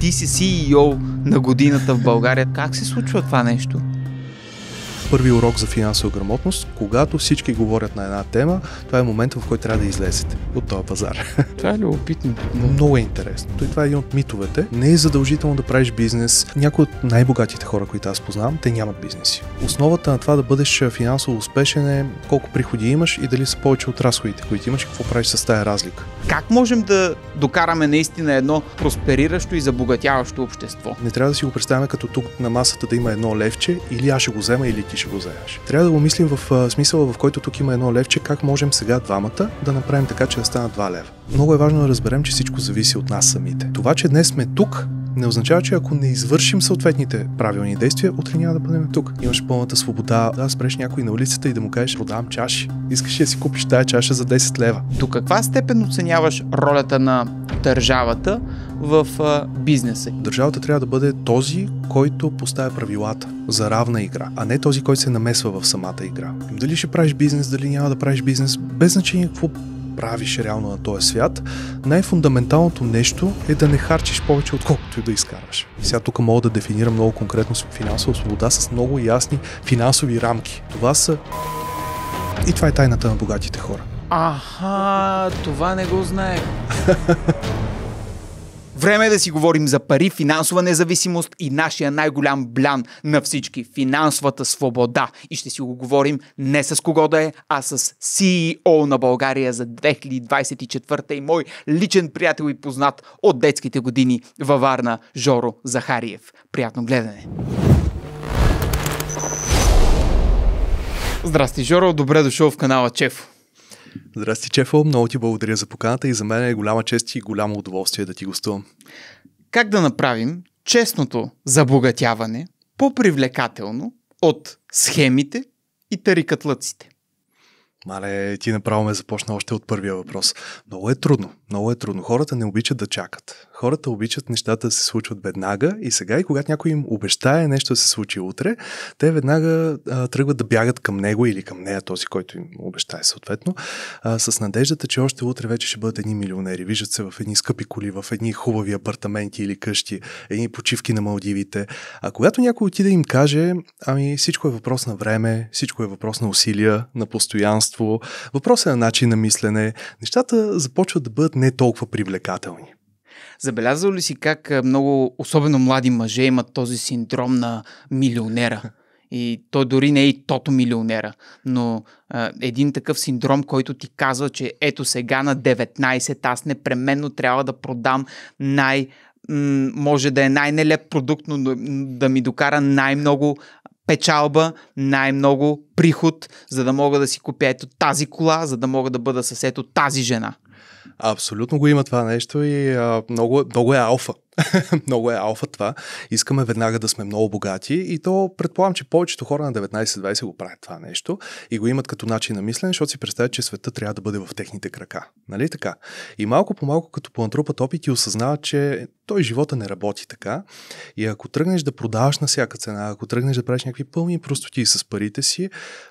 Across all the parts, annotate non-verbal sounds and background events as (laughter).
ти си CEO на годината в България. Как се случва това нещо? първи урок за финансова грамотност. Когато всички говорят на една тема, това е момента, в който трябва да излезете от този пазар. (laughs) Това е любопитно. Много е интересно. Той това е един от митовете. Не е задължително да правиш бизнес. Някои от най-богатите хора, които аз познавам, те нямат бизнеси. Основата на това да бъдеш финансово успешен е колко приходи имаш и дали са повече от разходите, които имаш и какво правиш с тази разлика. Как можем да докараме наистина едно проспериращо и забогатяващо общество? Не трябва да си го представяме като тук на масата да има едно левче или аз ще го взема или ти ще го вземеш. Трябва да го мислим в смисъла, в който тук има едно левче, как можем сега двамата да направим така, че да станат два лева. Много е важно да разберем, че всичко зависи от нас самите. Това, че днес сме тук, не означава, че ако не извършим съответните правилни действия, утре няма да бъдем тук. Имаш пълната свобода да спреш някой на улицата и да му кажеш, продавам чаши. Искаш да си купиш тая чаша за 10 лева. До каква степен оценяваш ролята на държавата в а, бизнеса? Държавата трябва да бъде този, който поставя правилата за равна игра, а не този, който се намесва в самата игра. Дали ще правиш бизнес, дали няма да правиш бизнес, без значение какво правиш реално на този свят, най-фундаменталното нещо е да не харчиш повече, отколкото и да изкарваш. И сега тук мога да дефинирам много конкретно финансова свобода с много ясни финансови рамки. Това са... И това е тайната на богатите хора. Аха, това не го знаех. (laughs) Време е да си говорим за пари, финансова независимост и нашия най-голям блян на всички – финансовата свобода. И ще си го говорим не с кого да е, а с CEO на България за 2024 и мой личен приятел и познат от детските години във Варна Жоро Захариев. Приятно гледане! Здрасти, Жоро! Добре дошъл в канала Чефо! Здрасти, Чефо. Много ти благодаря за поканата и за мен е голяма чест и голямо удоволствие да ти гостувам. Как да направим честното забогатяване по-привлекателно от схемите и тарикатлъците? Мале, ти направо ме започна още от първия въпрос. Много е трудно, много е трудно. Хората не обичат да чакат. Хората обичат нещата да се случват веднага и сега и когато някой им обещае нещо да се случи утре, те веднага а, тръгват да бягат към него или към нея, този, който им обещае съответно, а, с надеждата, че още утре вече ще бъдат едни милионери. Виждат се в едни скъпи коли, в едни хубави апартаменти или къщи, едни почивки на Малдивите. А когато някой отиде да им каже, ами всичко е въпрос на време, всичко е въпрос на усилия, на постоянство, въпрос е на начин на мислене, нещата започват да бъдат не толкова привлекателни. Забелязал ли си как много, особено млади мъже, имат този синдром на милионера? (laughs) И той дори не е и тото милионера, но а, един такъв синдром, който ти казва, че ето сега на 19 аз непременно трябва да продам най- може да е най-нелеп продукт, но да ми докара най-много печалба, най-много приход, за да мога да си купя ето тази кола, за да мога да бъда с ето тази жена. Абсолютно го има това нещо и а, много, много е алфа. (laughs) много е алфа това. Искаме веднага да сме много богати и то предполагам, че повечето хора на 19-20 го правят това нещо и го имат като начин на мислене, защото си представят, че света трябва да бъде в техните крака. Нали така? И малко по малко, като понатрупат опит и осъзнават, че той живота не работи така. И ако тръгнеш да продаваш на всяка цена, ако тръгнеш да правиш някакви пълни простоти с парите си,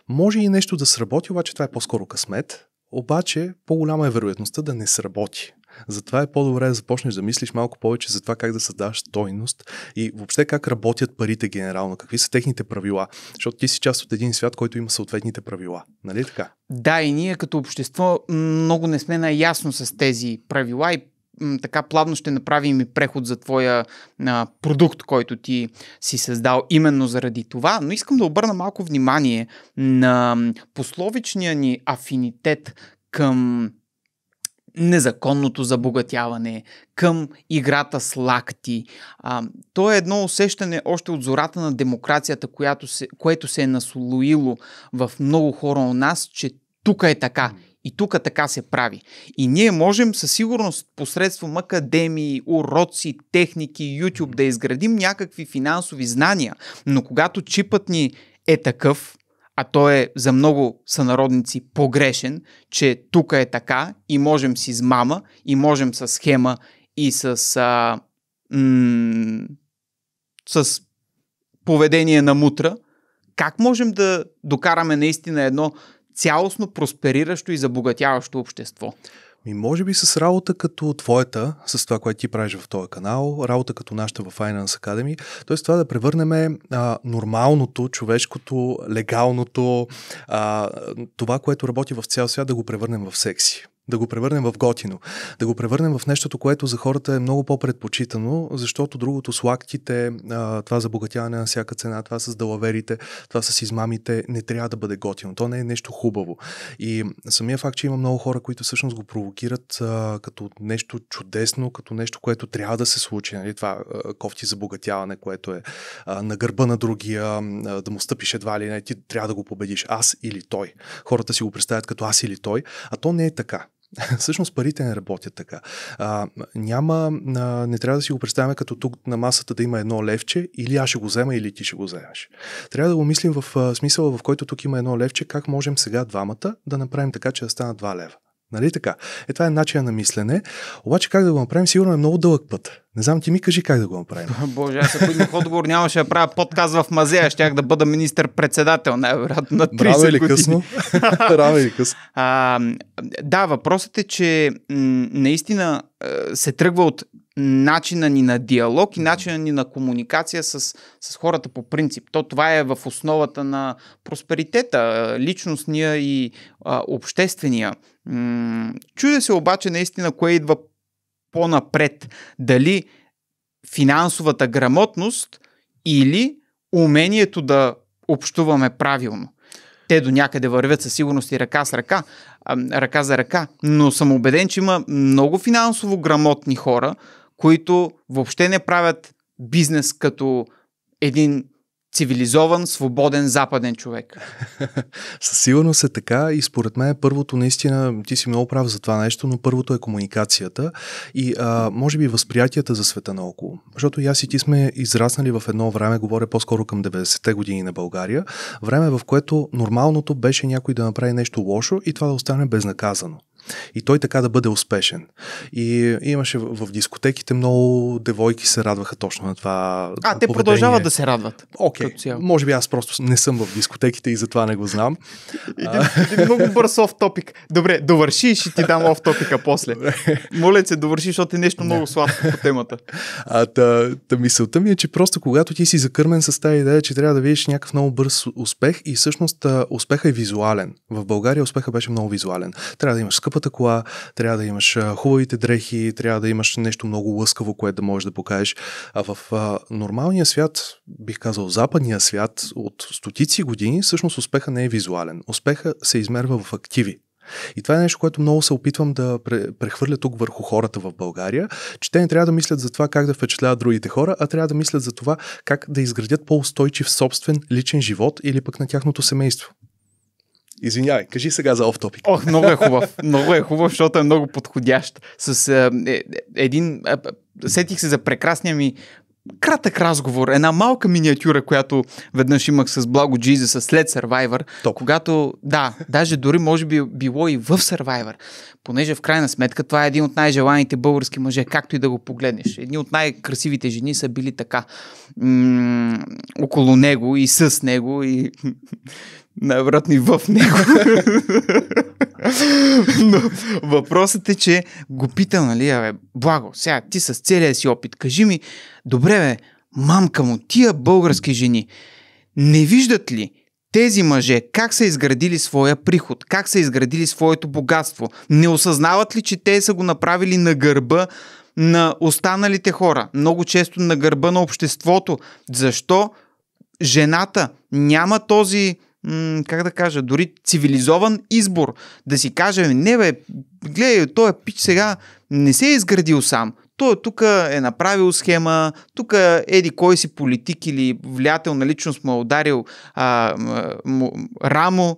може и нещо да сработи, обаче това е по-скоро късмет, обаче по-голяма е вероятността да не сработи. Затова е по-добре да започнеш да мислиш малко повече за това как да създаваш стойност и въобще как работят парите генерално, какви са техните правила, защото ти си част от един свят, който има съответните правила. Нали така? Да, и ние като общество много не сме наясно с тези правила и така плавно ще направим и преход за твоя а, продукт, който ти си създал именно заради това, но искам да обърна малко внимание на пословичния ни афинитет към незаконното забогатяване, към играта с лакти. А, то е едно усещане още от зората на демокрацията, която се, което се е наслоило в много хора у нас, че тук е така. И тук така се прави. И ние можем със сигурност посредством академии, уроци, техники, YouTube да изградим някакви финансови знания, но когато чипът ни е такъв, а то е за много сънародници погрешен, че тук е така и можем с измама, и можем с схема, и с, а, м- с поведение на мутра, как можем да докараме наистина едно цялостно проспериращо и забогатяващо общество? Ми може би с работа като твоята, с това, което ти правиш в този канал, работа като нашата в Finance Academy, т.е. това да превърнем а, нормалното, човешкото, легалното, а, това, което работи в цял свят, да го превърнем в секси да го превърнем в готино, да го превърнем в нещото, което за хората е много по-предпочитано, защото другото с лактите, това забогатяване на всяка цена, това с далаверите, това с измамите, не трябва да бъде готино. То не е нещо хубаво. И самия факт, че има много хора, които всъщност го провокират като нещо чудесно, като нещо, което трябва да се случи. Нали? Това кофти забогатяване, което е на гърба на другия, да му стъпиш едва ли не, ти трябва да го победиш. Аз или той. Хората си го представят като аз или той, а то не е така. (laughs) Всъщност парите не работят така. А, няма, а, не трябва да си го представяме като тук на масата да има едно левче или аз ще го взема или ти ще го вземеш. Трябва да го мислим в а, смисъла, в който тук има едно левче, как можем сега двамата да направим така, че да станат два лева. Нали така? Е, това е начин на мислене. Обаче как да го направим, сигурно е много дълъг път. Не знам, ти ми кажи как да го направим. (laughs) Боже, аз ако имах отговор, нямаше да правя подказ в мазея, щях да бъда министър-председател, най-вероятно на 30 Рано или късно. (laughs) Рано или късно. (laughs) А, да, въпросът е, че м- наистина е, се тръгва от начина ни на диалог и начина ни на комуникация с, с хората по принцип. То това е в основата на просперитета, личностния и а, обществения. М- чудя се обаче наистина кое идва по-напред. Дали финансовата грамотност или умението да общуваме правилно. Те до някъде вървят със сигурност и ръка с ръка, ръка за ръка, но съм убеден, че има много финансово грамотни хора, които въобще не правят бизнес като един цивилизован, свободен западен човек. (laughs) Със сигурност е така и според мен първото наистина, ти си много прав за това нещо, но първото е комуникацията и а, може би възприятията за света наоколо. Защото и аз и ти сме израснали в едно време, говоря по-скоро към 90-те години на България, време в което нормалното беше някой да направи нещо лошо и това да остане безнаказано. И той така да бъде успешен. И имаше в, в дискотеките много девойки се радваха точно на това. А, поведение. те продължават да се радват. Окей. Okay. Може би аз просто не съм в дискотеките и затова не го знам. (laughs) един, един много бърз оф топик. Добре, довърши и ще ти дам оф топика после. (laughs) Моля се, довърши, защото е нещо много сладко по темата. (laughs) А, та, та мисълта ми е, че просто когато ти си закърмен с тази идея, че трябва да видиш някакъв много бърз успех и всъщност успехът е визуален. В България успехът беше много визуален. Трябва да имаш скъпа хубавата кола, трябва да имаш хубавите дрехи, трябва да имаш нещо много лъскаво, което да можеш да покажеш. А в а, нормалния свят, бих казал западния свят, от стотици години, всъщност успеха не е визуален. Успеха се измерва в активи. И това е нещо, което много се опитвам да прехвърля тук върху хората в България, че те не трябва да мислят за това как да впечатляват другите хора, а трябва да мислят за това как да изградят по-устойчив собствен личен живот или пък на тяхното семейство. Извинявай, кажи сега за офтопик. Ох, много е (laughs) хубав. много е хубав, защото е много подходящ. С е, е, един... Е, е, сетих се за прекрасния ми кратък разговор, една малка миниатюра, която веднъж имах с Благо Джизеса след Survivor, Топ. когато, да, даже дори може би било и в Survivor, понеже в крайна сметка това е един от най-желаните български мъже, както и да го погледнеш. Едни от най-красивите жени са били така м- около него и с него и (laughs) Най-вероятно и в него. (laughs) Но въпросът е, че го питам, нали, бе, благо, сега ти с целия си опит, кажи ми, добре бе, мамка му, тия български жени, не виждат ли тези мъже как са изградили своя приход, как са изградили своето богатство? Не осъзнават ли, че те са го направили на гърба на останалите хора, много често на гърба на обществото? Защо жената няма този как да кажа, дори цивилизован избор. Да си кажем, «Ами, не бе, гледай, той е пич сега не се е изградил сам. Той е тук е направил схема, тук еди кой си политик или влиятел на личност му е ударил а, му, рамо.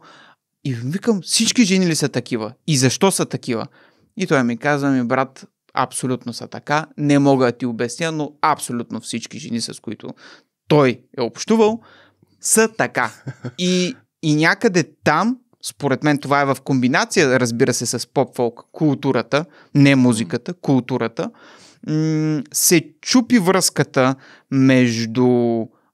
И викам, всички жени ли са такива? И защо са такива? И той ми казва, ми брат, абсолютно са така. Не мога да ти обясня, но абсолютно всички жени, с които той е общувал, са така. (laughs) И, и някъде там, според мен това е в комбинация, разбира се, с поп-фолк, културата, не музиката, културата, се чупи връзката между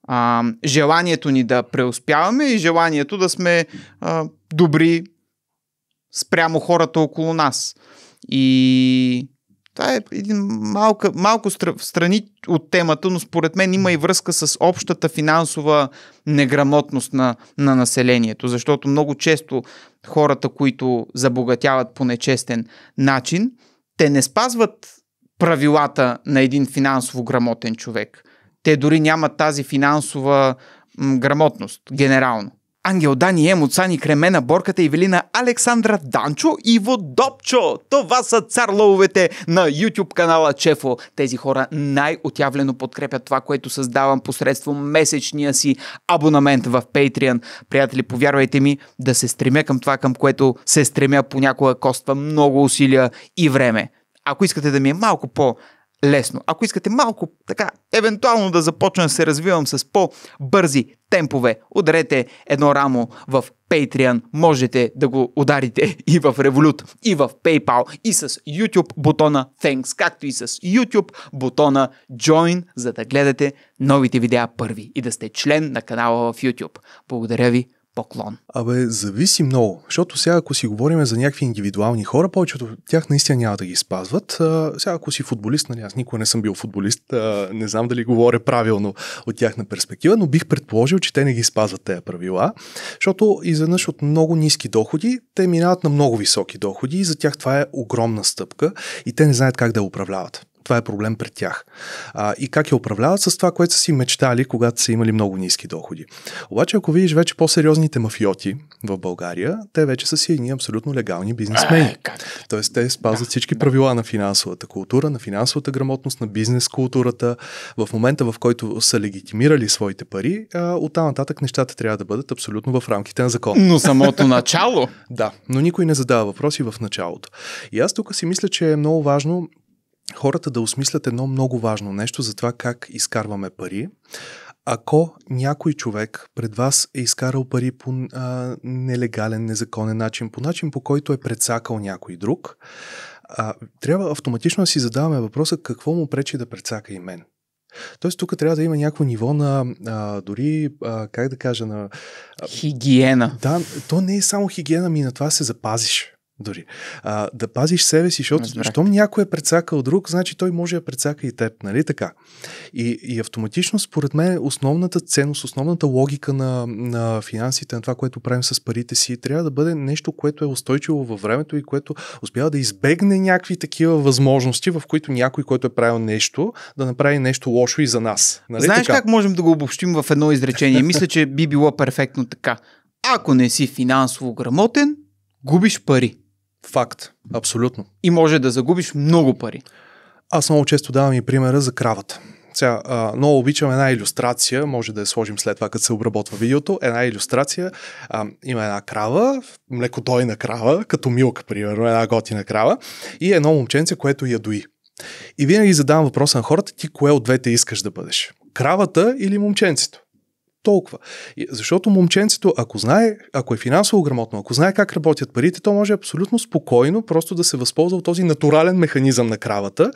а, желанието ни да преуспяваме и желанието да сме а, добри спрямо хората около нас. И това е един малко, малко страни от темата, но според мен има и връзка с общата финансова неграмотност на, на населението, защото много често хората, които забогатяват по нечестен начин, те не спазват правилата на един финансово грамотен човек. Те дори нямат тази финансова грамотност, генерално. Ангел Дани Емо Цани Кремена Борката и Велина Александра Данчо и Водопчо. Това са царловете на YouTube канала Чефо. Тези хора най-отявлено подкрепят това, което създавам посредством месечния си абонамент в Patreon. Приятели, повярвайте ми, да се стремя към това, към което се стремя понякога коства много усилия и време. Ако искате да ми е малко по лесно. Ако искате малко така, евентуално да започна да се развивам с по-бързи темпове, ударете едно рамо в Patreon, можете да го ударите (laughs) и в Revolut, и в PayPal, и с YouTube бутона Thanks, както и с YouTube бутона Join, за да гледате новите видеа първи и да сте член на канала в YouTube. Благодаря ви поклон. Абе, зависи много, защото сега ако си говорим за някакви индивидуални хора, повечето от тях наистина няма да ги спазват. А, сега ако си футболист, нали аз никога не съм бил футболист, а, не знам дали говоря правилно от тяхна перспектива, но бих предположил, че те не ги спазват тези правила, защото изведнъж от много ниски доходи те минават на много високи доходи и за тях това е огромна стъпка и те не знаят как да я управляват това е проблем пред тях. А, и как я управляват с това, което са си мечтали, когато са имали много ниски доходи. Обаче, ако видиш вече по-сериозните мафиоти в България, те вече са си едни абсолютно легални бизнесмени. Е, Тоест, те спазват всички правила на финансовата култура, на финансовата грамотност, на бизнес културата. В момента, в който са легитимирали своите пари, оттам нататък нещата трябва да бъдат абсолютно в рамките на закона. Но самото начало. (laughs) да, но никой не задава въпроси в началото. И аз тук си мисля, че е много важно хората да осмислят едно много важно нещо за това как изкарваме пари. Ако някой човек пред вас е изкарал пари по а, нелегален, незаконен начин, по начин по който е предсакал някой друг, а, трябва автоматично да си задаваме въпроса какво му пречи да предсака и мен. Тоест тук трябва да има някакво ниво на а, дори, а, как да кажа, на... А, хигиена. Да, то не е само хигиена, ми на това се запазиш. Дори. А, да пазиш себе си, защото Разбрах. щом някой е предсакал друг, значи той може да предсака и теб, нали така? И, и автоматично, според мен, основната ценност, основната логика на, на финансите, на това, което правим с парите си, трябва да бъде нещо, което е устойчиво във времето и което успява да избегне някакви такива възможности, в които някой, който е правил нещо, да направи нещо лошо и за нас. Нали Знаеш така? как можем да го обобщим в едно изречение? (laughs) Мисля, че би било перфектно така. Ако не си финансово грамотен, губиш пари. Факт. Абсолютно. И може да загубиш много пари. Аз много често давам и примера за кравата. Сега, а, много обичам една иллюстрация, може да я сложим след това, като се обработва видеото. Една иллюстрация, а, има една крава, млекодойна крава, като милка, примерно, една готина крава, и едно момченце, което я дои. И винаги задавам въпроса на хората, ти кое от двете искаш да бъдеш? Кравата или момченцето? толкова. Защото момченцето, ако знае, ако е финансово грамотно, ако знае как работят парите, то може абсолютно спокойно просто да се възползва от този натурален механизъм на кравата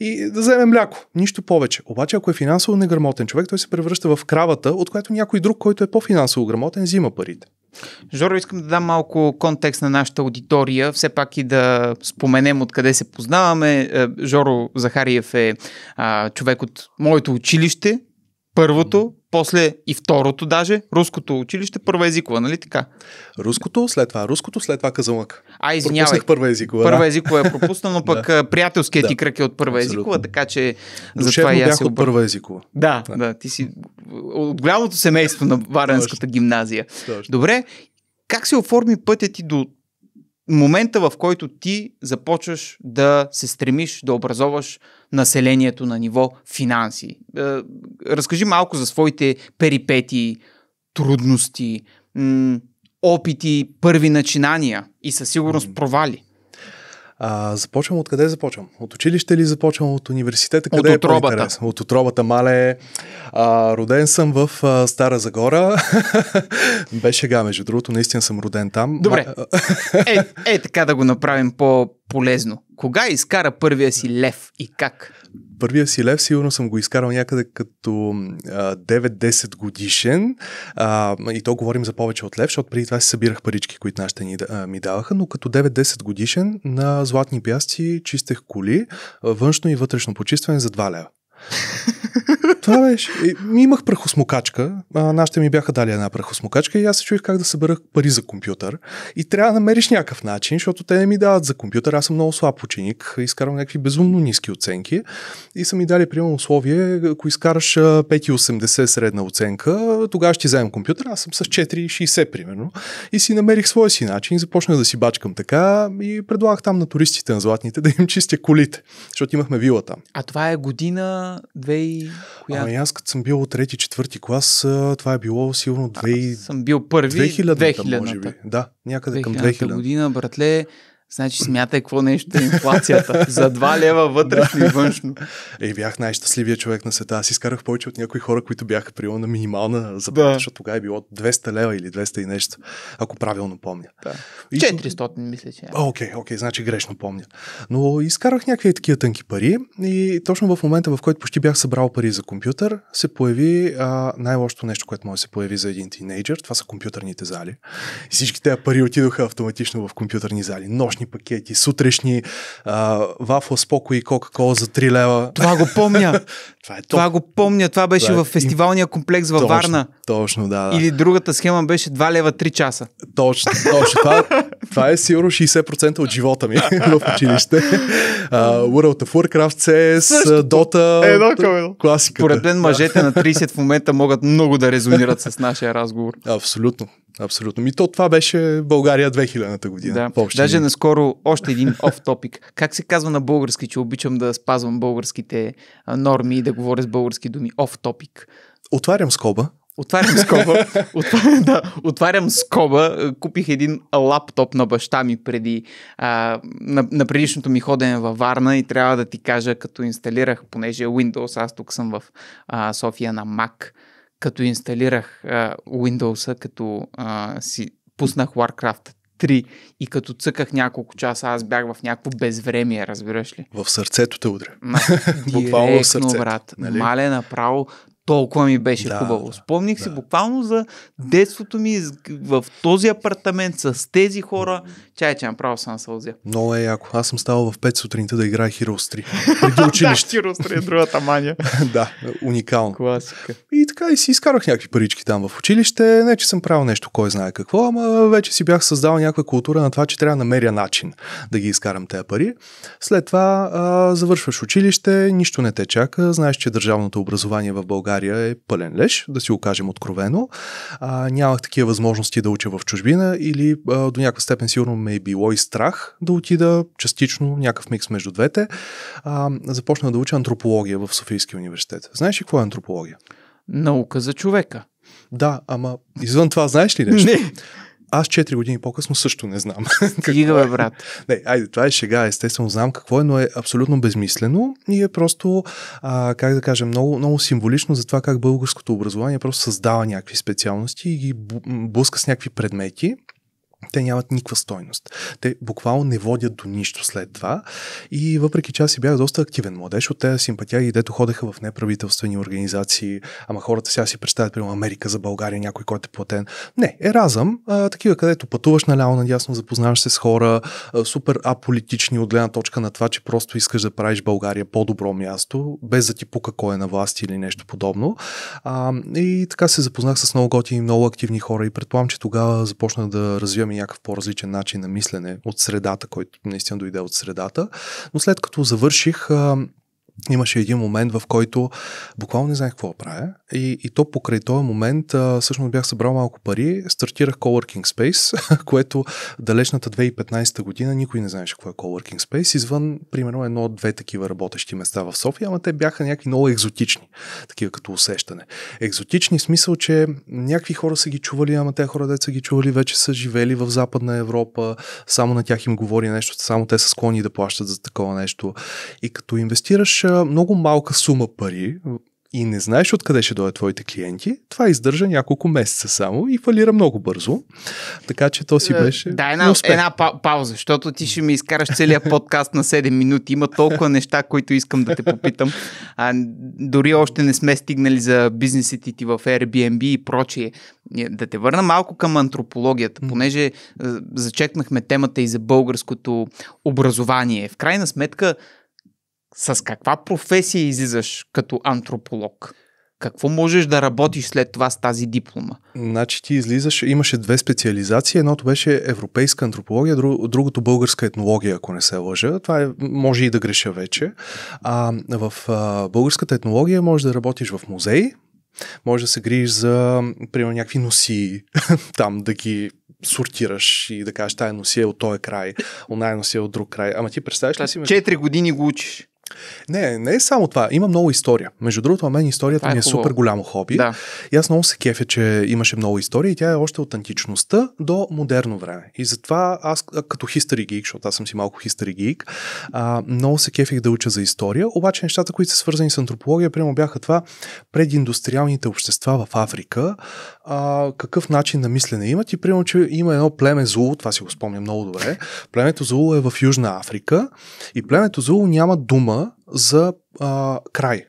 и да вземе мляко. Нищо повече. Обаче, ако е финансово неграмотен човек, той се превръща в кравата, от която някой друг, който е по-финансово грамотен, взима парите. Жоро, искам да дам малко контекст на нашата аудитория, все пак и да споменем откъде се познаваме. Е, Жоро Захариев е а, човек от моето училище, първото, после и второто даже, руското училище, първа езикова, нали така? Руското, след това руското, след това казалък. А, извинявай. Пропуснах първа езикова. Първа да. езикова е но (laughs) пък да. приятелският да. ти кръг е от първа Абсолютно. езикова, така че за това и аз се от първа езикова. Да, да, да, ти си от голямото семейство на Варенската гимназия. Добре, как се оформи пътя ти до момента, в който ти започваш да се стремиш да образоваш населението на ниво финанси. Е, разкажи малко за своите перипети, трудности, опити, първи начинания и със сигурност провали. А, започвам от къде започвам? От училище ли започвам? От университета? Къде от е отробата. Е от отробата, мале. А, роден съм в а, Стара Загора. (laughs) Беше га, между другото. Наистина съм роден там. Добре. Е, (laughs) е, е, така да го направим по-полезно. Кога изкара първия си лев и как? първия си лев сигурно съм го изкарал някъде като 9-10 годишен а, и то говорим за повече от лев, защото преди това си събирах парички, които нашите ни, а, ми даваха, но като 9-10 годишен на златни пясти чистех коли, външно и вътрешно почистване за 2 лева. (laughs) Това беше. И, имах прахосмокачка. А, нашите ми бяха дали една прахосмокачка и аз се чуих как да събера пари за компютър. И трябва да намериш някакъв начин, защото те не ми дават за компютър. Аз съм много слаб ученик. Изкарвам някакви безумно ниски оценки. И са ми дали, примерно, условие, ако изкараш 5,80 средна оценка, тогава ще ти вземем компютър. Аз съм с 4,60 примерно. И си намерих своя си начин. Започнах да си бачкам така и предлагах там на туристите на златните да им чистя колите, защото имахме вила там. А това е година 2000... Ами аз като съм бил от трети, четвърти клас, това е било сигурно 2000 Съм бил първи, 2000-та, 2000-та. може би. Да, някъде 2000-та към 2000 година, братле, Значи смятай какво нещо е инфлацията. За 2 лева вътрешно и външно. Ей, бях най-щастливия човек на света. Аз изкарах повече от някои хора, които бяха приема на минимална заплата, да. защото тогава е било 200 лева или 200 и нещо, ако правилно помня. Да. И... 400, мисля, че. Е. Окей, okay, окей, okay, значи грешно помня. Но изкарах някакви такива тънки пари и точно в момента, в който почти бях събрал пари за компютър, се появи а, най-лошото нещо, което може да се появи за един тинейджър. Това са компютърните зали. И всички тези пари отидоха автоматично в компютърни зали. Нощни празни пакети, сутрешни, а, вафла с поко и кока-кола за 3 лева. Това го помня. (laughs) това, е това го помня. Това беше това е... в фестивалния комплекс във точно, Варна. Точно, да, да. Или другата схема беше 2 лева 3 часа. Точно, точно. Това, това е сигурно 60% от живота ми (laughs) в училище. Uh, World of Warcraft, CS, Dota. Е, Едно, Класика. Поред мен мъжете на 30 в момента могат много да резонират с нашия разговор. Абсолютно. Абсолютно. Ми то това беше България 2000-та година. Да. Въобще. Даже наскоро още един оф топик. Как се казва на български, че обичам да спазвам българските норми и да говоря с български думи? Оф топик. Отварям скоба. Отварям скоба. (laughs) Отварям, да, отварям скоба. Купих един лаптоп на баща ми преди а, на, на предишното ми ходене във Варна и трябва да ти кажа, като инсталирах, понеже Windows, аз тук съм в а, София на Mac като инсталирах uh, Windows, като uh, си пуснах Warcraft 3 и като цъках няколко часа, аз бях в някакво безвремие, разбираш ли? В сърцето те удря. (laughs) Буквално в сърцето. брат. Нали? Мале направо толкова ми беше да, хубаво. Да, Спомних да. си буквално за детството ми в този апартамент с тези хора. Чай, че направо съм сълзя. Много е яко. Аз съм ставал в 5 сутринта да играя Heroes 3. (laughs) Преди училище. да, Heroes 3 е другата мания. (laughs) да, уникално. Класика. И така и си изкарах някакви парички там в училище. Не, че съм правил нещо, кой знае какво, ама вече си бях създал някаква култура на това, че трябва да намеря начин да ги изкарам тези пари. След това а, завършваш училище, нищо не те чака. Знаеш, че държавното образование в България България е пълен леж, да си го кажем откровено. А, нямах такива възможности да уча в чужбина или а, до някаква степен сигурно ме е било и страх да отида частично, някакъв микс между двете. А, започнах да уча антропология в Софийския университет. Знаеш ли какво е антропология? Наука за човека. Да, ама извън това знаеш ли нещо? Не. Аз 4 години по-късно също не знам. (laughs) Е? Стига, е. брат. Не, айде, това е шега, естествено знам какво е, но е абсолютно безмислено и е просто, а, как да кажа, много, много символично за това как българското образование просто създава някакви специалности и ги блъска с някакви предмети те нямат никаква стойност. Те буквално не водят до нищо след това. И въпреки че аз си бях доста активен младеж от тези и дето ходеха в неправителствени организации, ама хората сега си представят, примерно, Америка за България, някой, който е платен. Не, еразъм, а, такива, където пътуваш наляво надясно, запознаваш се с хора, а, супер аполитични от гледна точка на това, че просто искаш да правиш България по-добро място, без да ти пука кой е на власт или нещо подобно. А, и така се запознах с много готини, много активни хора и предполагам, че тогава започнах да развивам имаме някакъв по-различен начин на мислене от средата, който наистина дойде от средата. Но след като завърших, имаше един момент, в който буквално не знаех какво правя. И, и то покрай този момент, а, всъщност бях събрал малко пари, стартирах Coworking Space, (laughs) което далечната 2015 година никой не знаеше какво е Coworking Space, извън, примерно, едно от две такива работещи места в София, ама те бяха някакви много екзотични, такива като усещане. Екзотични в смисъл, че някакви хора са ги чували, ама те хора, деца ги чували, вече са живели в Западна Европа, само на тях им говори нещо, само те са склонни да плащат за такова нещо. И като инвестираш много малка сума пари и не знаеш откъде ще дойдат твоите клиенти, това издържа няколко месеца само и фалира много бързо. Така че то си е, беше. Да, една, една па- пауза, защото ти ще ми изкараш целият подкаст на 7 минути. Има толкова неща, които искам да те попитам. А, дори още не сме стигнали за бизнесите ти в Airbnb и прочие. Е, да те върна малко към антропологията, понеже е, зачекнахме темата и за българското образование. В крайна сметка, с каква професия излизаш като антрополог? Какво можеш да работиш след това с тази диплома? Значи ти излизаш, имаше две специализации. Едното беше европейска антропология, другото българска етнология, ако не се лъжа. Това е, може и да греша вече. А, в а, българската етнология може да работиш в музей, може да се грижиш за, примерно, някакви носи, (laughs) там да ги сортираш и да кажеш, тая носи е от този край, оная носи е от друг край. Ама ти представяш ли си... Четири години го учиш. Не, не е само това. Има много история. Между другото, на мен историята е ми е хубаво. супер голямо хоби. Да. И аз много се кефя, че имаше много история и тя е още от античността до модерно време. И затова аз като history geek, защото аз съм си малко history geek, а, много се кефих да уча за история. Обаче нещата, които са свързани с антропология, прямо бяха това индустриалните общества в Африка, а, какъв начин на мислене имат. И примерно, че има едно племе Зулу, това си го спомня много добре. Племето Зулу е в Южна Африка и племето Зулу няма дума за а, край.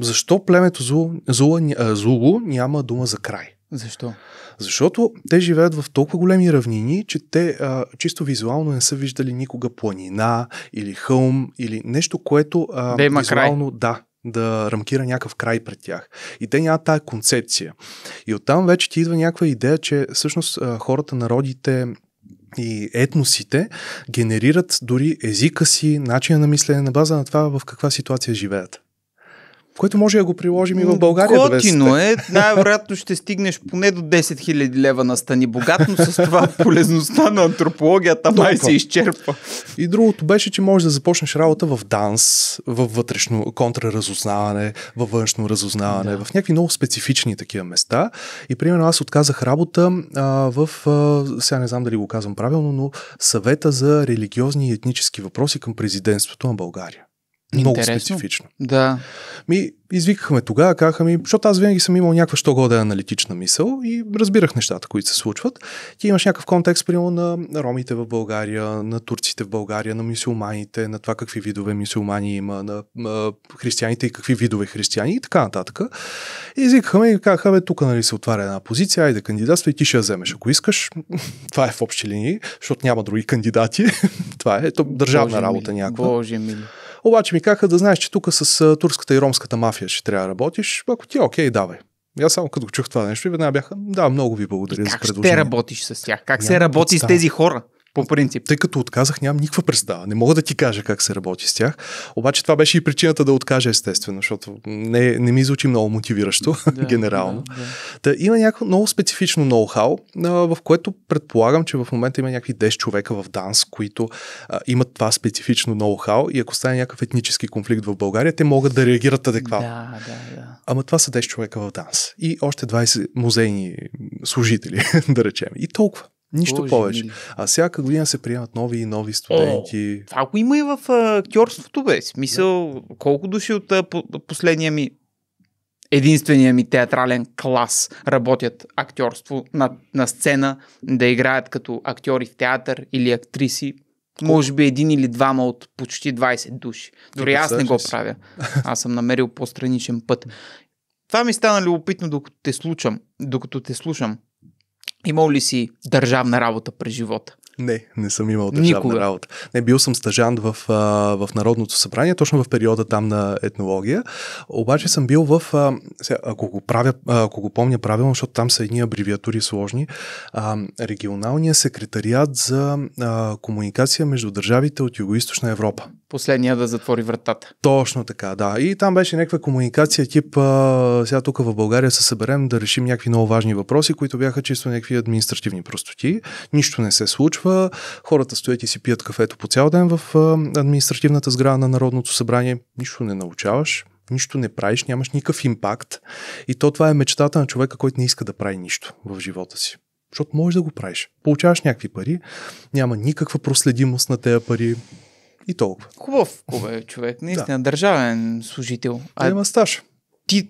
Защо племето Зулу, Зулу, Зулу няма дума за край? Защо? Защото те живеят в толкова големи равнини, че те а, чисто визуално не са виждали никога планина или хълм или нещо, което а, да има визуално край. да, да рамкира някакъв край пред тях. И те нямат тая концепция. И оттам вече ти идва някаква идея, че всъщност хората, народите, и етносите генерират дори езика си, начина на мислене на база на това в каква ситуация живеят което може да го приложим и в България. Готино е. Най-вероятно ще стигнеш поне до 10 000 лева на стани Богатно с това (laughs) полезността на антропологията май се изчерпва. И другото беше, че можеш да започнеш работа в данс, в вътрешно контраразузнаване, във външно разузнаване, да. в някакви много специфични такива места. И примерно аз отказах работа а, в, а, сега не знам дали го казвам правилно, но съвета за религиозни и етнически въпроси към президентството на България. Много Интересно. специфично. Да. Ми, извикахме тогава, казаха ми, защото аз винаги съм имал някаква що года аналитична мисъл и разбирах нещата, които се случват. Ти имаш някакъв контекст, примерно, на, ромите в България, на турците в България, на мисулманите, на това какви видове мисулмани има, на, на християните и какви видове християни и така нататък. И извикахме и казаха, бе, тук нали, се отваря една позиция, айде кандидатства и ти ще я вземеш. Ако искаш, (laughs) това е в общи линии, защото няма други кандидати. (laughs) това е, е то, държавна Боже работа някаква. Боже мили. Обаче ми ми да знаеш, че тук с турската и ромската мафия ще трябва да работиш. Ако ти е окей, давай. аз само като го чух това нещо и веднага бяха, да, много ви благодаря и за предложението. Как ще работиш с тях? Как Няма се работи представя. с тези хора? По принцип. Тъй като отказах, нямам никаква представа. Не мога да ти кажа как се работи с тях. Обаче това беше и причината да откажа, естествено, защото не, не ми звучи много мотивиращо, yeah, генерално. Yeah, yeah. Та, има някакво много специфично ноу-хау, в което предполагам, че в момента има някакви 10 човека в Данс, които а, имат това специфично ноу-хау и ако стане някакъв етнически конфликт в България, те могат да реагират адекватно. Yeah, yeah, yeah. Ама това са 10 човека в Данс и още 20 музейни служители, (laughs) да речем. И толкова. Нищо Боже, повече. А всяка година се приемат нови и нови студенти. О, това го има и в актьорството, бе. Смисъл, да. колко души от а, последния ми единствения ми театрален клас работят актьорство на, на сцена, да играят като актьори в театър или актриси. Колко? Може би един или двама от почти 20 души. Дори аз не го правя. (laughs) Аз съм намерил по-страничен път. Това ми стана любопитно, докато те слушам. Докато те слушам. Имал ли си държавна работа през живота? Не, не съм имал държавна Никога. работа. Не, бил съм стъжант в, в Народното събрание, точно в периода там на етнология. Обаче съм бил в, ако, го правя, ако го помня правилно, защото там са едни абревиатури сложни, регионалния секретариат за комуникация между държавите от Юго-Источна Европа последния да затвори вратата. Точно така, да. И там беше някаква комуникация тип а, сега тук в България се съберем да решим някакви много важни въпроси, които бяха чисто някакви административни простоти. Нищо не се случва. Хората стоят и си пият кафето по цял ден в а, административната сграда на Народното събрание. Нищо не научаваш нищо не правиш, нямаш никакъв импакт. И то това е мечтата на човека, който не иска да прави нищо в живота си. Защото можеш да го правиш. Получаваш някакви пари, няма никаква проследимост на тези пари, и толкова. Хубав, хубав е човек, наистина, да. държавен служител. А има стаж. Ти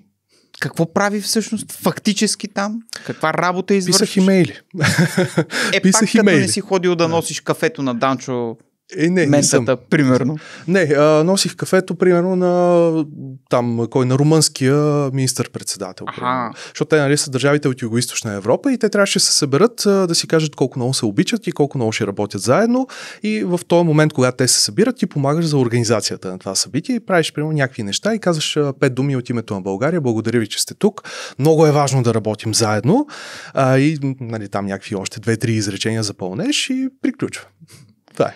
какво прави всъщност фактически там? Каква работа извършваш? Писах имейли. Е, (laughs) Писах пак имейли. като не си ходил да носиш кафето на Данчо е, не, ментата, не примерно. Не, а, носих кафето, примерно, на там, кой, на румънския министър-председател. Ага. Защото те, нали, са държавите от юго Европа и те трябваше да се съберат а, да си кажат колко много се обичат и колко много ще работят заедно. И в този момент, когато те се събират, ти помагаш за организацията на това събитие и правиш, примерно, някакви неща и казваш пет думи от името на България. Благодаря ви, че сте тук. Много е важно да работим заедно. А, и, нали, там някакви още две-три изречения запълнеш и приключва. Това е.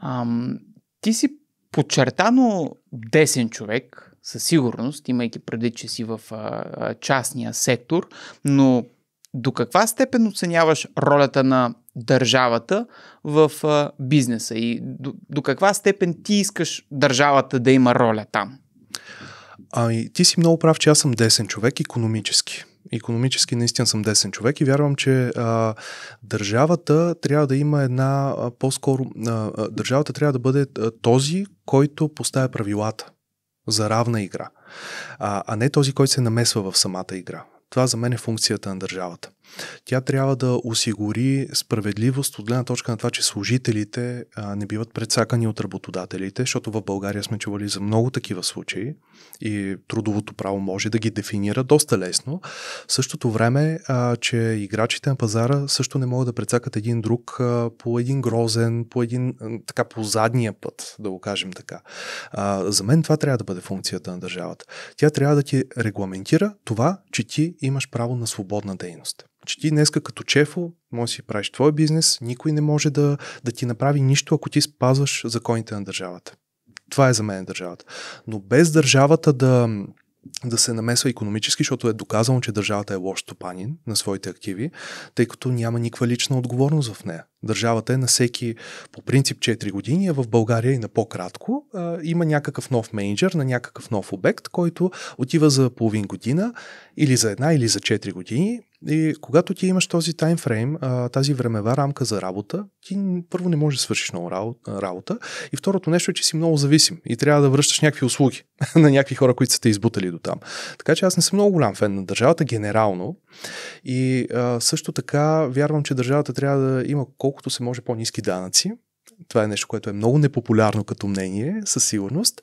Ам, ти си подчертано десен човек, със сигурност, имайки преди, че си в а, а, частния сектор, но до каква степен оценяваш ролята на държавата в а, бизнеса и до, до каква степен ти искаш държавата да има роля там? Ами, ти си много прав, че аз съм десен човек економически економически наистина съм десен човек и вярвам, че а, държавата трябва да има една а, по-скоро. А, а, държавата трябва да бъде а, този, който поставя правилата за равна игра, а, а не този, който се намесва в самата игра. Това за мен е функцията на държавата. Тя трябва да осигури справедливост от гледна точка на това, че служителите а, не биват предсакани от работодателите, защото в България сме чували за много такива случаи и трудовото право може да ги дефинира доста лесно. В същото време, а, че играчите на пазара също не могат да предсакат един друг а, по един грозен, по един а, така по задния път, да го кажем така. А, за мен това трябва да бъде функцията на държавата. Тя трябва да ти регламентира това, че ти имаш право на свободна дейност. Че ти днеска като чефо може да си правиш твой бизнес, никой не може да, да ти направи нищо, ако ти спазваш законите на държавата. Това е за мен държавата. Но без държавата да, да се намесва економически, защото е доказано, че държавата е лош стопанин на своите активи, тъй като няма никаква лична отговорност в нея държавата е на всеки по принцип 4 години, а в България и на по-кратко. има някакъв нов менеджер на някакъв нов обект, който отива за половин година или за една или за 4 години и когато ти имаш този таймфрейм, тази времева рамка за работа, ти първо не можеш да свършиш много работа и второто нещо е, че си много зависим и трябва да връщаш някакви услуги (laughs) на някакви хора, които са те избутали до там. Така че аз не съм много голям фен на държавата генерално и също така вярвам, че държавата трябва да има колко колкото се може по-низки данъци. Това е нещо, което е много непопулярно като мнение, със сигурност.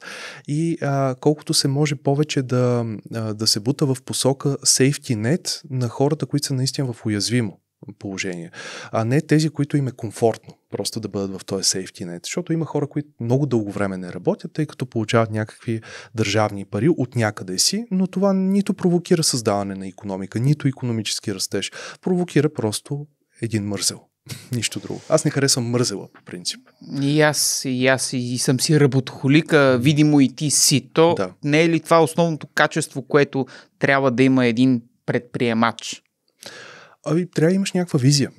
И а, колкото се може повече да, а, да се бута в посока safety net на хората, които са наистина в уязвимо положение, а не тези, които им е комфортно просто да бъдат в този safety net. Защото има хора, които много дълго време не работят, тъй като получават някакви държавни пари от някъде си, но това нито провокира създаване на економика, нито економически растеж. Провокира просто един мързел. (laughs) Нищо друго. Аз не харесвам мързела, по принцип. И аз, и аз и съм си работохолика, видимо и ти си. То да. не е ли това основното качество, което трябва да има един предприемач? Ами, трябва да имаш някаква визия.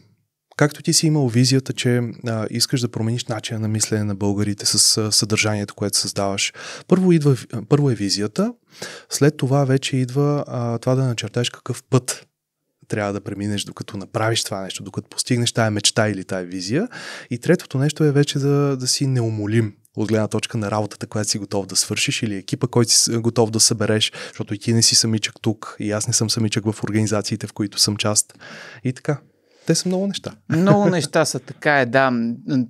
Както ти си имал визията, че а, искаш да промениш начина на мислене на българите с а, съдържанието, което създаваш. Първо, идва, първо е визията, след това вече идва а, това да начертаеш какъв път трябва да преминеш, докато направиш това нещо, докато постигнеш тая мечта или тая визия. И третото нещо е вече да, да си неумолим от гледна точка на работата, която си готов да свършиш или екипа, който си готов да събереш, защото и ти не си самичък тук, и аз не съм самичък в организациите, в които съм част. И така. Те са много неща. Много неща са, така е, да.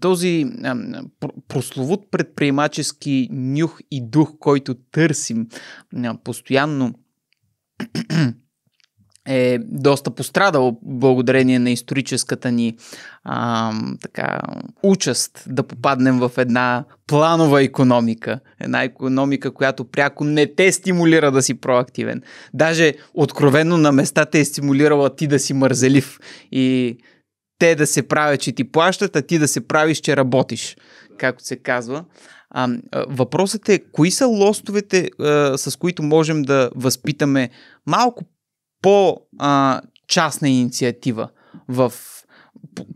Този а, прословут предприемачески нюх и дух, който търсим а, постоянно е доста пострадал благодарение на историческата ни а, така, участ да попаднем в една планова економика. Една економика, която пряко не те стимулира да си проактивен. Даже откровено на места те е стимулирала ти да си мързелив и те да се правят, че ти плащат, а ти да се правиш, че работиш, както се казва. А, въпросът е, кои са лостовете, а, с които можем да възпитаме малко по-частна инициатива в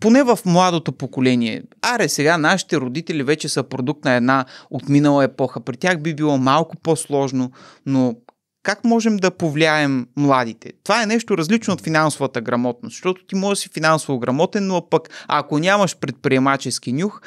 поне в младото поколение. Аре, сега нашите родители вече са продукт на една отминала епоха. При тях би било малко по-сложно, но как можем да повлияем младите? Това е нещо различно от финансовата грамотност, защото ти можеш да си финансово грамотен, но пък ако нямаш предприемачески нюх,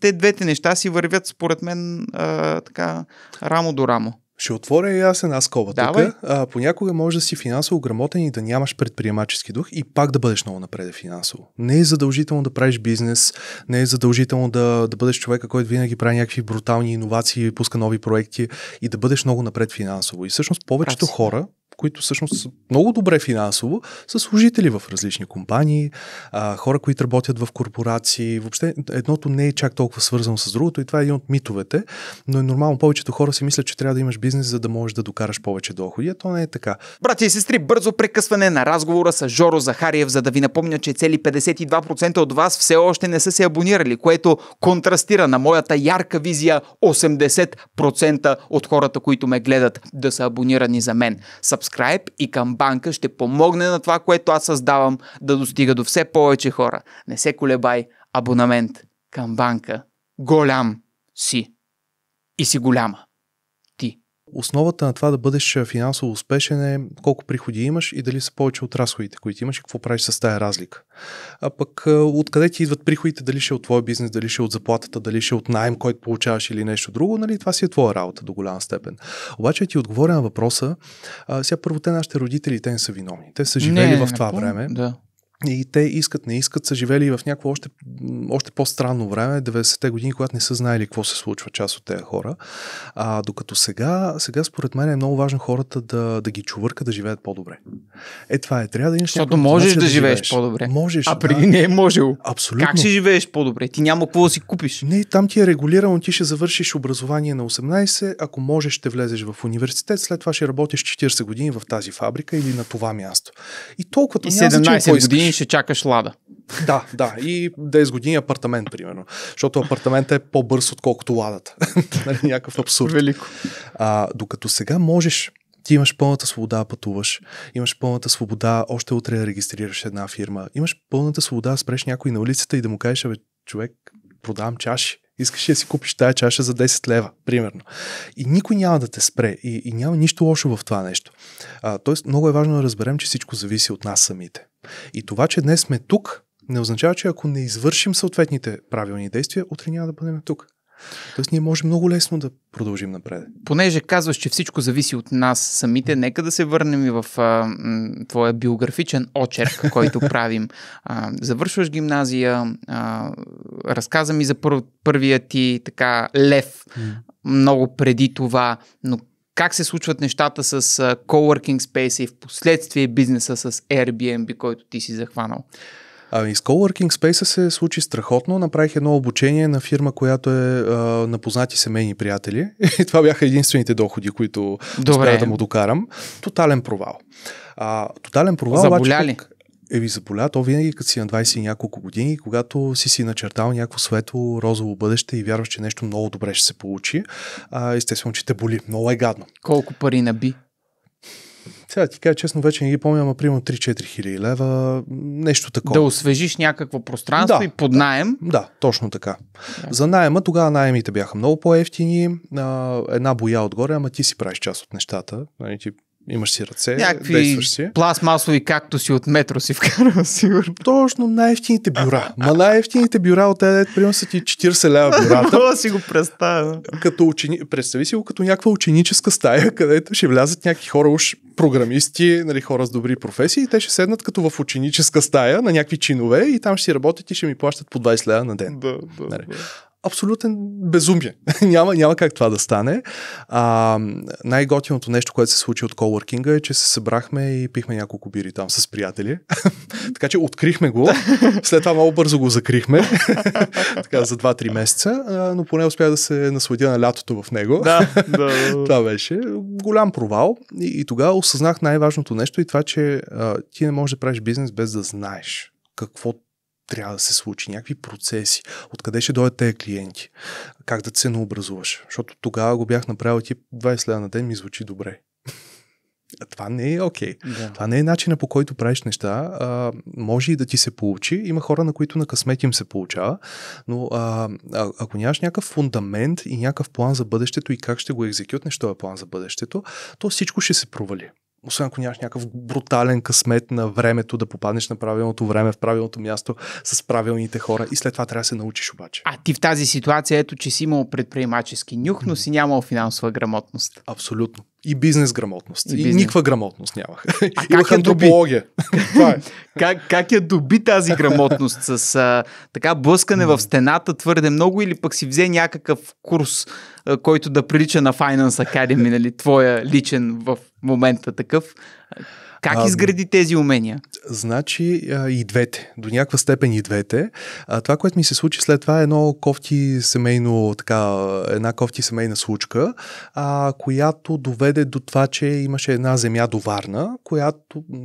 те двете неща си вървят според мен а, така рамо до рамо. Ще отворя и аз една скоба тук. Понякога може да си финансово грамотен и да нямаш предприемачески дух и пак да бъдеш много напред финансово. Не е задължително да правиш бизнес, не е задължително да, да бъдеш човека, който винаги прави някакви брутални иновации, пуска нови проекти и да бъдеш много напред финансово. И всъщност повечето Прав хора които всъщност са много добре финансово, са служители в различни компании, а, хора, които работят в корпорации. Въобще едното не е чак толкова свързано с другото и това е един от митовете, но е нормално повечето хора си мислят, че трябва да имаш бизнес, за да можеш да докараш повече доходи, а то не е така. Брати и сестри, бързо прекъсване на разговора с Жоро Захариев, за да ви напомня, че цели 52% от вас все още не са се абонирали, което контрастира на моята ярка визия 80% от хората, които ме гледат да са абонирани за мен. Subscribe и камбанка ще помогне на това, което аз създавам, да достига до все повече хора. Не се колебай, абонамент, камбанка, голям си и си голяма основата на това да бъдеш финансово успешен е колко приходи имаш и дали са повече от разходите, които имаш и какво правиш с тази разлика. А пък откъде ти идват приходите, дали ще е от твоя бизнес, дали ще е от заплатата, дали ще е от найем, който получаваш или нещо друго, нали, това си е твоя работа до голяма степен. Обаче ти отговоря на въпроса, а, сега първо те нашите родители, те не са виновни. Те са живели не, в това време. Да и те искат, не искат, са живели в някакво още, още по-странно време, 90-те години, когато не са знаели какво се случва част от тези хора. А, докато сега, сега според мен е много важно хората да, да ги чувърка да живеят по-добре. Е, това е. Трябва да имаш Защото можеш да, да живееш, по-добре. Можеш. А преди да. не е можел. Абсолютно. Как ще живееш по-добре? Ти няма какво да си купиш. Не, там ти е регулирано, ти ще завършиш образование на 18, ако можеш ще влезеш в университет, след това ще работиш 40 години в тази фабрика или на това място. И толкова и 17 години години ще чакаш лада. Да, да. И 10 години апартамент, примерно. Защото апартаментът е по-бърз, отколкото ладата. (laughs) Нали, някакъв абсурд. Велико. А, докато сега можеш ти имаш пълната свобода пътуваш, имаш пълната свобода още утре да регистрираш една фирма, имаш пълната свобода спреш някой на улицата и да му кажеш, бе, човек, продавам чаши. Искаш да си купиш тая чаша за 10 лева, примерно. И никой няма да те спре. И, и няма нищо лошо в това нещо. А, тоест, много е важно да разберем, че всичко зависи от нас самите. И това, че днес сме тук, не означава, че ако не извършим съответните правилни действия, утре няма да бъдем тук. Тоест ние можем много лесно да продължим напред. Понеже казваш, че всичко зависи от нас самите, нека да се върнем и в а, м, твоя биографичен очерк, (laughs) който правим. А, завършваш гимназия, а, разказа ми за пър, първия ти така лев, много преди това, но как се случват нещата с Coworking Space и в последствие бизнеса с Airbnb, който ти си захванал? Ами с Coworking Space се случи страхотно. Направих едно обучение на фирма, която е а, на познати семейни приятели. (laughs) И това бяха единствените доходи, които успях да му докарам. Тотален провал. А, тотален провал. Заболяли? Обаче, ви заболя, то винаги като си на 20 и няколко години, когато си си начертал някакво светло, розово бъдеще и вярваш, че нещо много добре ще се получи, а, естествено, че те боли. Много е гадно. Колко пари наби? Сега ти кажа честно, вече не ги помня, ама примерно 3-4 хиляди лева, нещо такова. Да освежиш някакво пространство да, и под да, Да, да точно така. Да. За найема тогава найемите бяха много по-ефтини, една боя отгоре, ама ти си правиш част от нещата. Нали, ти Имаш си ръце, Някакви действаш си. пластмасови както си от метро си вкарал, сигурно. Точно най-ефтините бюра. Ма най-ефтините бюра от тези, примерно са ти 40 лева бюрата. Това (laughs) си го представя. Като учени... Представи си го като някаква ученическа стая, където ще влязат някакви хора, уж програмисти, нали, хора с добри професии, и те ще седнат като в ученическа стая на някакви чинове и там ще си работят и ще ми плащат по 20 лева на ден. Да, да, нали. да абсолютен безумие. (laughs) няма, няма как това да стане. А, най-готиното нещо, което се случи от колоркинга е, че се събрахме и пихме няколко бири там с приятели. (laughs) така че открихме го, след това много бързо го закрихме, (laughs) така за 2-3 месеца, а, но поне успях да се насладя на лятото в него. да, да. това беше голям провал и, и тогава осъзнах най-важното нещо и това, че а, ти не можеш да правиш бизнес без да знаеш какво трябва да се случи, някакви процеси, откъде ще дойдат тези клиенти, как да ценообразуваш. Защото тогава го бях направил тип 20 лева на ден, ми звучи добре. Това не е окей. Okay. Да. Това не е начина по който правиш неща. А, може и да ти се получи. Има хора, на които на късмет им се получава, но а, а, ако нямаш някакъв фундамент и някакъв план за бъдещето и как ще го екзекютнеш този план за бъдещето, то всичко ще се провали освен ако нямаш някакъв брутален късмет на времето да попаднеш на правилното време, в правилното място, с правилните хора и след това трябва да се научиш обаче. А ти в тази ситуация, ето, че си имал предприемачески нюх, но си нямал финансова грамотност. Абсолютно и бизнес грамотност. И, и никаква грамотност нямах. А и (laughs) как я е доби? Това е. (laughs) как, как я доби тази грамотност? С а, така блъскане в стената твърде много или пък си взе някакъв курс, а, който да прилича на Finance Academy, нали, твоя личен в момента такъв? Как изгради а, тези умения? Значи а, и двете, до някаква степен и двете. А, това, което ми се случи след това е едно кофти семейно, така, една кофти семейна случка, а, която доведе до това, че имаше една земя до Варна, която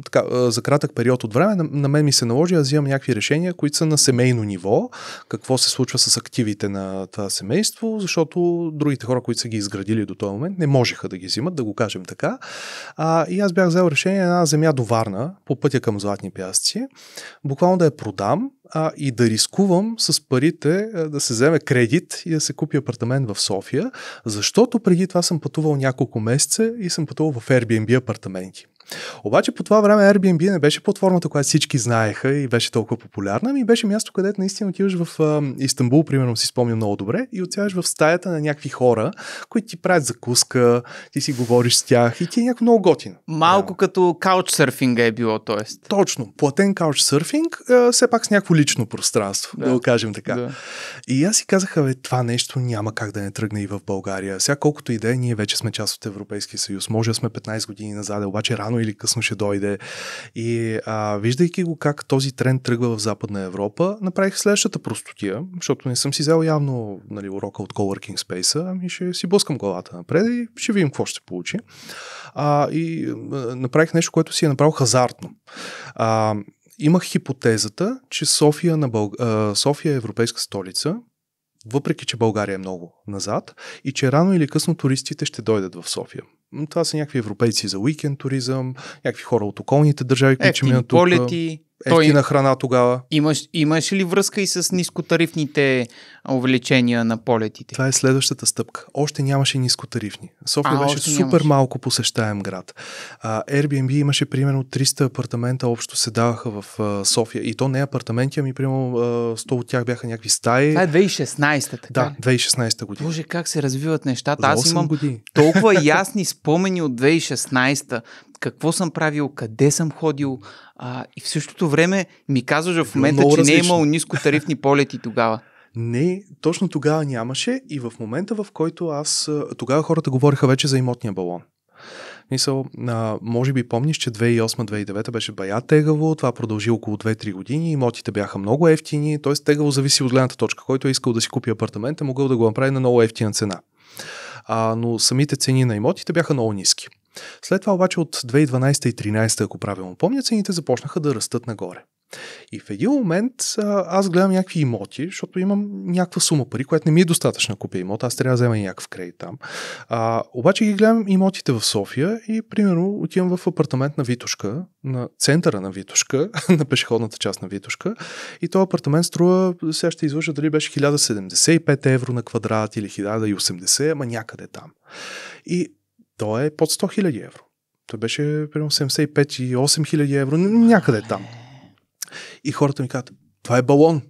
така, а, за кратък период от време на, на мен ми се наложи да взимам някакви решения, които са на семейно ниво, какво се случва с активите на това семейство, защото другите хора, които са ги изградили до този момент, не можеха да ги взимат, да го кажем така. А, и аз бях взел решение една една земя до Варна, по пътя към Златни пясъци, буквално да я продам а, и да рискувам с парите а, да се вземе кредит и да се купи апартамент в София, защото преди това съм пътувал няколко месеца и съм пътувал в Airbnb апартаменти. Обаче по това време Airbnb не беше платформата, която всички знаеха и беше толкова популярна, ми беше място, където наистина отиваш в Истанбул, примерно си спомня много добре, и отиваш в стаята на някакви хора, които ти правят закуска, ти си говориш с тях и ти е някакво много готино. Малко да. като каучсърфинга е било, т.е. Точно, платен каучсърфинг, все пак с някакво лично пространство, да, да го кажем така. Да. И аз си казах, бе, това нещо няма как да не тръгне и в България. Сега колкото идея, ние вече сме част от Европейския съюз. Може да сме 15 години назад, обаче рано или късно ще дойде. И а, виждайки го как този тренд тръгва в Западна Европа, направих следващата простотия, защото не съм си взел явно нали, урока от Coworking Space, ами ще си блъскам главата напред и ще видим какво ще се получи. А, и а, направих нещо, което си е направил хазартно. А, имах хипотезата, че София, на Бълг... София е европейска столица, въпреки че България е много назад и че рано или късно туристите ще дойдат в София това са някакви европейци за уикенд туризъм, някакви хора от околните държави, които ще минат полети, ефтина той... храна тогава. Имаш, имаш ли връзка и с нискотарифните увеличения на полетите. Това е следващата стъпка. Още нямаше нискотарифни. София а, беше супер нямаше. малко посещаем град. Airbnb имаше примерно 300 апартамента общо се даваха в София. И то не апартаменти, ами примерно 100 от тях бяха някакви стаи. Това е 2016 така Да, 2016 та година. Боже, как се развиват нещата. За Аз имам години. (laughs) толкова ясни спомени от 2016 какво съм правил, къде съм ходил. А, и в същото време ми казваш в момента, че различно. не е имало тарифни полети тогава. Не, точно тогава нямаше и в момента, в който аз... Тогава хората говориха вече за имотния балон. Мисъл, а, може би помниш, че 2008-2009 беше бая тегаво, това продължи около 2-3 години, имотите бяха много ефтини, т.е. тегаво зависи от гледната точка. Който е искал да си купи апартамент, е могъл да го направи на много ефтина цена. А, но самите цени на имотите бяха много ниски. След това обаче от 2012 и 2013, ако правилно помня, цените започнаха да растат нагоре. И в един момент аз гледам някакви имоти, защото имам някаква сума пари, която не ми е достатъчно да купя имот, аз трябва да взема някакъв кредит там. А, обаче ги гледам имотите в София и примерно отивам в апартамент на Витушка, на центъра на Витушка, (laughs) на пешеходната част на Витушка и този апартамент струва, сега ще извърша дали беше 1075 евро на квадрат или 1080, ама някъде там. И той е под 100 000 евро. Той беше примерно 75 и 8 000 евро, някъде там. И хората ми казват, това е балон,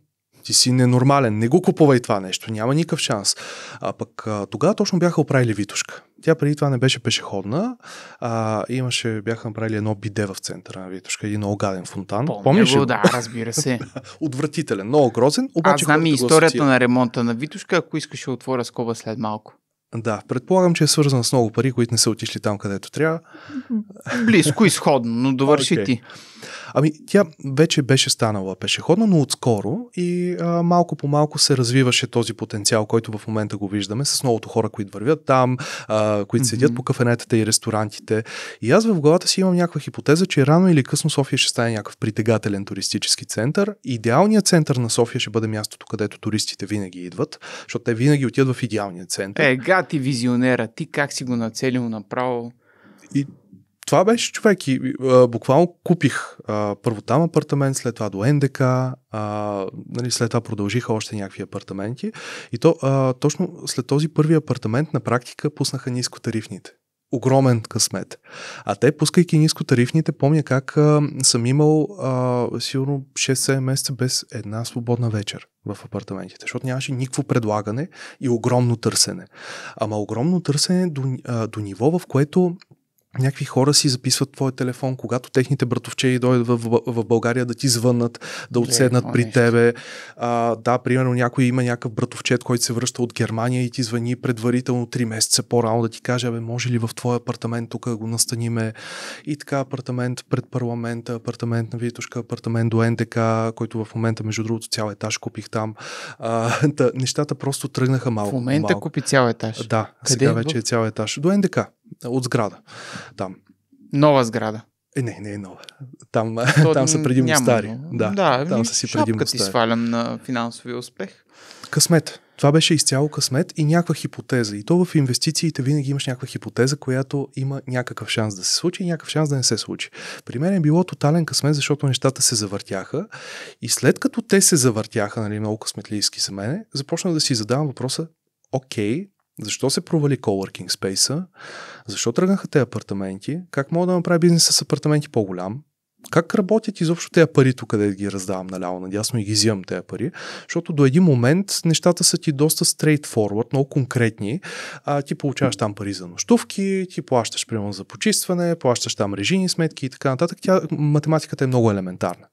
ти си ненормален, не го купувай това нещо, няма никакъв шанс. А пък тогава точно бяха оправили Витушка. Тя преди това не беше пешеходна, а имаше, бяха направили едно биде в центъра на Витушка, един много гаден фонтан. Помня Помниш го, да, разбира се. (laughs) Отвратителен, много грозен. Обаче, Аз знам и историята на ремонта на Витушка, ако искаш да отворя скоба след малко. Да, предполагам, че е свързан с много пари, които не са отишли там, където трябва. Близко, изходно, но довърши okay. ти. Ами тя вече беше станала пешеходна, но отскоро и а, малко по малко се развиваше този потенциал, който в момента го виждаме с многото хора, които вървят там, а, които седят mm-hmm. по кафенетата и ресторантите. И аз в главата си имам някаква хипотеза, че рано или късно София ще стане някакъв притегателен туристически център. Идеалният център на София ще бъде мястото, където туристите винаги идват, защото те винаги отиват в идеалния център. Е, гати визионера, ти как си го нацелил направо? И това беше човек и а, буквално купих а, първо там апартамент, след това до НДК, а, нали, след това продължиха още някакви апартаменти и то а, точно след този първи апартамент на практика пуснаха нискотарифните огромен късмет. А те, пускайки ниско тарифните, помня как а, съм имал а, сигурно 6-7 месеца без една свободна вечер в апартаментите, защото нямаше никакво предлагане и огромно търсене. Ама огромно търсене до, а, до ниво, в което някакви хора си записват твой телефон, когато техните братовчеи дойдат в, в, България да ти звънат, да отседнат при нещо. тебе. А, да, примерно някой има някакъв братовчет, който се връща от Германия и ти звъни предварително 3 месеца по-рано да ти каже, абе, може ли в твоя апартамент тук го настаниме? И така, апартамент пред парламента, апартамент на Витушка, апартамент до НДК, който в момента, между другото, цял етаж купих там. А, та, нещата просто тръгнаха малко. В момента малко. купи цял етаж. Да, Къде сега вече е цял етаж. До НДК. От сграда. Там. Нова сграда. Е, не, не е нова. Там, (laughs) То, там са предимно няма, стари. Но... Да, да, там са си предимно стари. ти свалям на финансовия успех. Късмет. Това беше изцяло късмет и някаква хипотеза. И то в инвестициите винаги имаш някаква хипотеза, която има някакъв шанс да се случи и някакъв шанс да не се случи. При мен е било тотален късмет, защото нещата се завъртяха и след като те се завъртяха, нали, много късметлийски за мене, започнах да си задавам въпроса, окей, защо се провали коворкинг спейса? Защо тръгнаха те апартаменти? Как мога да направя бизнес с апартаменти по-голям? Как работят изобщо тези пари тук, къде ги раздавам наляво надясно и ги взимам тези пари? Защото до един момент нещата са ти доста straightforward, много конкретни. А, ти получаваш там пари за нощувки, ти плащаш примерно за почистване, плащаш там режини сметки и така нататък. Тя, математиката е много елементарна.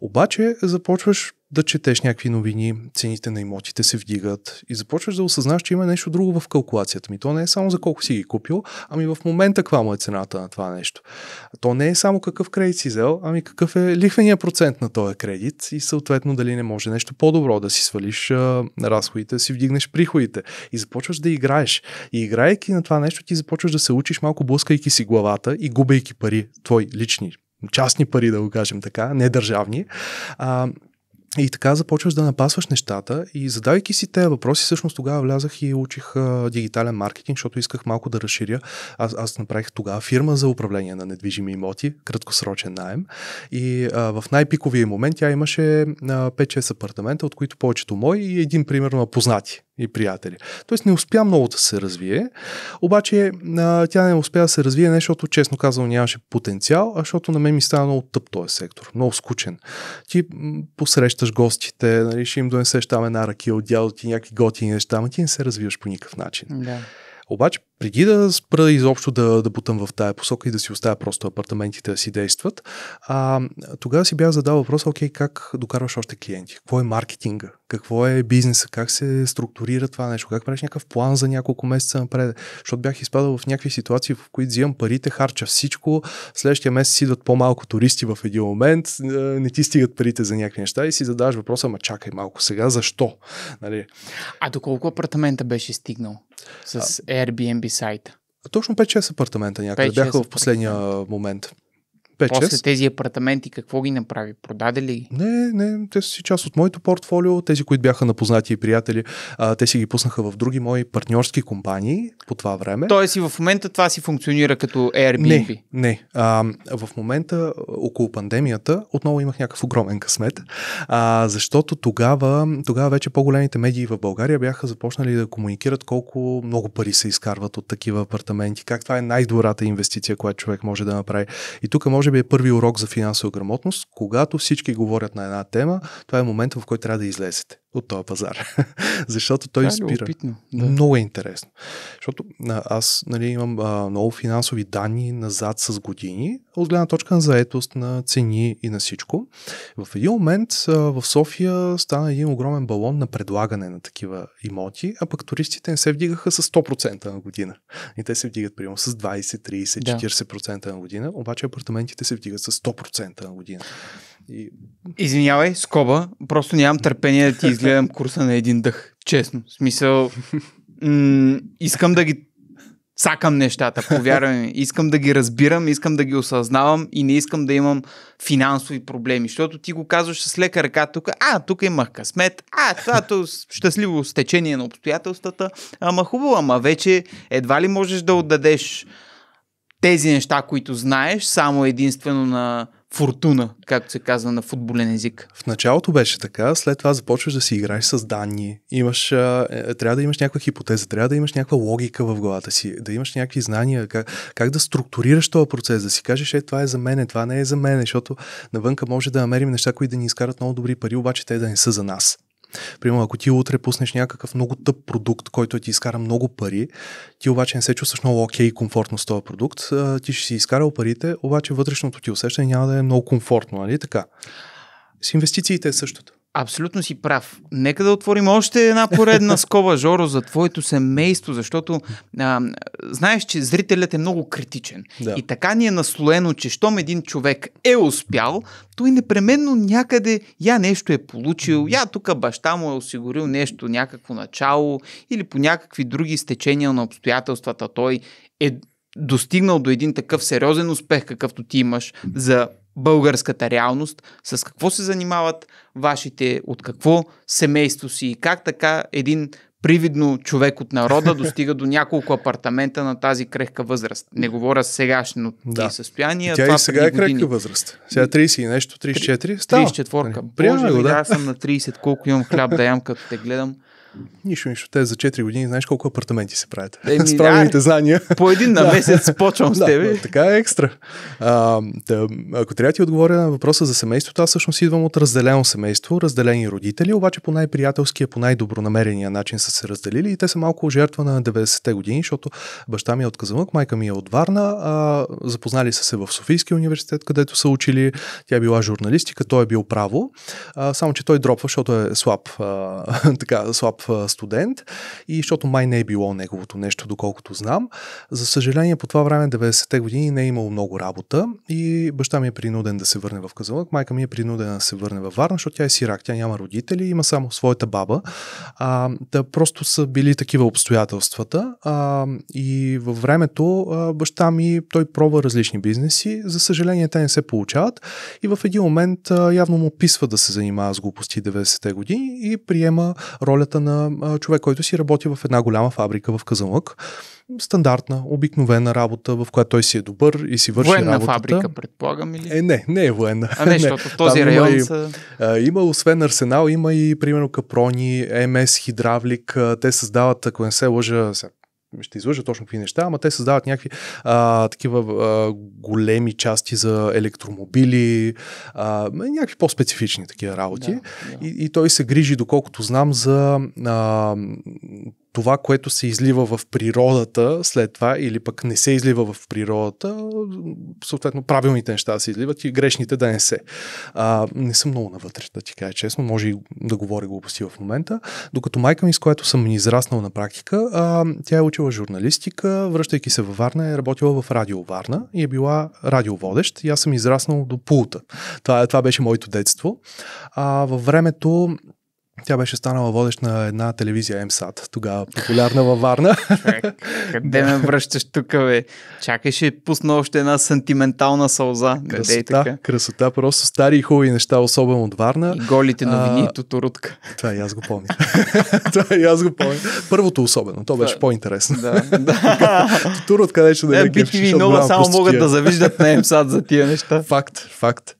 Обаче започваш да четеш някакви новини, цените на имотите се вдигат и започваш да осъзнаш, че има нещо друго в калкулацията ми. То не е само за колко си ги купил, ами в момента каква му е цената на това нещо. То не е само какъв кредит си взел, ами какъв е лихвения процент на този кредит и съответно дали не може нещо по-добро да си свалиш а, разходите, да си вдигнеш приходите и започваш да играеш. И играйки на това нещо, ти започваш да се учиш малко блъскайки си главата и губейки пари, твои лични частни пари, да го кажем така, не държавни. А, и така започваш да напасваш нещата и задавайки си тези въпроси, всъщност тогава влязах и учих а, дигитален маркетинг, защото исках малко да разширя. Аз, аз направих тогава фирма за управление на недвижими имоти, краткосрочен найем. И а, в най-пиковия момент тя имаше а, 5-6 апартамента, от които повечето мои и един примерно познати и приятели. Тоест не успя много да се развие, обаче а, тя не успя да се развие не защото, честно казвам, нямаше потенциал, а защото на мен ми стана много тъп този сектор, много скучен. Ти посрещаш гостите, нали, ще им донесеш там една ракия от дядо ти, някакви готини неща, но ти не се развиваш по никакъв начин. Да. Обаче, преди да спра изобщо да, да бутам в тая посока и да си оставя просто апартаментите да си действат, а, тогава си бях задал въпрос, окей, как докарваш още клиенти? Какво е маркетинга? какво е бизнеса, как се структурира това нещо, как правиш някакъв план за няколко месеца напред. Защото бях изпадал в някакви ситуации, в които взимам парите, харча всичко, следващия месец идват по-малко туристи в един момент, не ти стигат парите за някакви неща и си задаваш въпроса, ма чакай малко сега, защо? Нали? А до колко апартамента беше стигнал с Airbnb сайта? Точно 5-6 апартамента някъде бяха в последния момент. 5-6. После тези апартаменти какво ги направи? Продаде ли? Не, не, те са си част от моето портфолио, тези, които бяха напознати и приятели, а, те си ги пуснаха в други мои партньорски компании по това време. Тоест и в момента това си функционира като Airbnb? Не, не. А, в момента около пандемията отново имах някакъв огромен късмет, а, защото тогава, тогава вече по-големите медии в България бяха започнали да комуникират колко много пари се изкарват от такива апартаменти, как това е най-добрата инвестиция, която човек може да направи. И тук може може би е първи урок за финансова грамотност. Когато всички говорят на една тема, това е момент, в който трябва да излезете от този пазар. (laughs) Защото той Това е спира. да. Много е интересно. Защото аз нали, имам а, много финансови данни назад с години, от гледна точка на заетост, на цени и на всичко. В един момент а, в София стана един огромен балон на предлагане на такива имоти, а пък туристите не се вдигаха с 100% на година. И те се вдигат примерно с 20, 30, 40% да. на година, обаче апартаментите се вдигат с 100% на година. И... Извинявай, скоба, просто нямам търпение да ти изгледам курса на един дъх. Честно, в смисъл, м- искам да ги цакам нещата, повярвай ми. Искам да ги разбирам, искам да ги осъзнавам и не искам да имам финансови проблеми, защото ти го казваш с лека ръка тук, а, тук имах късмет, а, това то щастливо стечение на обстоятелствата, ама хубаво, ама вече едва ли можеш да отдадеш тези неща, които знаеш, само единствено на фортуна, както се казва на футболен език. В началото беше така, след това започваш да си играеш с данни. Имаш, е, е, трябва да имаш някаква хипотеза, трябва да имаш някаква логика в главата си, да имаш някакви знания, как, как да структурираш този процес, да си кажеш, е, това е за мене, това не е за мене, защото навънка може да намерим неща, които да ни изкарат много добри пари, обаче те да не са за нас. Примерно, ако ти утре пуснеш някакъв много тъп продукт, който ти изкара много пари, ти обаче не се чувстваш много окей okay, и комфортно с този продукт, ти ще си изкарал парите, обаче вътрешното ти усещане няма да е много комфортно, нали така? С инвестициите е същото. Абсолютно си прав. Нека да отворим още една поредна скоба, Жоро, за твоето семейство, защото а, знаеш, че зрителят е много критичен. Да. И така ни е наслоено, че щом един човек е успял, той непременно някъде я нещо е получил, я тук баща му е осигурил нещо, някакво начало или по някакви други стечения на обстоятелствата той е достигнал до един такъв сериозен успех, какъвто ти имаш за българската реалност, с какво се занимават вашите, от какво семейство си и как така един привидно човек от народа достига до няколко апартамента на тази крехка възраст. Не говоря сегашно да. състояние. Тя това и сега е крехка възраст. Сега 30 и нещо, 34. Става. 34. Нали, Боже, го, да. аз съм на 30, колко имам хляб да ям, като те гледам. Нищо, нищо. Те за 4 години знаеш колко апартаменти се правят. Еми, (laughs) с правилните знания. По един на (laughs) месец почвам с тебе. Да, така е екстра. А, да, ако трябва да ти отговоря на въпроса за семейството, аз всъщност идвам от разделено семейство, разделени родители, обаче по най-приятелския, по най-добронамерения начин са се разделили и те са малко жертва на 90-те години, защото баща ми е от Казамък, майка ми е от Варна, а, запознали са се в Софийския университет, където са учили. Тя е била журналистика, той е бил право, а, само че той дропва, защото е слаб, а, (laughs) така, слаб студент и защото май не е било неговото нещо, доколкото знам. За съжаление, по това време, 90-те години, не е имало много работа и баща ми е принуден да се върне в Казалък, майка ми е принудена да се върне във Варна, защото тя е сирак, тя няма родители, има само своята баба. А, да, просто са били такива обстоятелствата а, и във времето а, баща ми, той пробва различни бизнеси, за съжаление те не се получават и в един момент а, явно му писва да се занимава с глупости 90-те години и приема ролята на а, човек, който си работи в една голяма фабрика в Казанлък. Стандартна, обикновена работа, в която той си е добър и си върши военна работата. Военна фабрика, предполагам или? Е, не, не е военна. А, не, не. защото в (laughs) този Там район има, са... и, има, освен арсенал, има и, примерно, капрони, МС, хидравлик. те създават, ако не се лъжа, ще излъжа точно какви неща, ама те създават някакви а, такива а, големи части за електромобили, а, някакви по-специфични такива работи. Да, да. И, и той се грижи, доколкото знам, за а, това, което се излива в природата след това или пък не се излива в природата, съответно правилните неща да се изливат и грешните да не се. А, не съм много навътре, да ти кажа честно, може и да говори глупости в момента, докато майка ми, с която съм израснал на практика, а, тя е учила журналистика, връщайки се във Варна е работила в радио Варна и е била радиоводещ и аз съм израснал до пулта. Това, това беше моето детство. А, във времето тя беше станала водещ на една телевизия МСАТ, тогава популярна във Варна. Къде ме връщаш тук, бе? Чакай, ще пусна още една сантиментална сълза. Красота, така. красота, просто стари и хубави неща, особено от Варна. И голите новини а, Тутурутка. Това и аз го помня. (laughs) това и аз го помня. Първото особено, то беше по-интересно. да, (laughs) да. Тоторутка нещо да е. BTV и само могат да завиждат на МСАТ за тия неща. Факт, факт.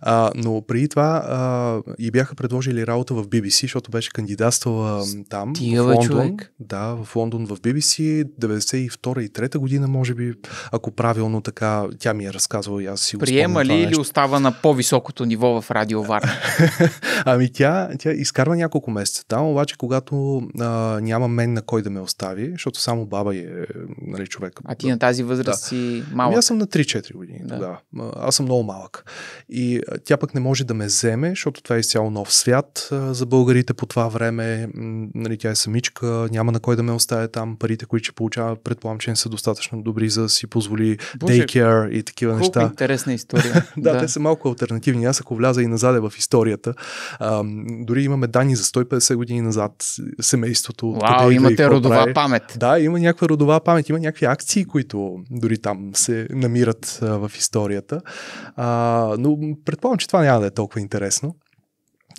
А, но преди това а, и бяха предложили работа в BBC, защото беше кандидатствала там, Стига, в Лондон. Човек. Да, в Лондон в BBC, 92 и 3 година, може би, ако правилно така, тя ми е разказвала и аз си Приема ли или остава на по-високото ниво в Радио Варна? (laughs) ами тя, тя изкарва няколко месеца там, обаче когато а, няма мен на кой да ме остави, защото само баба е нали, човек. А ти на тази възраст да. си малък? Ами аз съм на 3-4 години да. тогава. Аз съм много малък. И тя пък не може да ме вземе, защото това е изцяло нов свят за българите по това време. Нали, тя е самичка, няма на кой да ме оставя там. Парите, които ще получава, предполагам, че не са достатъчно добри за да си позволи Боже, daycare и такива колко неща. интересна история. (laughs) да, да, те са малко альтернативни. Аз ако вляза и назад в историята, а, дори имаме данни за 150 години назад семейството. Вау, имате да родова прави. памет. Да, има някаква родова памет, има някакви акции, които дори там се намират а, в историята. А, но предполагам, че това няма да е толкова интересно.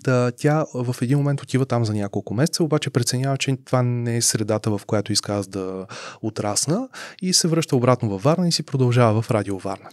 Та, тя в един момент отива там за няколко месеца, обаче преценява, че това не е средата, в която иска аз да отрасна и се връща обратно във Варна и си продължава в Радио Варна.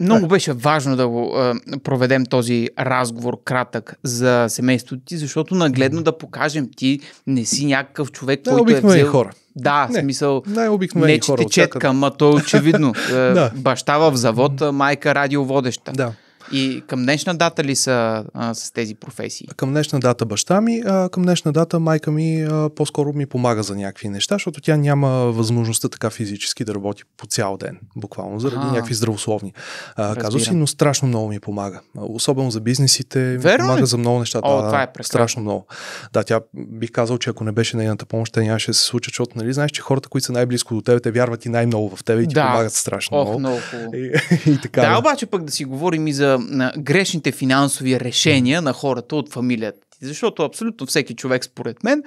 Много беше важно да го е, проведем този разговор кратък за семейството ти, защото нагледно да покажем ти не си някакъв човек, който е взел... хора. Да, не, смисъл. най не, че хора. те четка, ма то е очевидно. (laughs) Е, да. Баща в завод, майка радиоводеща. Да. И към днешна дата ли са а, с тези професии? Към днешна дата баща ми, а към днешна дата майка ми а, по-скоро ми помага за някакви неща, защото тя няма възможността така физически да работи по цял ден, буквално заради а, някакви здравословни а, казуси, но страшно много ми помага. Особено за бизнесите, Верно? ми помага за много неща. О, да, това е прекрасно. страшно много. Да, тя бих казал, че ако не беше нейната помощ, те нямаше да се случи, защото нали, знаеш, че хората, които са най-близко до теб, те вярват и най-много в теб и ти да. помагат страшно Ох, много. много. (laughs) и, и така, да, да, обаче пък да си говорим и за на грешните финансови решения на хората от фамилията ти. Защото абсолютно всеки човек, според мен,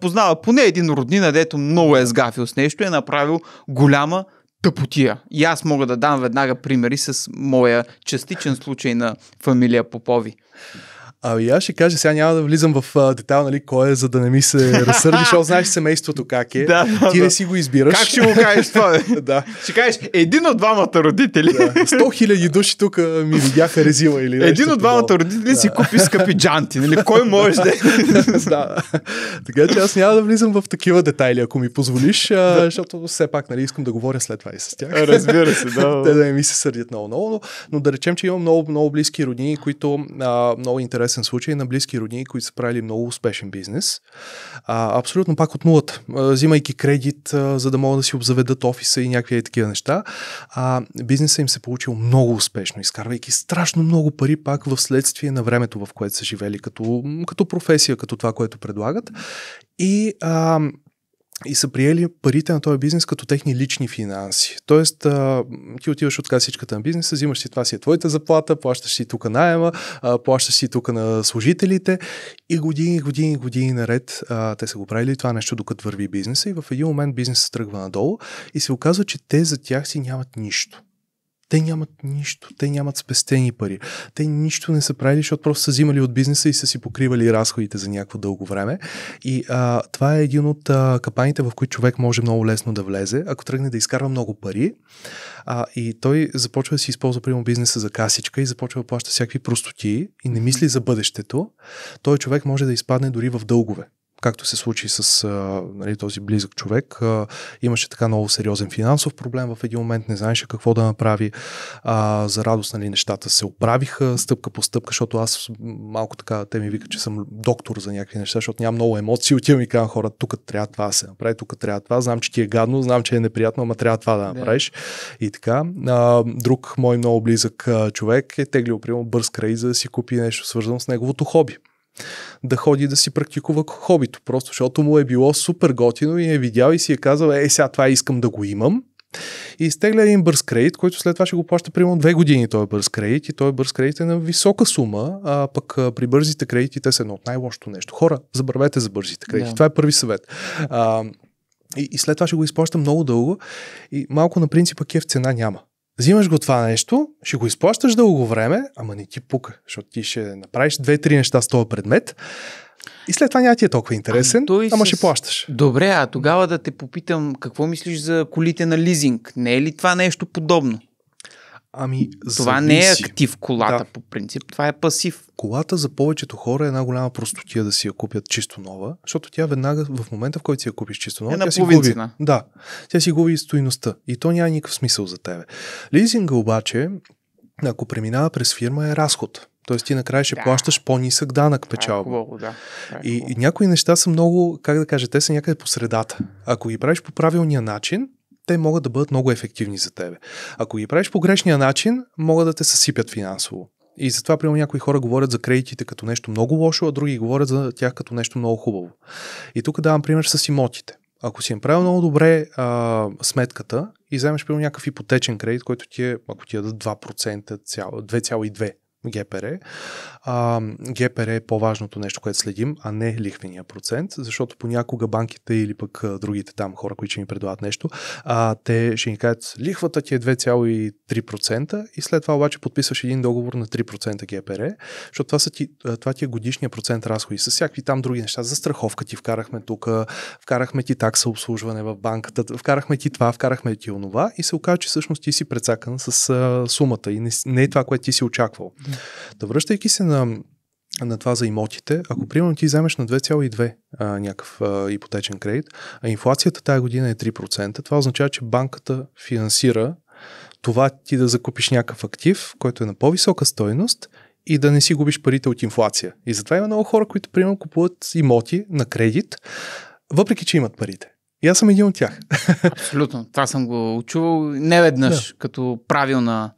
познава поне един роднина, дето много е сгафил с нещо и е направил голяма тъпотия. И аз мога да дам веднага примери с моя частичен случай на фамилия Попови. Ами аз ще кажа, сега няма да влизам в а, детайл, нали, кой е, за да не ми се разсърдиш, защото знаеш семейството как е. (laughs) да, да, Ти не да. си го избираш. Как ще го кажеш това? (laughs) да. Ще кажеш, един от двамата родители. да. хиляди души тук ми видяха резила или нещо. Един от двамата родители да. си купи скъпи джанти, нали? Кой може да е? (laughs) Да. Така че аз няма да влизам в такива детайли, ако ми позволиш, а, защото все пак, нали, искам да говоря след това и с тях. Разбира се, да. Те да не ми се сърдят много, много, но, но да речем, че имам много, много близки родини, които а, много интересно известен случай на близки родни, които са правили много успешен бизнес. А, абсолютно пак от нулата, взимайки кредит, а, за да могат да си обзаведат офиса и някакви такива неща. А, бизнеса им се получил много успешно, изкарвайки страшно много пари пак в следствие на времето, в което са живели като, като професия, като това, което предлагат. И а, и са приели парите на този бизнес като техни лични финанси. Тоест, а, ти отиваш от касичката на бизнеса, взимаш си това си е твоята заплата, плащаш си тук найема, а, плащаш си тук на служителите и години, години, години наред а, те са го правили това нещо, докато върви бизнеса и в един момент бизнесът тръгва надолу и се оказва, че те за тях си нямат нищо. Те нямат нищо, те нямат спестени пари. Те нищо не са правили, защото просто са взимали от бизнеса и са си покривали разходите за някакво дълго време. И а, това е един от а, капаните, в които човек може много лесно да влезе, ако тръгне да изкарва много пари. А, и той започва да си използва, примерно, бизнеса за касичка и започва да плаща всякакви простоти и не мисли за бъдещето. Той човек може да изпадне дори в дългове както се случи с а, нали, този близък човек, а, имаше така много сериозен финансов проблем в един момент, не знаеше какво да направи. А, за радост нали, нещата се оправиха стъпка по стъпка, защото аз малко така, те ми викат, че съм доктор за някакви неща, защото нямам много емоции, отивам и казвам хората, тук трябва това да се направи, тук трябва това, знам, че ти е гадно, знам, че е неприятно, ама трябва това да направиш. Да. И така. А, друг мой много близък а, човек е теглил, примерно, бърз край, за да си купи нещо свързано с неговото хоби да ходи да си практикува хобито, просто защото му е било супер готино и е видял и си е казал, ей сега това искам да го имам. И изтегля един бърз кредит, който след това ще го плаща примерно две години този бърз кредит и той бърз кредит е на висока сума, а пък при бързите кредити те са едно от най-лошото нещо. Хора, забравете за бързите кредити. Да. Това е първи съвет. А, и, и след това ще го изплаща много дълго и малко на принципа кеф цена няма. Взимаш го това нещо, ще го изплащаш дълго време, ама не ти пука, защото ти ще направиш две-три неща с този предмет. И след това няма ти е толкова интересен, ами ама с... ще плащаш. Добре, а тогава да те попитам, какво мислиш за колите на лизинг? Не е ли това нещо подобно? Ами, това зависи. не е актив колата да. по принцип, това е пасив. Колата за повечето хора е една голяма простотия да си я купят чисто нова, защото тя веднага в момента, в който си я купиш чисто нова, е тя си губи. Да, тя си губи стоиността и то няма никакъв смисъл за тебе. Лизинга обаче, ако преминава през фирма, е разход. Тоест ти накрая ще да. плащаш по-нисък данък е печалба. да. Е и, и някои неща са много, как да кажа, те са някъде по средата. Ако ги правиш по правилния начин, те могат да бъдат много ефективни за тебе. Ако ги правиш по грешния начин, могат да те съсипят финансово. И затова, примерно, някои хора говорят за кредитите като нещо много лошо, а други говорят за тях като нещо много хубаво. И тук давам пример с имотите. Ако си им правил много добре а, сметката и вземеш примерно някакъв ипотечен кредит, който ти е, ако ти дадат 2%, 2,2 ГПР. Е. А, ГПР е, е по-важното нещо, което следим, а не лихвения процент, защото понякога банките или пък другите там хора, които ще ни предлагат нещо, а, те ще ни кажат лихвата ти е 2,3% и след това обаче подписваш един договор на 3% ГПР, е, защото това, са ти, това ти е годишния процент разходи с всякакви там други неща. За страховка ти вкарахме тук, вкарахме ти такса обслужване в банката, вкарахме ти това, вкарахме ти онова и се оказва, че всъщност ти си прецакан с а, сумата и не, не е това, което ти си очаквал. Mm-hmm. Да връщайки се на, на това за имотите, ако примерно ти вземеш на 2,2 а, някакъв а, ипотечен кредит, а инфлацията тази година е 3%, това означава, че банката финансира това ти да закупиш някакъв актив, който е на по-висока стойност и да не си губиш парите от инфлация. И затова има много хора, които примерно купуват имоти на кредит, въпреки че имат парите. И аз съм един от тях. Абсолютно. Това съм го чувал неведнъж да. като правилна.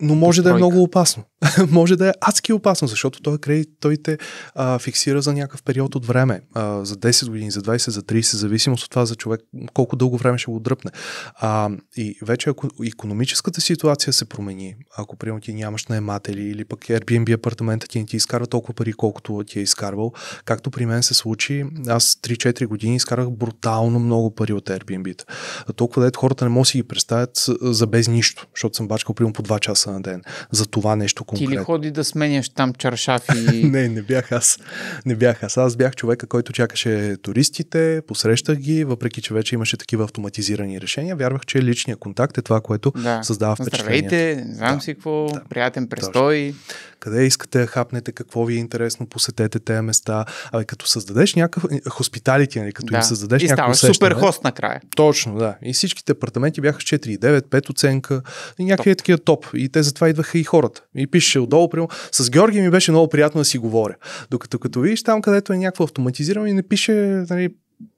Но може да е много опасно. (laughs) може да е адски опасно, защото този кредит той те а, фиксира за някакъв период от време. А, за 10 години, за 20, за 30, зависимост от това за човек колко дълго време ще го дръпне. А, и вече ако економическата ситуация се промени, ако приема ти нямаш наематели или пък Airbnb апартамента ти не ти изкарва толкова пари, колкото ти е изкарвал, както при мен се случи, аз 3-4 години изкарах брутално много пари от Airbnb-та. Толкова дето хората не могат да си ги представят за без нищо, защото съм бачкал примерно по 2 часа на ден за това нещо, конкретно. Ти ли ходи да сменяш там чаршафи? (laughs) не, не бях аз. Не бях аз. Аз бях човека, който чакаше туристите, посрещах ги, въпреки че вече имаше такива автоматизирани решения. Вярвах, че личният контакт е това, което да. създава впечатление. Здравейте, не знам да. си какво, да. приятен престой. Точно къде искате да хапнете, какво ви е интересно, посетете тези места. Абе, като създадеш някакъв хоспиталити, нали, като да. им създадеш и някакъв супер хост накрая. Точно, да. И всичките апартаменти бяха 4, 9, 5 оценка и някакви е топ. такива топ. И те затова идваха и хората. И пише отдолу, прямо. С Георги ми беше много приятно да си говоря. Докато като видиш там, където е някакво автоматизирано и не пише нали,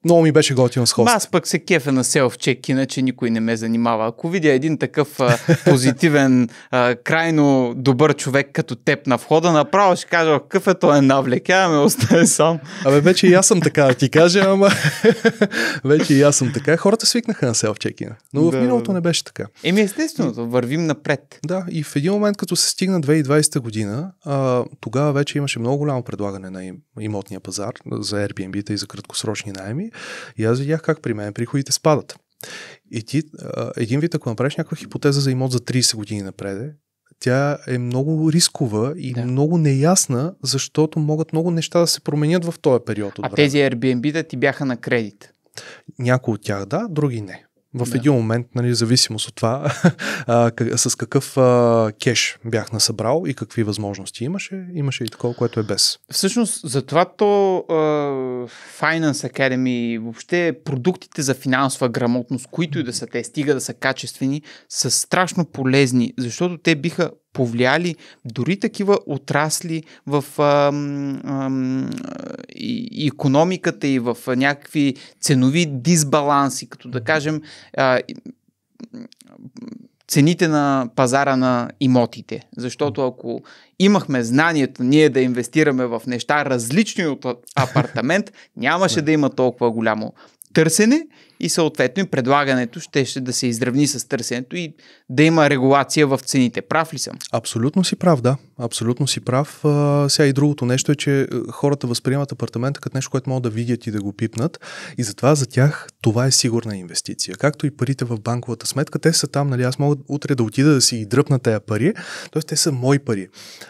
много ми беше готино с хост. Аз пък се кефа на селф иначе никой не ме занимава. Ако видя един такъв а, (laughs) позитивен, а, крайно добър човек като теб на входа, направо ще кажа, какъв е той е навлек, а ме остави сам. Абе, вече и аз съм така, да ти кажа, ама (laughs) вече и аз съм така. Хората свикнаха на селф чекина, но в миналото не беше така. Еми естествено, вървим напред. Да, и в един момент, като се стигна 2020 година, а, тогава вече имаше много голямо предлагане на имотния пазар за Airbnb-та и за краткосрочни найем заеми. И аз видях как при мен приходите спадат. И ти, един вид, ако направиш някаква хипотеза за имот за 30 години напреде, тя е много рискова и да. много неясна, защото могат много неща да се променят в този период. От а време. тези Airbnb-та ти бяха на кредит? Някои от тях да, други не. В да. един момент, нали, зависимост от това, (laughs) а, с какъв а, кеш бях насъбрал и какви възможности имаше, имаше и такова, което е без. Всъщност, затова то а, Finance Academy, въобще продуктите за финансова грамотност, които и да са те, стига да са качествени, са страшно полезни, защото те биха повлияли дори такива отрасли в ам, ам, и економиката и в някакви ценови дисбаланси, като да кажем а, цените на пазара на имотите. Защото ако имахме знанието ние да инвестираме в неща различни от апартамент, (laughs) нямаше да има толкова голямо търсене и съответно и предлагането ще, ще да се изравни с търсенето и да има регулация в цените. Прав ли съм? Абсолютно си прав, да. Абсолютно си прав. А, сега и другото нещо е, че е, хората възприемат апартамента като нещо, което могат да видят и да го пипнат и затова за тях това е сигурна инвестиция. Както и парите в банковата сметка, те са там, нали, аз мога утре да отида да си ги дръпна тези пари, т.е. те са мои пари.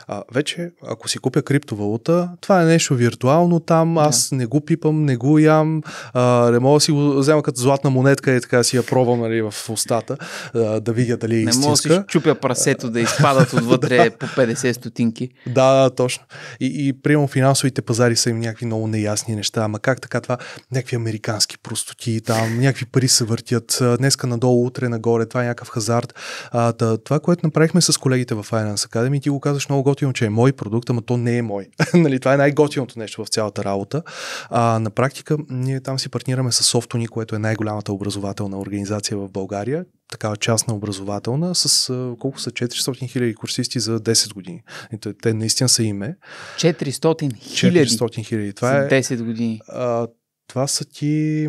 А, вече, ако си купя криптовалута, това е нещо виртуално там, аз да. не го пипам, не го ям, а, не мога да си го взема като златна монетка и е, така си я пробвам нали, в устата, да видя дали е Не мога да си чупя прасето да изпадат (laughs) отвътре да. по 50 стотинки. Да, да, точно. И, и приемам финансовите пазари са им някакви много неясни неща. Ама как така това? Някакви американски простоти, там някакви пари се въртят. Днеска надолу, утре нагоре. Това е някакъв хазарт. А, да, това, което направихме с колегите в Finance Academy, ти го казваш много готино, че е мой продукт, ама то не е мой. (laughs) нали, това е най-готиното нещо в цялата работа. А, на практика ние там си партнираме с софтуни, което е най-голямата образователна организация в България, такава частна образователна, с колко са 400 хиляди курсисти за 10 години. И те, те наистина са име. 400 хиляди? 400 хиляди. Това за 10 е- години. а, това са ти...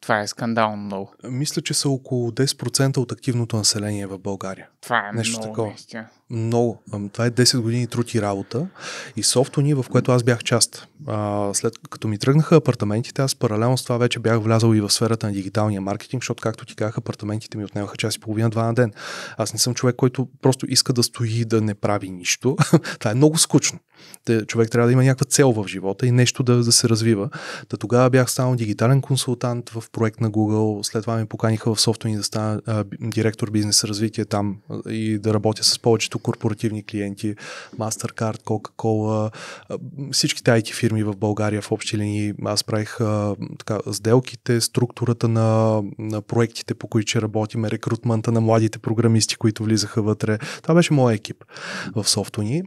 Това е скандално много. Мисля, че са около 10% от активното население в България. Това е Нещо много такова. Наистина много. Това е 10 години труд и работа. И ни, в което аз бях част. А, след като ми тръгнаха апартаментите, аз паралелно с това вече бях влязал и в сферата на дигиталния маркетинг, защото, както ти казах, апартаментите ми отнемаха час и половина-два на ден. Аз не съм човек, който просто иска да стои и да не прави нищо. (laughs) това е много скучно. Те, човек трябва да има някаква цел в живота и нещо да, да се развива. Та тогава бях станал дигитален консултант в проект на Google, след това ми поканиха в софтуни да стана а, директор бизнес развитие там и да работя с повечето корпоративни клиенти, MasterCard, Coca-Cola, всичките IT фирми в България в общи линии. Аз правих така, сделките, структурата на, на проектите, по които ще работиме, рекрутмента на младите програмисти, които влизаха вътре. Това беше моят екип в софтуни.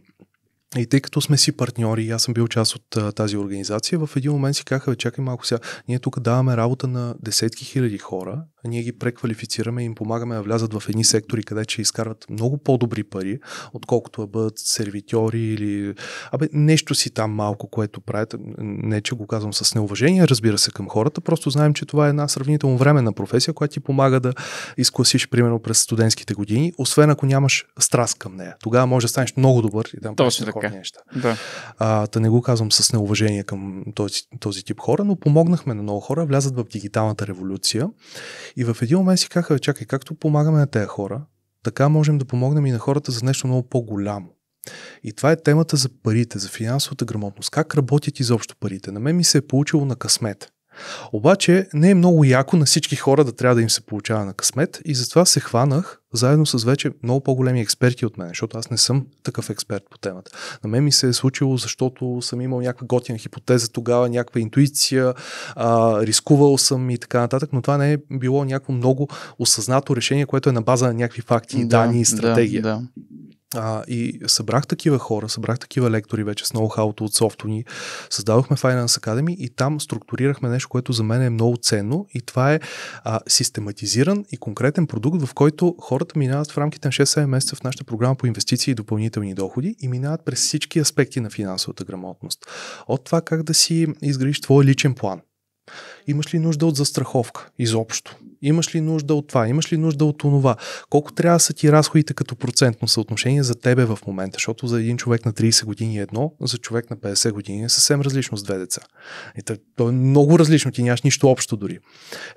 И тъй като сме си партньори, аз съм бил част от а, тази организация, в един момент си казаха, чакай малко сега, ние тук даваме работа на десетки хиляди хора ние ги преквалифицираме и им помагаме да влязат в едни сектори, къде че изкарват много по-добри пари, отколкото да бъдат сервитьори или абе, нещо си там малко, което правят. Не, че го казвам с неуважение, разбира се, към хората, просто знаем, че това е една сравнително временна професия, която ти помага да изкласиш, примерно, през студентските години, освен ако нямаш страст към нея. Тогава може да станеш много добър и да правиш такова неща. Да. А, та не го казвам с неуважение към този, този тип хора, но помогнахме на много хора, влязат в дигиталната революция и в един момент си казаха, чакай, както помагаме на тези хора, така можем да помогнем и на хората за нещо много по-голямо. И това е темата за парите, за финансовата грамотност. Как работят изобщо парите? На мен ми се е получило на късмет. Обаче не е много яко на всички хора да трябва да им се получава на късмет и затова се хванах заедно с вече много по-големи експерти от мен, защото аз не съм такъв експерт по темата. На мен ми се е случило, защото съм имал някаква готина хипотеза тогава, някаква интуиция, а, рискувал съм и така нататък, но това не е било някакво много осъзнато решение, което е на база на някакви факти, да, данни и стратегия. Да, да. А, и събрах такива хора, събрах такива лектори вече с ноу-хауто от софтуни, Създадохме Finance Academy и там структурирахме нещо, което за мен е много ценно и това е а, систематизиран и конкретен продукт, в който хората минават в рамките на 6-7 месеца в нашата програма по инвестиции и допълнителни доходи и минават през всички аспекти на финансовата грамотност. От това как да си изградиш твой личен план, имаш ли нужда от застраховка изобщо? Имаш ли нужда от това? Имаш ли нужда от онова? Колко трябва да са ти разходите като процентно съотношение за тебе в момента? Защото за един човек на 30 години е едно, за човек на 50 години е съвсем различно с две деца. И тър, то е много различно, ти нямаш нищо общо дори.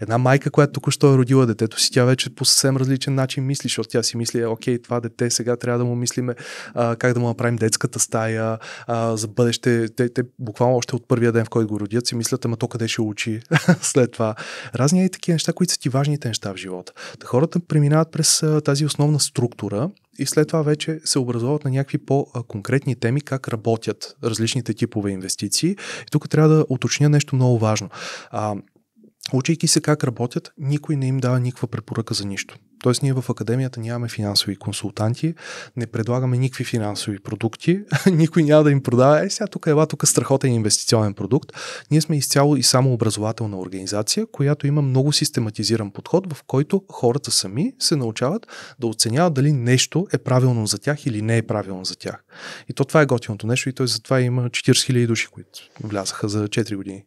Една майка, която току-що е родила детето си, тя вече по съвсем различен начин мисли, защото тя си мисли, е, окей, това дете сега трябва да му мислиме а, как да му направим детската стая, а, за бъдеще. Те, те буквално още от първия ден, в който го родят, си мислят, ама то къде ще учи, (laughs) след това. Разни е и такива неща, които са ти важните неща в живота. Хората преминават през тази основна структура и след това вече се образуват на някакви по-конкретни теми, как работят различните типове инвестиции. И тук трябва да уточня нещо много важно. А, учейки се как работят, никой не им дава никаква препоръка за нищо. Тоест ние в академията нямаме финансови консултанти, не предлагаме никакви финансови продукти, (laughs) никой няма да им продава. Е, сега тук е ела, тук е страхотен инвестиционен продукт. Ние сме изцяло и само образователна организация, която има много систематизиран подход, в който хората сами се научават да оценяват дали нещо е правилно за тях или не е правилно за тях. И то това е готиното нещо и той е затова има 40 000 души, които влязаха за 4 години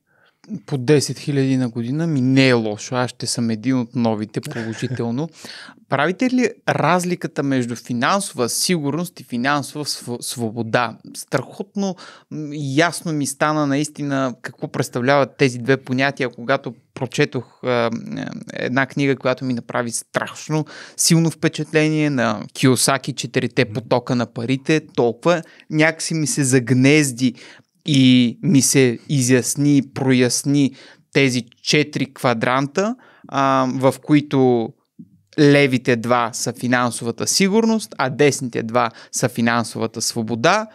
по 10 000 на година ми не е лошо. Аз ще съм един от новите положително. (laughs) Правите ли разликата между финансова сигурност и финансова свобода? Страхотно ясно ми стана наистина какво представляват тези две понятия, когато прочетох е, една книга, която ми направи страшно силно впечатление на Киосаки, четирите потока на парите, толкова някакси ми се загнезди и ми се изясни, проясни тези четири квадранта, а, в които левите два са финансовата сигурност, а десните два са финансовата свобода.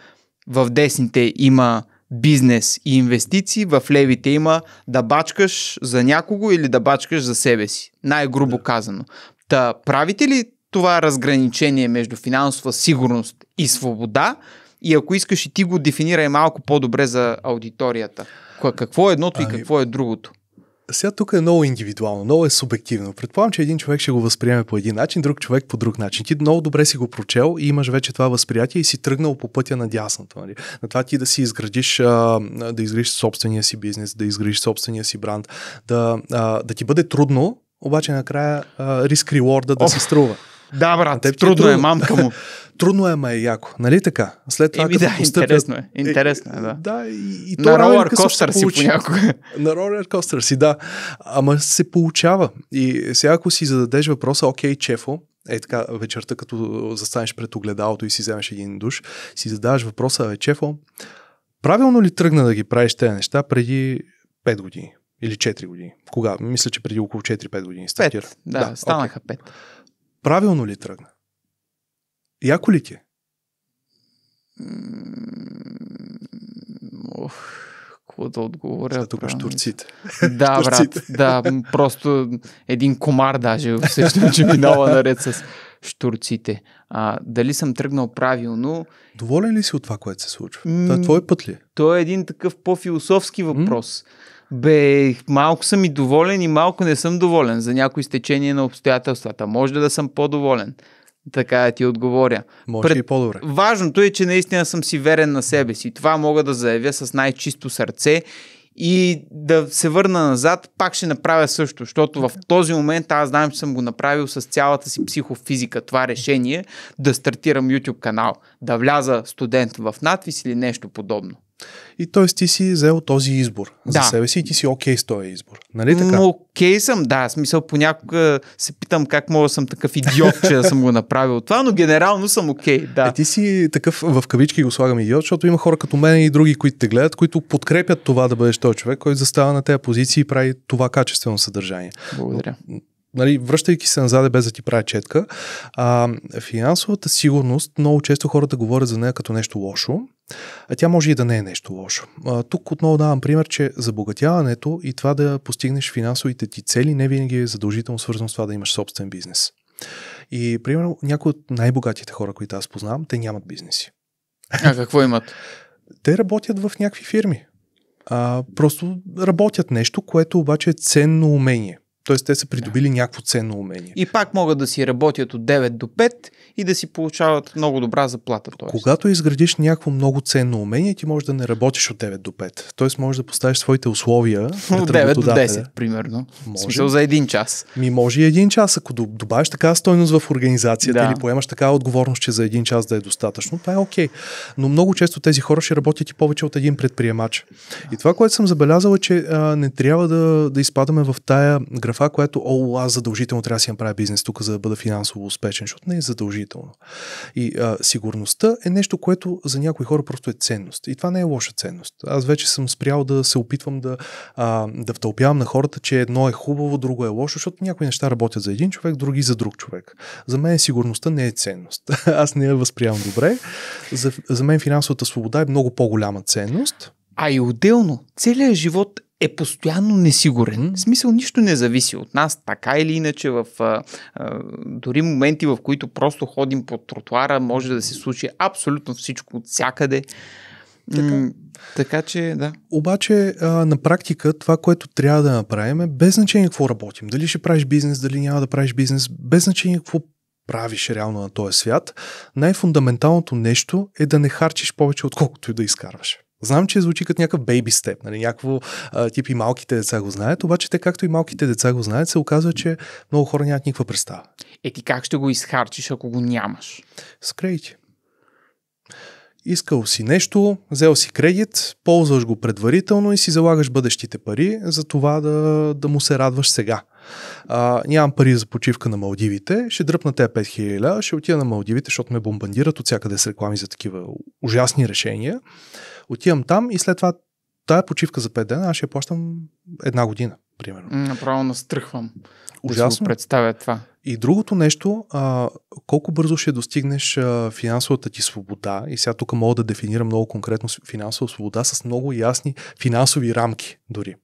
В десните има бизнес и инвестиции, в левите има да бачкаш за някого или да бачкаш за себе си. Най-грубо казано. Та правите ли това разграничение между финансова сигурност и свобода, и ако искаш и ти го дефинирай малко по-добре за аудиторията. Какво е едното ами, и какво е другото? Сега тук е много индивидуално, много е субективно. Предполагам, че един човек ще го възприеме по един начин, друг човек по друг начин. Ти много добре си го прочел и имаш вече това възприятие и си тръгнал по пътя на дясното. Нали? На това ти да си изградиш, да изградиш собствения си бизнес, да изградиш собствения си бранд, да, да ти бъде трудно, обаче накрая риск реворда да oh. се струва. Да, брат, теб е трудно, е, мамка му. (laughs) трудно е, ма е яко, нали така? След това, Еми, да, постъпят... интересно е, е, интересно е, да. Да, и, и то на ролер костър си понякога. (laughs) На ролер костър си, да. Ама се получава. И сега, ако си зададеш въпроса, окей, чефо, е така вечерта, като застанеш пред огледалото и си вземеш един душ, си задаваш въпроса, е, чефо, правилно ли тръгна да ги правиш тези неща преди 5 години? Или 4 години? Кога? Мисля, че преди около 4-5 години стартира. 5, да, да, станаха okay. 5. Правилно ли тръгна? Яко ли ти? Е? Ох, какво да отговоря? Сега тук штурците. Да, брат, да, просто един комар даже усещам, че минава наред с штурците. А, дали съм тръгнал правилно? Доволен ли си от това, което се случва? Това е твой път ли? Е? То е един такъв по-философски въпрос. М-м? бе, малко съм и доволен и малко не съм доволен за някои изтечение на обстоятелствата. Може да, да съм по-доволен. Така да ти отговоря. Може Пред... и по-добре. Важното е, че наистина съм си верен на себе си. Това мога да заявя с най-чисто сърце и да се върна назад, пак ще направя също, защото в този момент аз знам, че съм го направил с цялата си психофизика, това решение да стартирам YouTube канал, да вляза студент в надвис или нещо подобно. И т.е. ти си взел този избор да. за себе си и ти си окей okay с този избор. Нали така? окей okay съм, да. Смисъл, понякога се питам как мога да съм такъв идиот, че да съм го направил това, но генерално съм окей, okay, да. Е, ти си такъв, в кавички го слагам идиот, защото има хора като мен и други, които те гледат, които подкрепят това да бъдеш този човек, който застава на тези позиции и прави това качествено съдържание. Благодаря. нали, връщайки се назад, е без да ти правя четка, а, финансовата сигурност, много често хората говорят за нея като нещо лошо, а тя може и да не е нещо лошо. А, тук отново давам пример, че забогатяването и това да постигнеш финансовите ти цели не винаги е задължително свързано с това да имаш собствен бизнес. И, примерно, някои от най-богатите хора, които аз познавам, те нямат бизнеси. А какво имат? (laughs) те работят в някакви фирми. А, просто работят нещо, което обаче е ценно умение. Тоест те са придобили да. някакво ценно умение. И пак могат да си работят от 9 до 5 и да си получават много добра заплата. Тоест. Когато изградиш някакво много ценно умение, ти можеш да не работиш от 9 до 5. Тоест можеш да поставиш своите условия. От 9 до 10, примерно. Може. за един час. Ми може и един час. Ако добавиш такава стойност в организацията да. или поемаш такава отговорност, че за един час да е достатъчно, това е окей. Okay. Но много често тези хора ще работят и повече от един предприемач. И това, което съм забелязал е, че а, не трябва да, да изпадаме в тая графа, която о, аз задължително трябва да си направя бизнес тук, за да бъда финансово успешен, защото не е задължително. И а, сигурността е нещо, което за някои хора просто е ценност. И това не е лоша ценност. Аз вече съм спрял да се опитвам да, а, да втълпявам на хората, че едно е хубаво, друго е лошо, защото някои неща работят за един човек, други за друг човек. За мен сигурността не е ценност. (laughs) Аз не я възприемам добре. За, за мен финансовата свобода е много по-голяма ценност. А и отделно, целият живот е постоянно несигурен. В смисъл нищо не зависи от нас, така или иначе в а, а, дори моменти, в които просто ходим по тротуара, може да се случи абсолютно всичко от всякъде. Така. М- така че, да. Обаче, а, на практика, това, което трябва да направим е без значение какво работим. Дали ще правиш бизнес, дали няма да правиш бизнес, без значение какво правиш реално на този свят, най-фундаменталното нещо е да не харчиш повече, отколкото и да изкарваш. Знам, че звучи като някакъв бейби степ, нали, някакво а, тип и малките деца го знаят, обаче те както и малките деца го знаят, се оказва, че много хора нямат никаква представа. Е ти как ще го изхарчиш, ако го нямаш? С кредити. Искал си нещо, взел си кредит, ползваш го предварително и си залагаш бъдещите пари за това да, да му се радваш сега. А, нямам пари за почивка на Малдивите, ще дръпна те 5000, ще отида на Малдивите, защото ме бомбандират от всякъде с реклами за такива ужасни решения. Отивам там и след това тая почивка за 5 дена аз ще я плащам една година, примерно. Направо настръхвам. Ужасно. Да представя това. И другото нещо, а, колко бързо ще достигнеш а, финансовата ти свобода, и сега тук мога да дефинирам много конкретно финансова свобода с много ясни финансови рамки дори.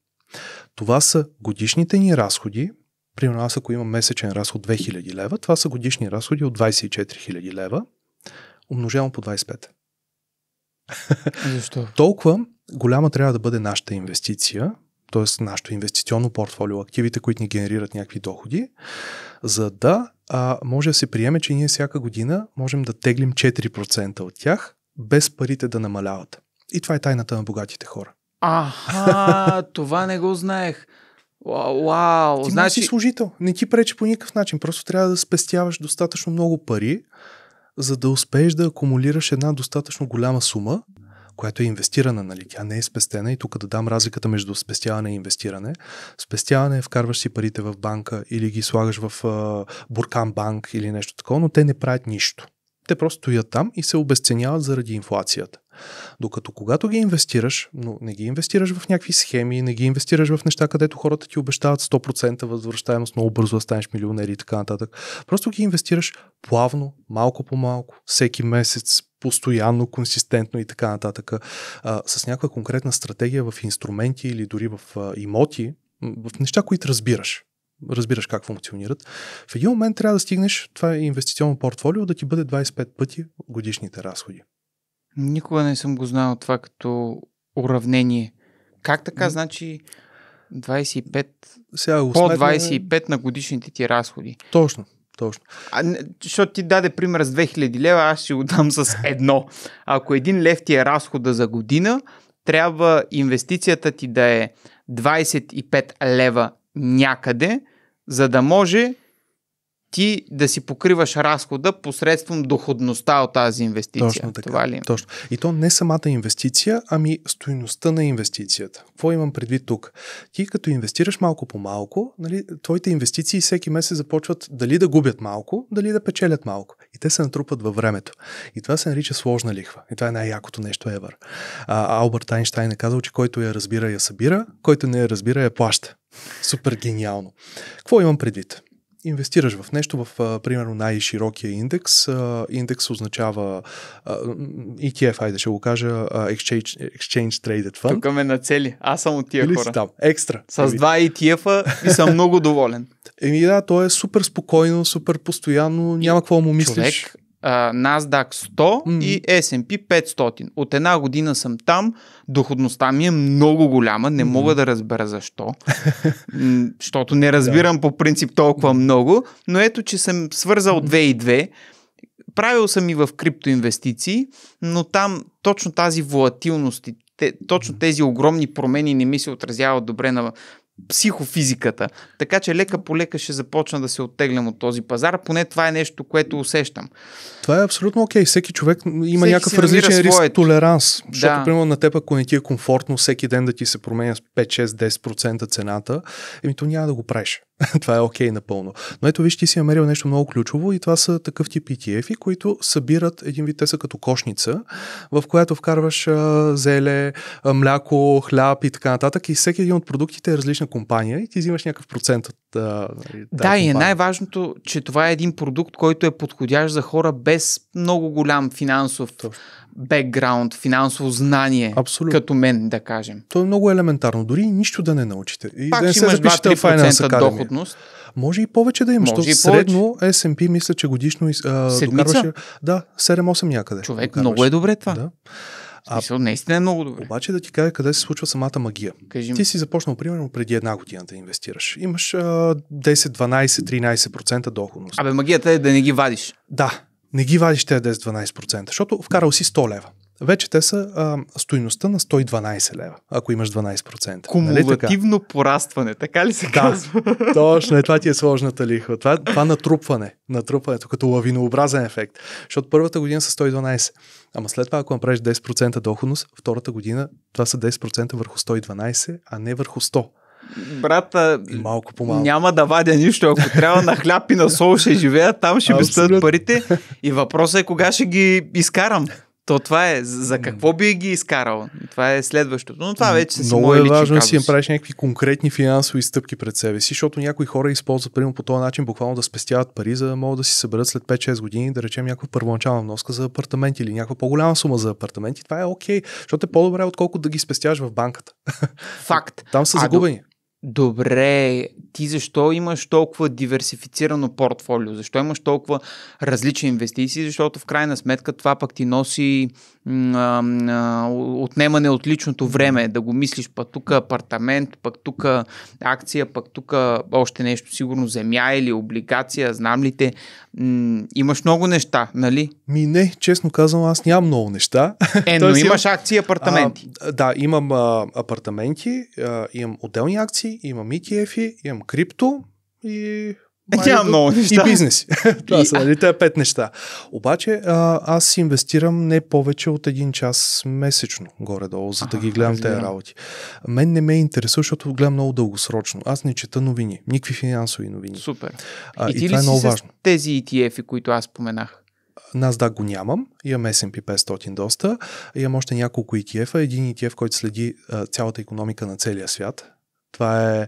Това са годишните ни разходи, примерно аз ако имам месечен разход 2000 лева, това са годишни разходи от 24 000 лева, умножено по 25. (laughs) Защо? Толкова голяма трябва да бъде нашата инвестиция, т.е. нашето инвестиционно портфолио, активите, които ни генерират някакви доходи, за да а, може да се приеме, че ние всяка година можем да теглим 4% от тях, без парите да намаляват. И това е тайната на богатите хора. Аха, (laughs) това не го знаех. Вау, ти значи... си служител. Не ти пречи по никакъв начин. Просто трябва да спестяваш достатъчно много пари, за да успееш да акумулираш една достатъчно голяма сума, която е инвестирана, нали? Тя не е спестена и тук да дам разликата между спестяване и инвестиране. Спестяване е вкарваш си парите в банка или ги слагаш в а, буркан банк или нещо такова, но те не правят нищо. Те просто стоят там и се обесценяват заради инфлацията. Докато когато ги инвестираш, но не ги инвестираш в някакви схеми, не ги инвестираш в неща, където хората ти обещават 100% възвръщаемост, много бързо да станеш милионер и така нататък. Просто ги инвестираш плавно, малко по малко, всеки месец, постоянно, консистентно и така нататък, а, с някаква конкретна стратегия в инструменти или дори в а, имоти, в неща, които разбираш разбираш как функционират. В един момент трябва да стигнеш това е инвестиционно портфолио да ти бъде 25 пъти годишните разходи. Никога не съм го знал това като уравнение. Как така, значи 25, Сега по 25 на годишните ти разходи? Точно. Точно. А, защото ти даде пример с 2000 лева, аз ще го дам с едно. Ако един лев ти е разхода за година, трябва инвестицията ти да е 25 лева някъде, за да може ти да си покриваш разхода посредством доходността от тази инвестиция. Точно така. Това ли? Е? Точно. И то не самата инвестиция, ами стоиността на инвестицията. Какво имам предвид тук? Ти като инвестираш малко по малко, нали, твоите инвестиции всеки месец започват дали да губят малко, дали да печелят малко. И те се натрупат във времето. И това се нарича сложна лихва. И това е най-якото нещо ever. А, Алберт Айнштайн е казал, че който я разбира, я събира, който не я разбира, я плаща. Супер гениално. Какво имам предвид? инвестираш в нещо, в примерно най-широкия индекс. индекс означава ETF, айде ще го кажа, Exchange, exchange Traded Fund. Тук ме нацели. Аз съм от тия Или хора. Там, екстра. С Еми. два ETF-а и съм много доволен. Еми да, то е супер спокойно, супер постоянно, няма какво му мислиш. Човек, а, NASDAQ 100 mm. и S&P 500. От една година съм там, доходността ми е много голяма, не mm. мога да разбера защо, (laughs) защото не разбирам по принцип толкова много, но ето, че съм свързал 2 и 2. Правил съм и в криптоинвестиции, но там точно тази волатилност и те, точно тези огромни промени не ми се отразяват добре на, психофизиката. Така че лека по лека ще започна да се оттеглям от този пазар. Поне това е нещо, което усещам. Това е абсолютно окей. Okay. Всеки човек има всеки някакъв различен риск своето. толеранс. Защото, да. примерно, на теб, ако не ти е комфортно всеки ден да ти се променя с 5-6-10% цената, еми то няма да го правиш. (laughs) това е окей okay напълно. Но ето виж, ти си намерил нещо много ключово и това са такъв тип ETF-и, които събират един вид, те са като кошница, в която вкарваш а, зеле, а, мляко, хляб и така нататък и всеки един от продуктите е различна компания и ти взимаш някакъв процент от а, Да, и е най-важното, че това е един продукт, който е подходящ за хора без много голям финансов Точно бекграунд, финансово знание, Абсолютно. като мен, да кажем. То е много елементарно, дори нищо да не научите. И Пак да не ще имаш 2-3% доходност. Може и повече да имаш. Може и повече. Средно S&P мисля, че годишно а, докарваше... Да, 7-8 някъде. Човек, докарваше. много е добре това. Да. А, смисъл, наистина е много добре. Обаче да ти кажа къде се случва самата магия. Кажи ми. ти си започнал примерно преди една година да инвестираш. Имаш а, 10, 12, 13% доходност. Абе, магията е да не ги вадиш. Да, не ги вадиш те 10-12%, защото вкарал си 100 лева. Вече те са а, стоиността на 112 лева, ако имаш 12%. Кумулативно нали така? порастване, така ли се да, казва? (laughs) точно, е, това ти е сложната лихва. Това, това натрупване, натрупването като лавинообразен ефект. Защото първата година са 112, ама след това ако направиш 10% доходност, втората година това са 10% върху 112, а не върху 100. Брата, малко по малко. Няма да вадя нищо. Ако трябва на хляб и на сол ще живея, там ще стъдат парите. И въпросът е кога ще ги изкарам. То това е. За какво би ги изкарал? Това е следващото. Но това вече си Много е важно да си им правиш някакви конкретни финансови стъпки пред себе си, защото някои хора използват примерно по този начин буквално да спестяват пари, за да могат да си съберат след 5-6 години, да речем някаква първоначална вноска за апартамент или някаква по-голяма сума за апартамент. И това е окей, okay, защото е по-добре, отколкото да ги спестяваш в банката. Факт. Там са загубени. А, Добре, ти защо имаш толкова диверсифицирано портфолио? Защо имаш толкова различни инвестиции? Защото в крайна сметка това пък ти носи а, а, отнемане от личното време, да го мислиш пък тук апартамент, пък тук акция, пък тук още нещо, сигурно земя или облигация, знам ли те. М, имаш много неща, нали? Ми не, честно казвам, аз нямам много неща. Е, (laughs) но имаш акции и апартаменти. А, да, имам а, апартаменти, а, имам отделни акции, имам ETF, имам крипто и е, нямам много неща. И бизнес. (laughs) Това са нали, тези е пет неща. Обаче а, аз инвестирам не повече от един час месечно, горе-долу, за да ги гледам тези работи. Мен не ме интересува, защото гледам много дългосрочно. Аз не чета новини, никакви финансови новини. Супер. А, и, и това ли е много важно. тези ETF, които аз споменах? да го нямам, имам S&P 500 доста, имам още няколко ETF-а, един ETF, който следи а, цялата економика на целия свят, това е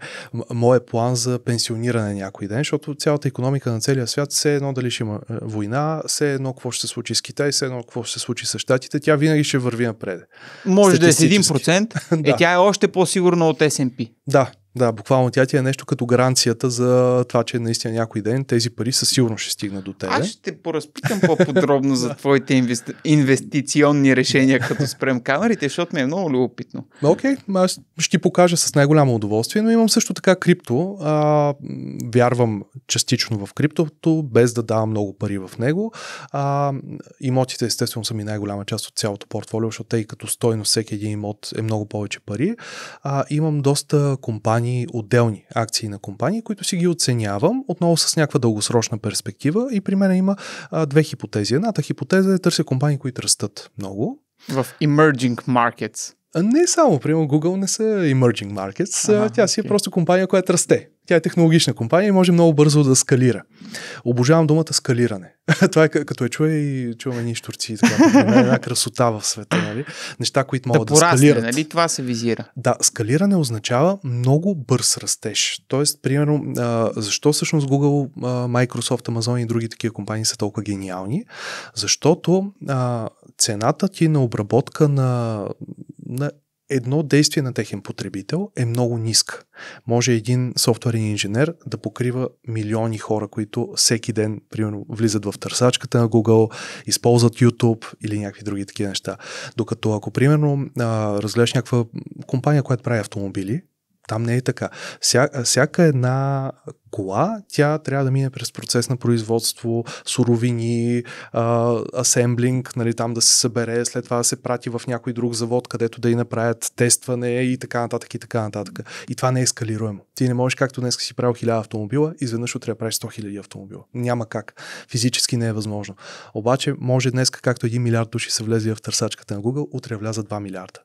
моят план за пенсиониране някой ден, защото цялата економика на целия свят, все едно дали ще има е, война, все едно какво ще се случи с Китай, все едно какво ще се случи с Щатите, тя винаги ще върви напред. Може да е с 1%, (laughs) е, тя е още по-сигурна от S&P. Да, да, буквално тя ти е нещо като гаранцията за това, че наистина някой ден тези пари със сигурност ще стигнат до теб. Аз ще те поразпитам по-подробно за твоите инвести... инвестиционни решения, като спрем камерите, защото ми е много любопитно. Окей, okay, аз ще ти покажа с най-голямо удоволствие, но имам също така крипто. А, вярвам частично в криптото, без да давам много пари в него. А, имотите, естествено, са ми най-голяма част от цялото портфолио, защото тъй като стойност всеки един имот е много повече пари. А, имам доста компании компании, отделни акции на компании, които си ги оценявам отново с някаква дългосрочна перспектива и при мен има а, две хипотези. Едната хипотеза е търся компании, които растат много. В emerging markets. Не само, примерно Google не са emerging markets, ага, тя си okay. е просто компания, която расте. Тя е технологична компания и може много бързо да скалира. Обожавам думата скалиране. (laughs) Това е като е чуя и чуваме ние штурци. Така, е, е, е една красота в света. Нали? Неща, които могат да, да порасне, скалират. Нали? Това се визира. Да, скалиране означава много бърз растеж. Тоест, примерно, защо всъщност Google, Microsoft, Amazon и други такива компании са толкова гениални? Защото цената ти на обработка на, на едно действие на техен потребител е много ниска. Може един софтуерен инженер да покрива милиони хора, които всеки ден, примерно, влизат в търсачката на Google, използват YouTube или някакви други такива неща. Докато ако, примерно, разгледаш някаква компания, която прави автомобили, там не е така. Вся, всяка една кола, тя трябва да мине през процес на производство, суровини, а, асемблинг, нали, там да се събере, след това да се прати в някой друг завод, където да и направят тестване и така нататък и така нататък. И това не е ескалируемо. Ти не можеш, както днес си правил 1000 автомобила, изведнъж утре да правиш 100 000 автомобила. Няма как. Физически не е възможно. Обаче може днес, както 1 милиард души са влезли в търсачката на Google, утре вляза 2 милиарда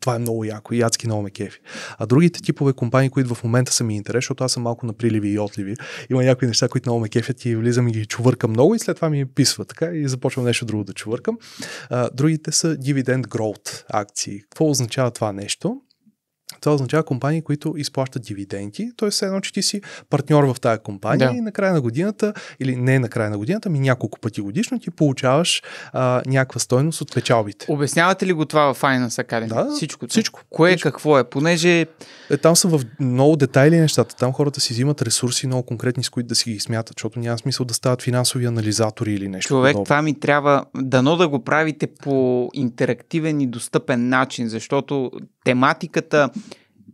това е много яко и адски много ме кефи. А другите типове компании, които в момента са ми интерес, защото аз съм малко на приливи и отливи, има някои неща, които много ме кефят и влизам и ги чувъркам много и след това ми писва така и започвам нещо друго да чувъркам. А, другите са дивиденд growth акции. Какво означава това нещо? Това означава компании, които изплащат дивиденти, т.е. едно, че ти си партньор в тази компания да. и на края на годината, или не на края на годината, ми няколко пъти годишно ти получаваш а, някаква стойност от печалбите. Обяснявате ли го това в Finance Academy? Да, всичко. Всичко. Кое е, всичко. какво е? Понеже... Е, там са в много детайли нещата. Там хората си взимат ресурси много конкретни, с които да си ги смятат, защото няма смисъл да стават финансови анализатори или нещо. Човек, подобно. това ми трябва дано да го правите по интерактивен и достъпен начин, защото тематиката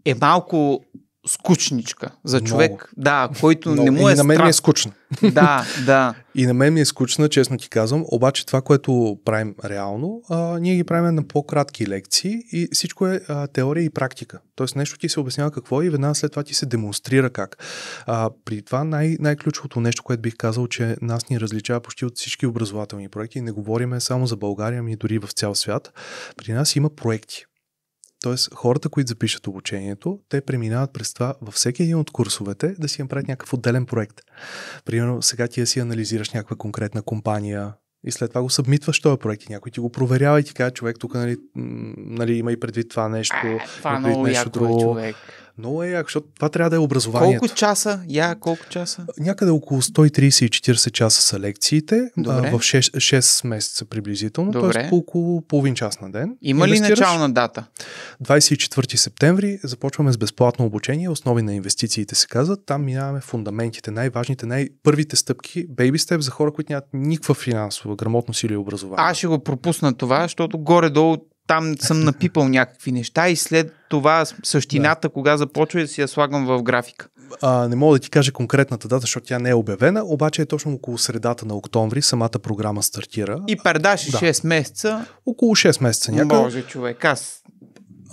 е малко скучничка за човек, много. да, който много. не му е И на мен страх. ми е скучна. Да, (laughs) да. И на мен ми е скучна, честно ти казвам, обаче това, което правим реално, а, ние ги правим на по-кратки лекции и всичко е а, теория и практика. Тоест нещо ти се обяснява какво е и веднага след това ти се демонстрира как. А, при това най- най-ключовото нещо, което бих казал, че нас ни различава почти от всички образователни проекти, не говориме само за България, ми дори в цял свят, при нас има проекти Тоест, хората, които запишат обучението, те преминават през това във всеки един от курсовете да си им правят някакъв отделен проект. Примерно, сега ти си анализираш някаква конкретна компания, и след това го събмитваш този проект и някой ти го проверява и ти казва, човек, тук нали, нали, има и предвид това нещо, а, е, това е много нещо друго. Човек. Много е як, защото това трябва да е образование. Колко часа? Я, колко часа? Някъде около 130-40 часа са лекциите. Добре. А, в 6, 6 месеца приблизително. Добре. Тоест по около половин час на ден. Има ли начална дата? 24 септември започваме с безплатно обучение. Основи на инвестициите се казват. Там минаваме фундаментите, най-важните, най-първите стъпки. Baby step за хора, които нямат никаква финансова грамотност или образование. Аз ще го пропусна това, защото горе-долу там съм напипал някакви неща и след това същината, да. кога започва да си я слагам в графика. А, не мога да ти кажа конкретната дата, защото тя не е обявена, обаче е точно около средата на октомври самата програма стартира. И пардаш да. 6 месеца. Около 6 месеца някъде. Може човек, аз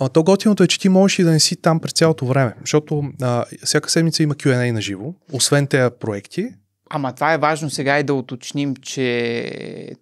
а, то готиното е, че ти можеш и да не си там през цялото време, защото а, всяка седмица има Q&A на живо, освен тези проекти. Ама това е важно сега и да уточним, че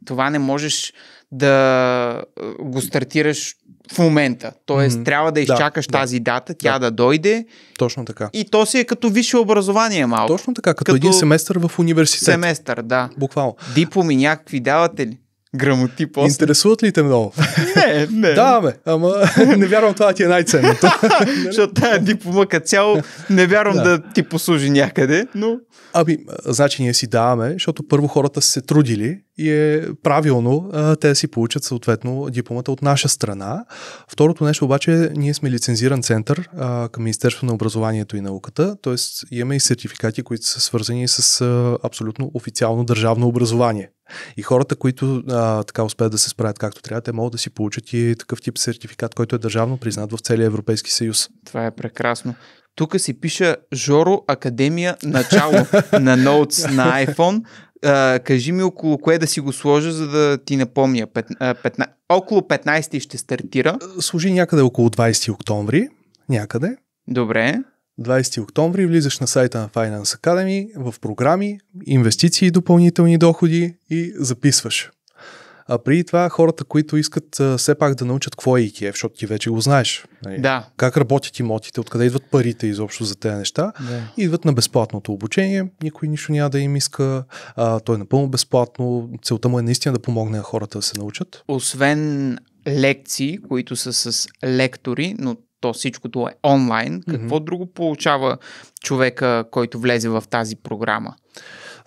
това не можеш да го стартираш в момента. Тоест, mm-hmm. трябва да изчакаш да, тази дата, тя да. да дойде. Точно така. И то си е като висше образование малко. Точно така, като, като един семестър в университет. Семестър, да. Буквално. Дипломи някакви давате ли? грамоти по Интересуват ли те много? (laughs) Не, не. Да, бе, ама (laughs) не вярвам това ти е най-ценното. (laughs) Защото тая диплома като цяло не вярвам да. да ти послужи някъде, но... Аби, значи ние си даваме, защото първо хората са се трудили, и е правилно а, те да си получат съответно дипломата от наша страна. Второто нещо обаче, ние сме лицензиран център а, към Министерство на образованието и науката, т.е. имаме и сертификати, които са свързани с а, абсолютно официално държавно образование. И хората, които а, така успеят да се справят както трябва, те могат да си получат и такъв тип сертификат, който е държавно признат в целия Европейски съюз. Това е прекрасно. Тук си пиша Жоро Академия начало (laughs) на ноутс на iPhone а, кажи ми около кое да си го сложа, за да ти напомня. Пет, а, петна, около 15 ще стартира. Служи някъде около 20 октомври. Някъде. Добре. 20 октомври влизаш на сайта на Finance Academy в програми, инвестиции и допълнителни доходи и записваш. А преди това хората, които искат а, все пак да научат какво е IKF, защото ти вече го знаеш. Нали? Да. Как работят имотите, откъде идват парите изобщо за тези неща. Да. Идват на безплатното обучение, никой нищо няма да им иска. А, той е напълно безплатно. Целта му е наистина да помогне на хората да се научат. Освен лекции, които са с лектори, но то всичкото е онлайн. Какво mm-hmm. друго получава човека, който влезе в тази програма?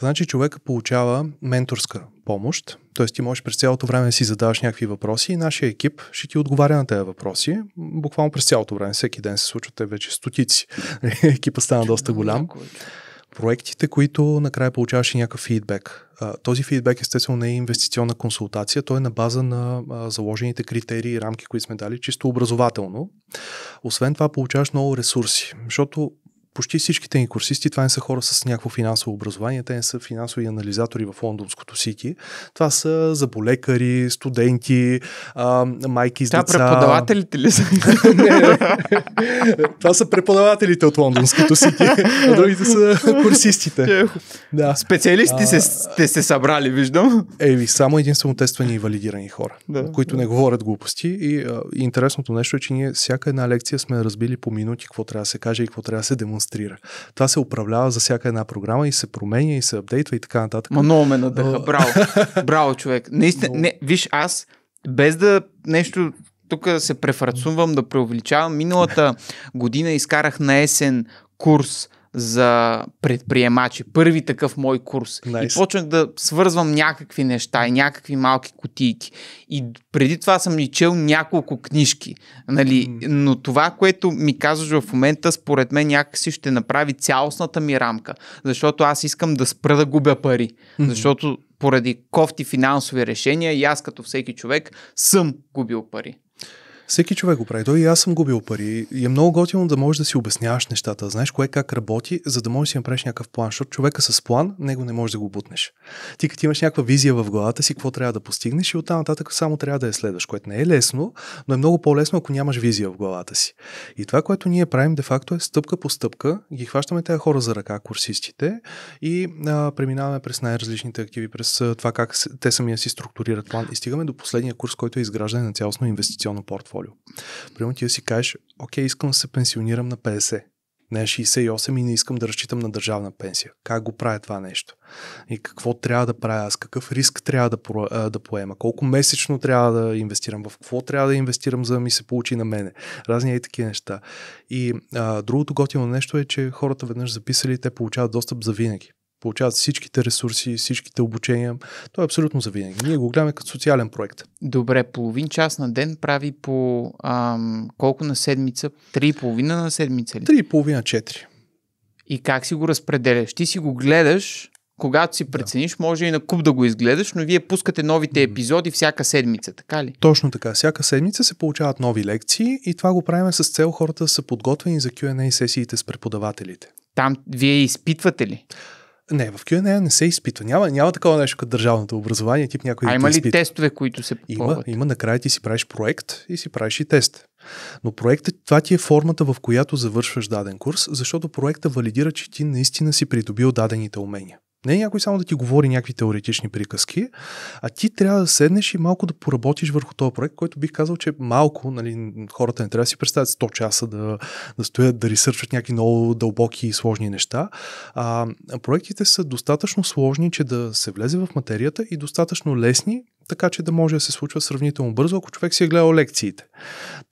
Значи човека получава менторска помощ. Тоест ти можеш през цялото време да си задаваш някакви въпроси и нашия екип ще ти отговаря на тези въпроси. Буквално през цялото време, всеки ден се случват те вече стотици. (laughs) Екипа стана доста голям. Проектите, които накрая получаваш и някакъв фидбек. Този фидбек естествено не е инвестиционна консултация, той е на база на заложените критерии и рамки, които сме дали, чисто образователно. Освен това получаваш много ресурси, защото почти всичките ни курсисти, това не са хора с някакво финансово образование, те не са финансови анализатори в лондонското сити. Това са заболекари, студенти, а, майки с деца. Това преподавателите ли са? (laughs) това са преподавателите от лондонското сити, а другите са курсистите. Е, да. Специалисти а, сте се събрали, виждам. Еми, само единствено тествани и валидирани хора, да, които да. не говорят глупости. И а, интересното нещо е, че ние всяка една лекция сме разбили по минути какво трябва да се каже и какво трябва да се демонстрира администрира. Това се управлява за всяка една програма и се променя и се апдейтва и така нататък. Ма много ме надъха. Браво. (laughs) Браво, човек. Наистина, Но... не, виж, аз без да нещо тук да се префрацувам, да преувеличавам. Миналата година изкарах на есен курс за предприемачи. Първи такъв мой курс. Nice. И почнах да свързвам някакви неща и някакви малки кутийки. И преди това съм ни чел няколко книжки. Нали? Mm. Но това, което ми казваш в момента, според мен някакси ще направи цялостната ми рамка. Защото аз искам да спра да губя пари. Mm-hmm. Защото поради кофти финансови решения и аз като всеки човек съм губил пари. Всеки човек го прави. Той и аз съм губил пари. И е много готино да можеш да си обясняваш нещата, знаеш кое как работи, за да можеш да си направиш някакъв план, защото човека с план, него не можеш да го бутнеш. Ти като имаш някаква визия в главата си, какво трябва да постигнеш и оттам нататък само трябва да я следваш, което не е лесно, но е много по-лесно, ако нямаш визия в главата си. И това, което ние правим де-факто е стъпка по стъпка, ги хващаме тези хора за ръка, курсистите, и а, преминаваме през най-различните активи, през а, това как те самия си структурират план и стигаме до последния курс, който е изграждане на цялостно инвестиционно портфолио портфолио. Примерно ти да си кажеш, окей, искам да се пенсионирам на 50 не 68 и не искам да разчитам на държавна пенсия. Как го правя това нещо? И какво трябва да правя аз? Какъв риск трябва да, да поема? Колко месечно трябва да инвестирам? В какво трябва да инвестирам, за да ми се получи на мене? Разни и такива неща. И а, другото готино нещо е, че хората веднъж записали, те получават достъп за винаги получават всичките ресурси, всичките обучения. То е абсолютно за винаги. Ние го гледаме като социален проект. Добре, половин час на ден прави по ам, колко на седмица? Три и половина на седмица ли? Три и половина, четири. И как си го разпределяш? Ти си го гледаш, когато си прецениш, да. може и на куп да го изгледаш, но вие пускате новите епизоди всяка седмица, така ли? Точно така. Всяка седмица се получават нови лекции и това го правим с цел хората да са подготвени за Q&A сесиите с преподавателите. Там вие изпитвате ли? Не, в Q&A не се изпитва. Няма, няма такова нещо като държавното образование, тип някой а да има ли изпитва. тестове, които се попълват? Има, има, накрая ти си правиш проект и си правиш и тест. Но проектът, това ти е формата, в която завършваш даден курс, защото проекта валидира, че ти наистина си придобил дадените умения. Не е някой само да ти говори някакви теоретични приказки, а ти трябва да седнеш и малко да поработиш върху този проект, който бих казал, че малко, нали, хората не трябва да си представят 100 часа да, да стоят, да ресърчват някакви много дълбоки и сложни неща. А, проектите са достатъчно сложни, че да се влезе в материята и достатъчно лесни, така че да може да се случва сравнително бързо, ако човек си е гледал лекциите.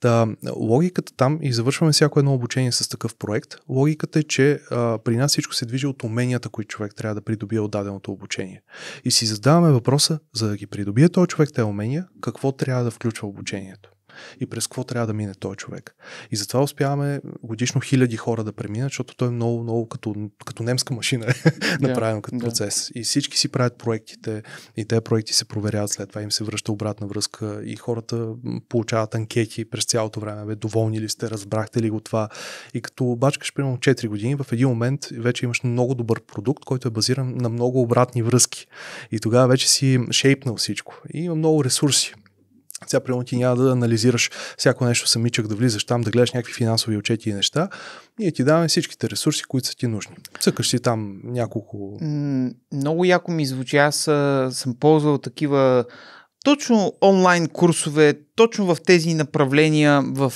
Та, логиката там, и завършваме всяко едно обучение с такъв проект, логиката е, че а, при нас всичко се движи от уменията, които човек трябва да придобие от даденото обучение. И си задаваме въпроса, за да ги придобие този човек тези умения, какво трябва да включва обучението и през какво трябва да мине този човек. И затова успяваме годишно хиляди хора да преминат, защото той е много, много като, като немска машина е (laughs) направен направено като да. процес. И всички си правят проектите и те проекти се проверяват след това, им се връща обратна връзка и хората получават анкети през цялото време. Бе, доволни ли сте, разбрахте ли го това? И като бачкаш примерно 4 години, в един момент вече имаш много добър продукт, който е базиран на много обратни връзки. И тогава вече си шейпнал всичко. И има много ресурси. Сега, примерно, ти няма да анализираш всяко нещо самичък, да влизаш там, да гледаш някакви финансови отчети и неща. Ние ти даваме всичките ресурси, които са ти нужни. Цъкаш си там няколко... Много яко ми звучи. Аз съм ползвал такива точно онлайн курсове, точно в тези направления, в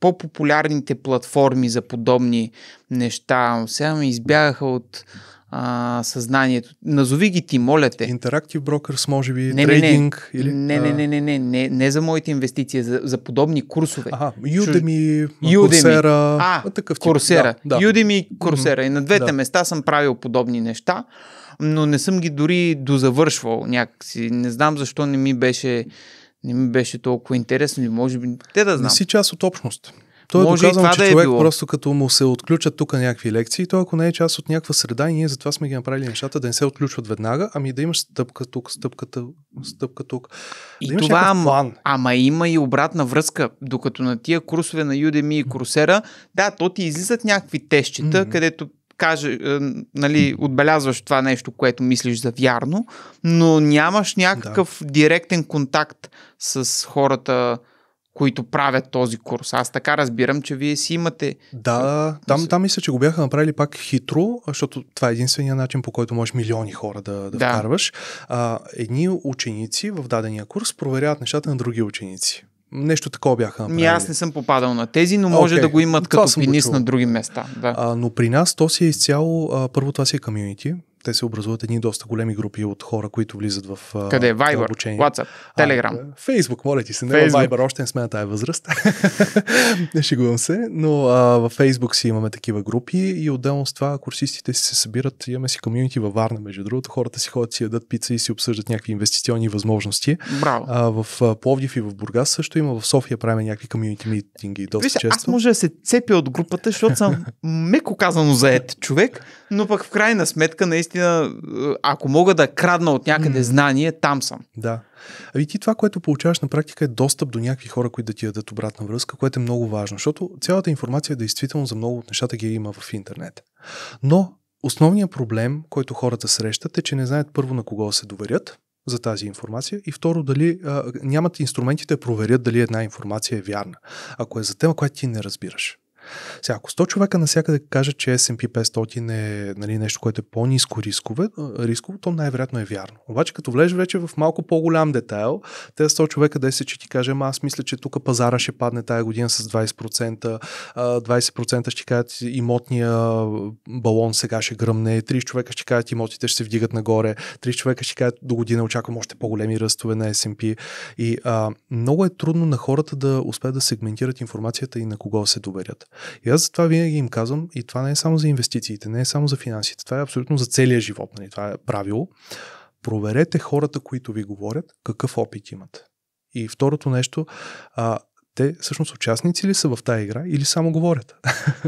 по-популярните платформи за подобни неща. Сега ме избягаха от а, съзнанието. Назови ги ти, моля те. Interactive Brokers, може би, не, трейдинг? Не, не. Или, не, не, не, не, не, не, не за моите инвестиции, за, за подобни курсове. Ага, Udemy, Курсера. а, такъв тип. Курсера. Да, да. Udemy, И на двете да. места съм правил подобни неща, но не съм ги дори дозавършвал някакси. Не знам защо не ми беше не ми беше толкова интересно и може би те да знам. Не си част от общност. Той е Може е доказано, че да е човек било. просто като му се отключат тук някакви лекции, то ако не е част от някаква среда и ние затова сме ги направили нещата да не се отключват веднага, ами да имаш стъпка тук, стъпка тук, стъпка тук. И да това, ама, ама има и обратна връзка, докато на тия курсове на Udemy и Coursera, да, то ти излизат някакви тестчета, mm-hmm. където каже, е, нали, отбелязваш това нещо, което мислиш за вярно, но нямаш някакъв да. директен контакт с хората, които правят този курс. Аз така разбирам, че вие си имате. Да, там, там мисля, че го бяха направили пак хитро, защото това е единствения начин, по който можеш милиони хора да, да, да. вкарваш. А, едни ученици в дадения курс проверяват нещата на други ученици. Нещо такова бяха направили. Ми аз не съм попадал на тези, но може okay. да го имат това като пинис на други места. Да. А, но при нас то си е изцяло, а, първо това си е комьюнити, те се образуват едни доста големи групи от хора, които влизат в Къде? Е Viber, обучение. WhatsApp, Telegram. А, Facebook, моля ти се, не Facebook. Viber, още не сме на тази възраст. (laughs) не шегувам се, но а, във Facebook си имаме такива групи и отделно с това курсистите си се събират, имаме си комьюнити във Варна, между другото, хората си ходят си ядат пица и си обсъждат някакви инвестиционни възможности. Браво. А, в Пловдив и в Бургас също има, в София правим някакви комьюнити митинги доста Виж, често. Аз може да се цепя от групата, защото съм (laughs) меко казано заед човек, но пък в крайна сметка, наистина, е, ако мога да крадна от някъде mm. знание, там съм. Да. А и ти това, което получаваш на практика е достъп до някакви хора, които да ти дадат обратна връзка, което е много важно, защото цялата информация е действително за много от нещата ги има в интернет. Но основният проблем, който хората срещат е, че не знаят първо на кого се доверят, за тази информация и второ, дали а, нямат инструментите да проверят дали една информация е вярна, ако е за тема, която ти не разбираш. Сега, ако 100 човека навсякъде кажат, че S&P 500 е нали, нещо, което е по-низко рискове, рисково, то най-вероятно е вярно. Обаче, като влезеш вече в малко по-голям детайл, те 100 човека 10 ще ти каже, аз мисля, че тук пазара ще падне тая година с 20%, 20% ще кажат имотния балон сега ще гръмне, 30 човека ще кажат имотите ще се вдигат нагоре, 30 човека ще кажат до година очаквам още по-големи ръстове на S&P. И а, много е трудно на хората да успеят да сегментират информацията и на кого се доверят. И аз затова винаги им казвам, и това не е само за инвестициите, не е само за финансите, това е абсолютно за целия живот, нали? това е правило. Проверете хората, които ви говорят, какъв опит имат. И второто нещо, а, те всъщност участници ли са в тази игра или само говорят?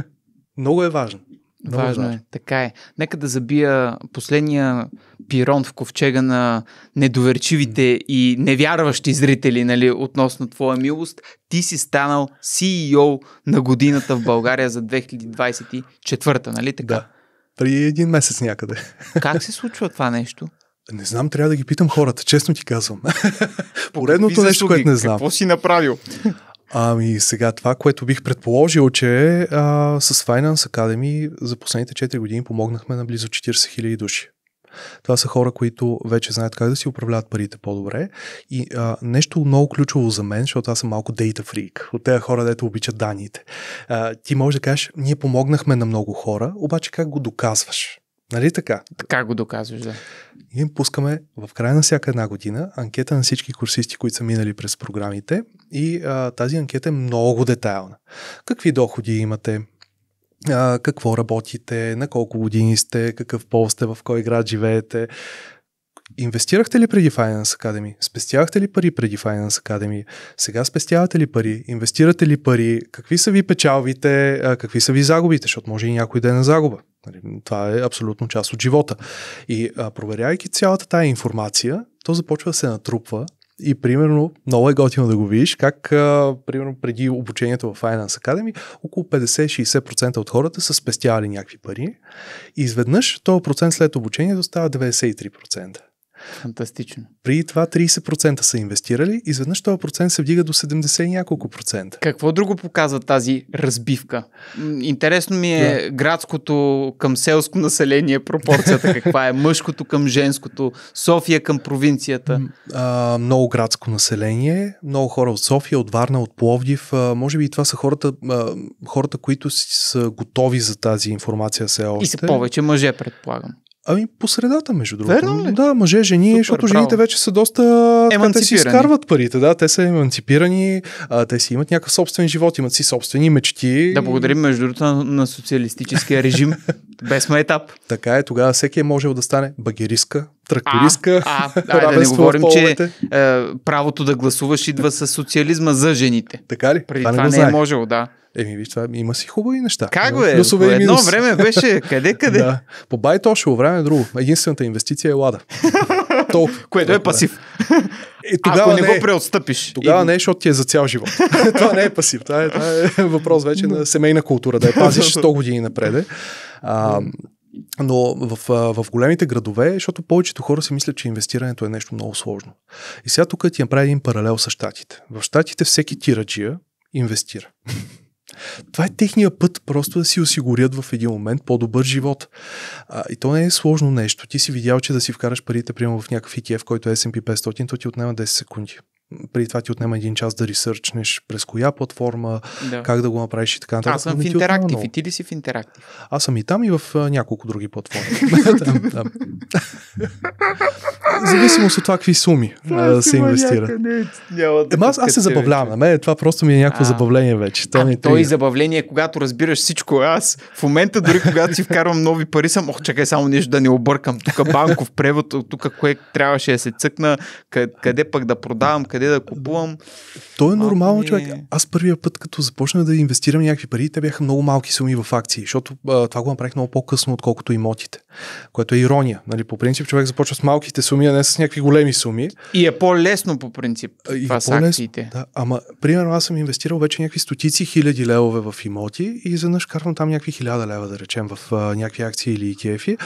(laughs) Много е важно. Много Важно е. Така е. Нека да забия последния пирон в ковчега на недоверчивите mm. и невярващи зрители нали, относно твоя милост. Ти си станал CEO на годината в България за 2024, нали така? Да. При един месец някъде. Как се случва това нещо? Не знам, трябва да ги питам хората, честно ти казвам. (laughs) Поредното нещо, което не знам. Какво си направил? Ами сега това, което бих предположил, че а, с Finance Academy за последните 4 години помогнахме на близо 40 000 души. Това са хора, които вече знаят как да си управляват парите по-добре. И а, нещо много ключово за мен, защото аз съм малко data freak, от тези хора, дето обичат данните. А, ти можеш да кажеш, ние помогнахме на много хора, обаче как го доказваш? Нали така? Така го доказваш, да. Ние им пускаме в края на всяка една година анкета на всички курсисти, които са минали през програмите и а, тази анкета е много детайлна. Какви доходи имате, а, какво работите, на колко години сте, какъв пол сте, в кой град живеете, Инвестирахте ли преди Finance Academy? Спестявахте ли пари преди Finance Academy? Сега спестявате ли пари? Инвестирате ли пари? Какви са ви печалбите? Какви са ви загубите? Защото може и някой да е на загуба. Нали, това е абсолютно част от живота. И проверяйки цялата тая информация, то започва да се натрупва и примерно, много е готино да го видиш, как примерно преди обучението в Finance Academy, около 50-60% от хората са спестявали някакви пари и изведнъж този процент след обучението става 93%. Фантастично. При това 30% са инвестирали, изведнъж този процент се вдига до 70 и няколко процента. Какво друго показва тази разбивка? Интересно ми е да. градското към селско население пропорцията, (laughs) каква е мъжкото към женското, София към провинцията. А, много градско население, много хора от София, от Варна, от Пловдив. А, може би това са хората, а, хората, които са готови за тази информация все още. И са повече мъже, предполагам. Ами по средата, между другото. Верно ли? Да, мъже, жени, Супер, защото браво. жените вече са доста... Те си изкарват парите, да, те са еманципирани, а, те си имат някакъв собствен живот, имат си собствени мечти. Да, благодарим между другото на, на социалистическия режим. (laughs) без е етап. Така е, тогава всеки е можел да стане багериска, трактористка. А, а, а да не говорим, че е, правото да гласуваш идва с социализма за жените. Така ли? Преди това, това не, не е можело, да. Еми, виж, това има си хубави неща. Как бе? е? по едно минус. време беше къде, (laughs) къде? да. По байтошово време е друго. Единствената инвестиция е Лада. (laughs) Толкова. Което е, е пасив. (laughs) И тогава Ако не, не го е. преотстъпиш. Тогава и... не е, защото ти е за цял живот. това не е пасив. Това е, това е въпрос вече на семейна култура, да я пазиш 100 години напреде. А, но в, в големите градове, защото повечето хора си мислят, че инвестирането е нещо много сложно. И сега тук ти направя един паралел с щатите. В щатите всеки тираджия инвестира. Това е техния път просто да си осигурят в един момент по-добър живот. А, и то не е сложно нещо. Ти си видял, че да си вкараш парите, примерно в някакъв ETF, който е S&P 500, то ти отнема 10 секунди преди това ти отнема един час да ресърчнеш през коя платформа, да. как да го направиш и така нататък. Аз съм в интерактив и ти ли си в интерактив? Аз съм и там и в а, няколко други платформи. (laughs) (laughs) там, там. Зависимост от това какви суми а, се инвестира. да Ема, аз, аз се забавлявам. На е, мен това просто ми е някакво а, забавление вече. Това а, е то е и забавление, когато разбираш всичко. Аз в момента, дори когато си вкарвам нови пари, съм, ох, чакай само нещо да не объркам. Тук банков превод, тук кое трябваше да се цъкна, къде, къде пък да продавам, къде да купувам. То е нормално, ми... човек. Аз първия път, като започнах да инвестирам някакви пари, те бяха много малки суми в акции, защото а, това го направих много по-късно, отколкото имотите, което е ирония. Нали? По принцип, човек започва с малките суми, а не с някакви големи суми. И е по-лесно по принцип. И това с акциите. Да, ама, примерно, аз съм инвестирал вече някакви стотици хиляди левове в имоти и изведнъж карвам там някакви хиляда лева, да речем, в а, някакви акции или ETF.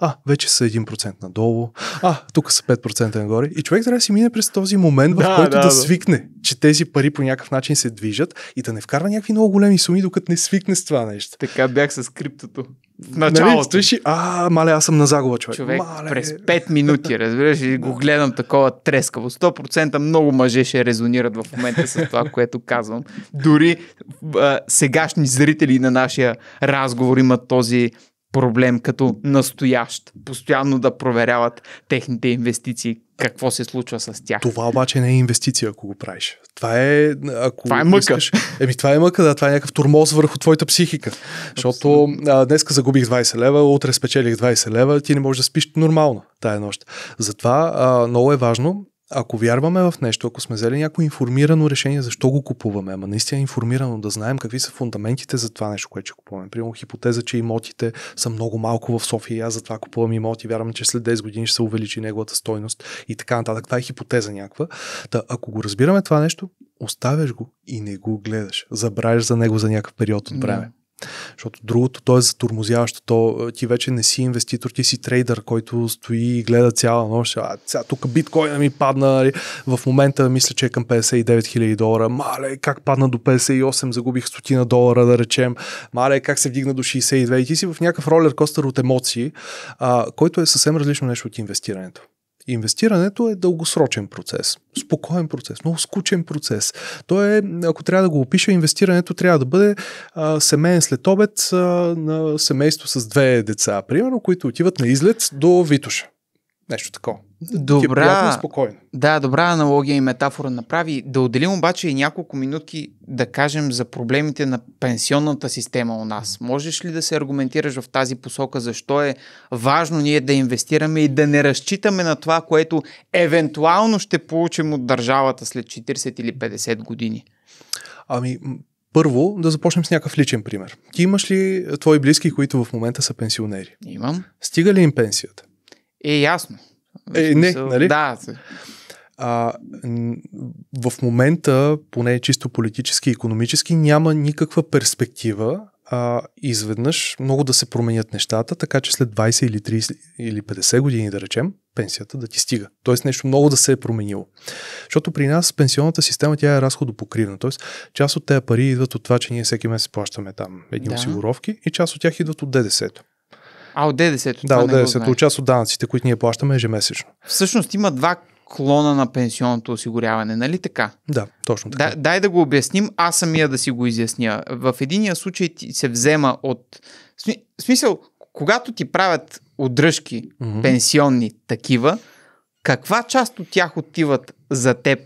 А, вече са 1% надолу. А, тук са 5% нагоре. И човек трябва да си мине през този момент, да, в който да, да, да свикне, че тези пари по някакъв начин се движат и да не вкарва някакви много големи суми, докато не свикне с това нещо. Така бях с криптото. В нали, началото. Нали, стоиши, а, мале, аз съм на загуба, човек. Човек, мале. през 5 минути, разбираш, и го гледам такова трескаво. 100% много мъже ще резонират в момента с това, което казвам. Дори а, сегашни зрители на нашия разговор имат този проблем като настоящ. Постоянно да проверяват техните инвестиции, какво се случва с тях. Това обаче не е инвестиция, ако го правиш. Това е, ако това е мъка. Искаш, еми, това е мъка, да, това е някакъв турмоз върху твоята психика. Защото а, днеска загубих 20 лева, утре спечелих 20 лева, ти не можеш да спиш нормално тая нощ. Затова а, много е важно ако вярваме в нещо, ако сме взели някакво информирано решение, защо го купуваме, ама наистина е информирано да знаем какви са фундаментите за това нещо, което ще купуваме. Примерно хипотеза, че имотите са много малко в София и аз затова купувам имоти, вярвам, че след 10 години ще се увеличи неговата стойност и така нататък. Това е хипотеза някаква. Та, ако го разбираме това нещо, оставяш го и не го гледаш. Забравяш за него за някакъв период от време. Yeah. Защото другото, е то е затурмозяващо, То, ти вече не си инвеститор, ти си трейдър, който стои и гледа цяла нощ. А, сега тук биткоина ми падна. Нали? В момента мисля, че е към 59 000 долара. Мале, как падна до 58, загубих стотина долара, да речем. Мале, как се вдигна до 62. И ти си в някакъв ролер костър от емоции, а, който е съвсем различно нещо от инвестирането. Инвестирането е дългосрочен процес, спокоен процес, много скучен процес. То е, ако трябва да го опиша, инвестирането трябва да бъде а, семейен след обед а, на семейство с две деца, примерно, които отиват на излет до Витоша. Нещо такова. Добра, ти е спокойно. Да, добра аналогия и метафора направи. Да отделим обаче и няколко минутки да кажем за проблемите на пенсионната система у нас. Можеш ли да се аргументираш в тази посока, защо е важно ние да инвестираме и да не разчитаме на това, което евентуално ще получим от държавата след 40 или 50 години? Ами, първо да започнем с някакъв личен пример. Ти имаш ли твои близки, които в момента са пенсионери? Имам. Стига ли им пенсията? Е, ясно. Е, не, нали? Да. А, в момента, поне чисто политически и економически, няма никаква перспектива а, изведнъж много да се променят нещата, така че след 20 или 30 или 50 години, да речем, пенсията да ти стига. Тоест нещо много да се е променило. Защото при нас пенсионната система тя е разходопокривна. Тоест част от тези пари идват от това, че ние всеки месец плащаме там едни да. осигуровки и част от тях идват от ДДС-то. А, от ДДС-то. Да, от ДДС-то, от част от данъците, които ние плащаме ежемесечно. Всъщност има два клона на пенсионното осигуряване, нали така? Да, точно така. Да, дай да го обясним, аз самия да си го изясня. В единия случай ти се взема от... В смисъл, когато ти правят удръжки, mm-hmm. пенсионни такива, каква част от тях отиват за теб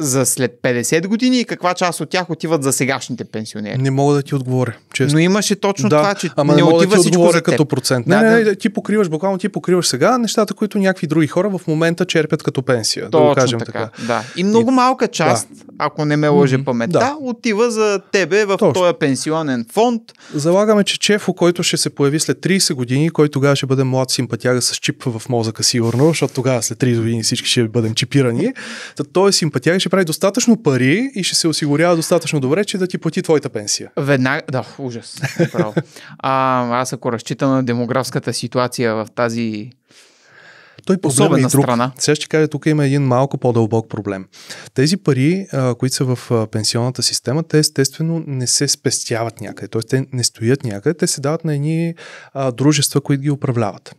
за след 50 години и каква част от тях отиват за сегашните пенсионери. Не мога да ти отговоря, честно. Но имаше точно да, това, че ама не, не мога да ти отговоря като процент. Не, да, не, не, ти покриваш, буквално ти покриваш сега нещата, които някакви други хора в момента черпят като пенсия. Точно да го кажем така. така. Да. И много малка част, да. ако не ме лъже mm-hmm, паметта, да. отива за тебе в точно. този пенсионен фонд. Залагаме, че Чефо, който ще се появи след 30 години, който тогава ще бъде млад симпатяга с чип в мозъка, сигурно, защото тогава след 30 години всички ще бъдем чипирани. той е симпатяга ще прави достатъчно пари и ще се осигурява достатъчно добре, че да ти плати твоята пенсия. Веднага, да, ужас. Право. а, аз ако разчитам на демографската ситуация в тази той е друг. Страна. Сега ще кажа, тук има един малко по-дълбок проблем. Тези пари, а, които са в а, пенсионната система, те естествено не се спестяват някъде, Тоест, те не стоят някъде, те се дават на едни а, дружества, които ги управляват.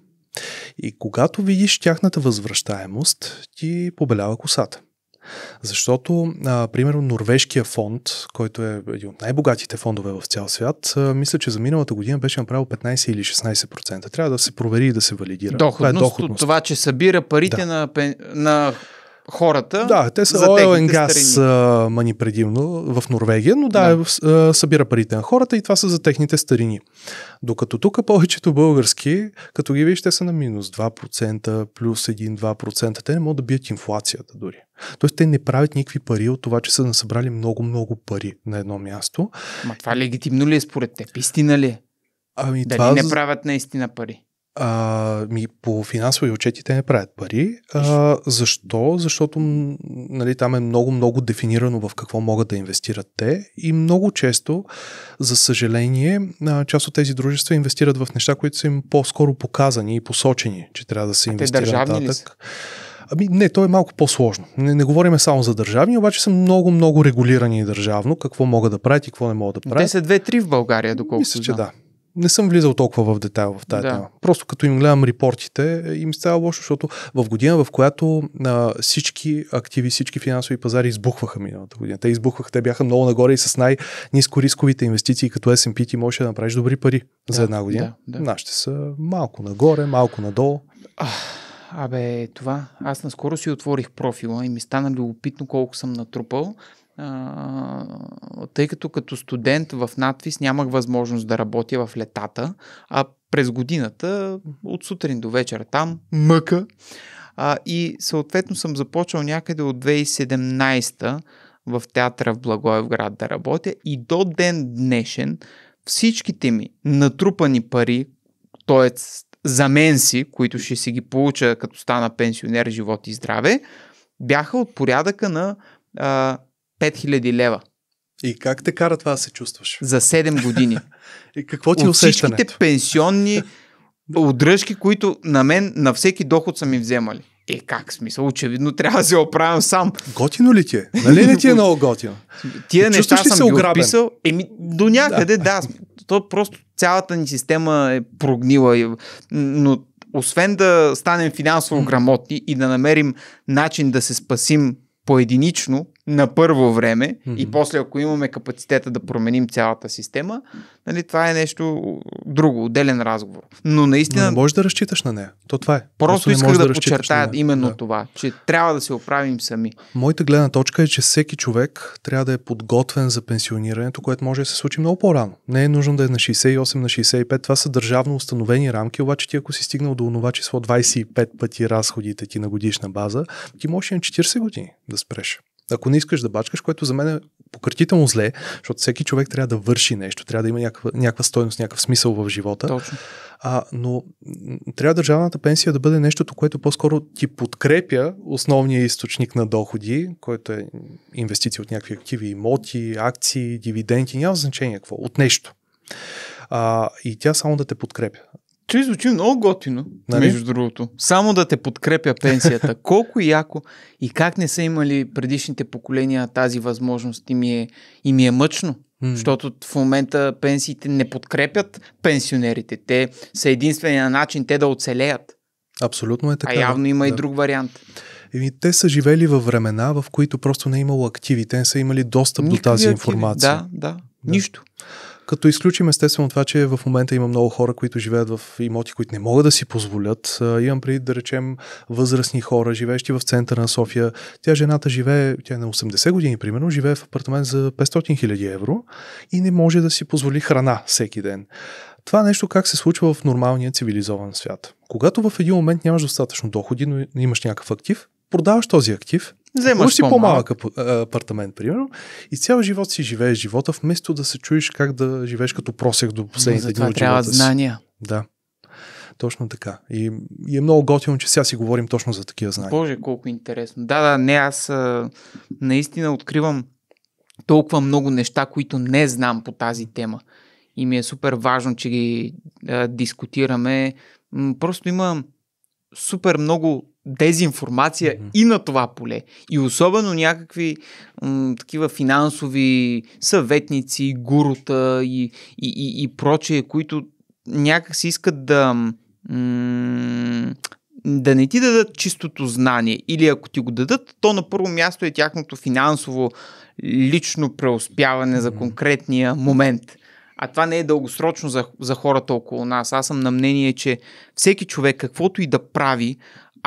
И когато видиш тяхната възвръщаемост, ти побелява косата. Защото, а, примерно, Норвежкия фонд, който е един от най-богатите фондове в цял свят, а, мисля, че за миналата година беше направил 15 или 16%. Трябва да се провери и да се валидира. Доходност, това, е доходност. това че събира парите да. на, пен... на хората. Да, те са oil and gas мани предимно в Норвегия, но да, да. Е събира парите на хората и това са за техните старини. Докато тук повечето български, като ги вижте, са на минус 2%, плюс 1-2%. Те не могат да бият инфлацията дори. Тоест те не правят никакви пари от това, че са насъбрали много-много пари на едно място. Ма това легитимно ли е според теб? Истина ли е? Ами, Дали това... не правят наистина пари? А, ми, по финансови отчети те не правят пари. А, защо? Защото нали, там е много-много дефинирано в какво могат да инвестират те и много често, за съжаление, част от тези дружества инвестират в неща, които са им по-скоро показани и посочени, че трябва да се инвестират нататък. Ли са? Ами не, то е малко по-сложно. Не, не говориме само за държавни, обаче са много, много регулирани държавно, какво могат да правят и какво не могат да правят. Те са две-три в България, доколкото Мисля, че да. Не съм влизал толкова в детайл в тази да. тема. Просто като им гледам репортите, е, им става лошо, защото в година, в която а, всички активи, всички финансови пазари избухваха миналата година. Те избухваха, те бяха много нагоре и с най-низко рисковите инвестиции, като S&P ти можеш да направиш добри пари да, за една година. Да, да. Нашите са малко нагоре, малко надолу. Ах. Абе, това, аз наскоро си отворих профила и ми стана любопитно колко съм натрупал, а, тъй като като студент в надвис нямах възможност да работя в летата, а през годината, от сутрин до вечер там, мъка. А, и съответно съм започнал някъде от 2017 та в театъра в Благоевград да работя и до ден днешен всичките ми натрупани пари, т.е си, които ще си ги получа като стана пенсионер живот и здраве, бяха от порядъка на а, 5000 лева. И как те кара това да се чувстваш? За 7 години. (laughs) и какво ти е усещането? Всичките пенсионни (laughs) удръжки, които на мен на всеки доход са ми вземали. Е, как смисъл? Очевидно трябва да се оправям сам. Готино ли ти е? Нали не ти е (laughs) много готино? Тия неща съм се ги описал. Еми, до някъде, да. да. То просто цялата ни система е прогнила. Но освен да станем финансово грамотни и да намерим начин да се спасим поединично, на първо време mm-hmm. и после ако имаме капацитета да променим цялата система, нали, това е нещо друго, отделен разговор. Но наистина... Но не можеш да разчиташ на нея. То това е. Просто, Просто исках да, да подчертая именно да. това, че трябва да се оправим сами. Моята гледна точка е, че всеки човек трябва да е подготвен за пенсионирането, което може да се случи много по-рано. Не е нужно да е на 68, на 65. Това са държавно установени рамки, обаче ти ако си стигнал до онова число 25 пъти разходите ти на годишна база, ти можеш и на 40 години да спреш ако не искаш да бачкаш, което за мен е пократително зле, защото всеки човек трябва да върши нещо, трябва да има някаква, някаква стойност, някакъв смисъл в живота. Точно. А, но трябва държавната пенсия да бъде нещото, което по-скоро ти подкрепя основния източник на доходи, който е инвестиции от някакви активи, имоти, акции, дивиденти, няма значение какво, от нещо. А, и тя само да те подкрепя. Че звучи много готино, нали? между другото. Само да те подкрепя пенсията. (laughs) Колко яко и как не са имали предишните поколения тази възможност и ми е, и ми е мъчно. Mm. Защото в момента пенсиите не подкрепят пенсионерите. Те са единствения начин те да оцелеят. Абсолютно е така. А явно има да. и друг вариант. Еми, те са живели във времена, в които просто не е имало активи. Те не са имали достъп Никакви до тази активи. информация. Да, да. да. Нищо. Като изключим естествено това, че в момента има много хора, които живеят в имоти, които не могат да си позволят. Имам преди да речем възрастни хора, живеещи в центъра на София. Тя жената живее, тя е на 80 години примерно, живее в апартамент за 500 000 евро и не може да си позволи храна всеки ден. Това е нещо как се случва в нормалния цивилизован свят. Когато в един момент нямаш достатъчно доходи, но имаш някакъв актив, продаваш този актив Вземаш си по-малък апартамент, примерно, и цял живот си живееш живота, вместо да се чуеш как да живееш като просех до последните дни от трябва живота знания. Си. Да. Точно така. И, и е много готино, че сега си говорим точно за такива знания. Боже, колко интересно. Да, да, не, аз а, наистина откривам толкова много неща, които не знам по тази тема. И ми е супер важно, че ги а, дискутираме. просто има супер много дезинформация mm-hmm. и на това поле. И особено някакви м, такива финансови съветници, гурута и, и, и, и прочие, които някак си искат да м, да не ти дадат чистото знание или ако ти го дадат, то на първо място е тяхното финансово лично преуспяване за конкретния момент. А това не е дългосрочно за, за хората около нас. Аз съм на мнение, че всеки човек, каквото и да прави,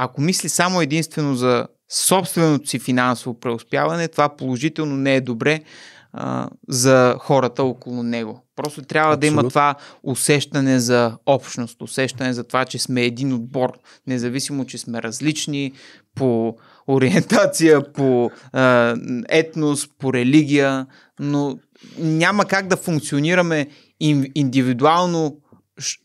ако мисли само единствено за собственото си финансово преуспяване, това положително не е добре а, за хората около него. Просто трябва Абсолютно. да има това усещане за общност, усещане за това, че сме един отбор, независимо, че сме различни по (laughs) ориентация, по а, етнос, по религия, но няма как да функционираме индивидуално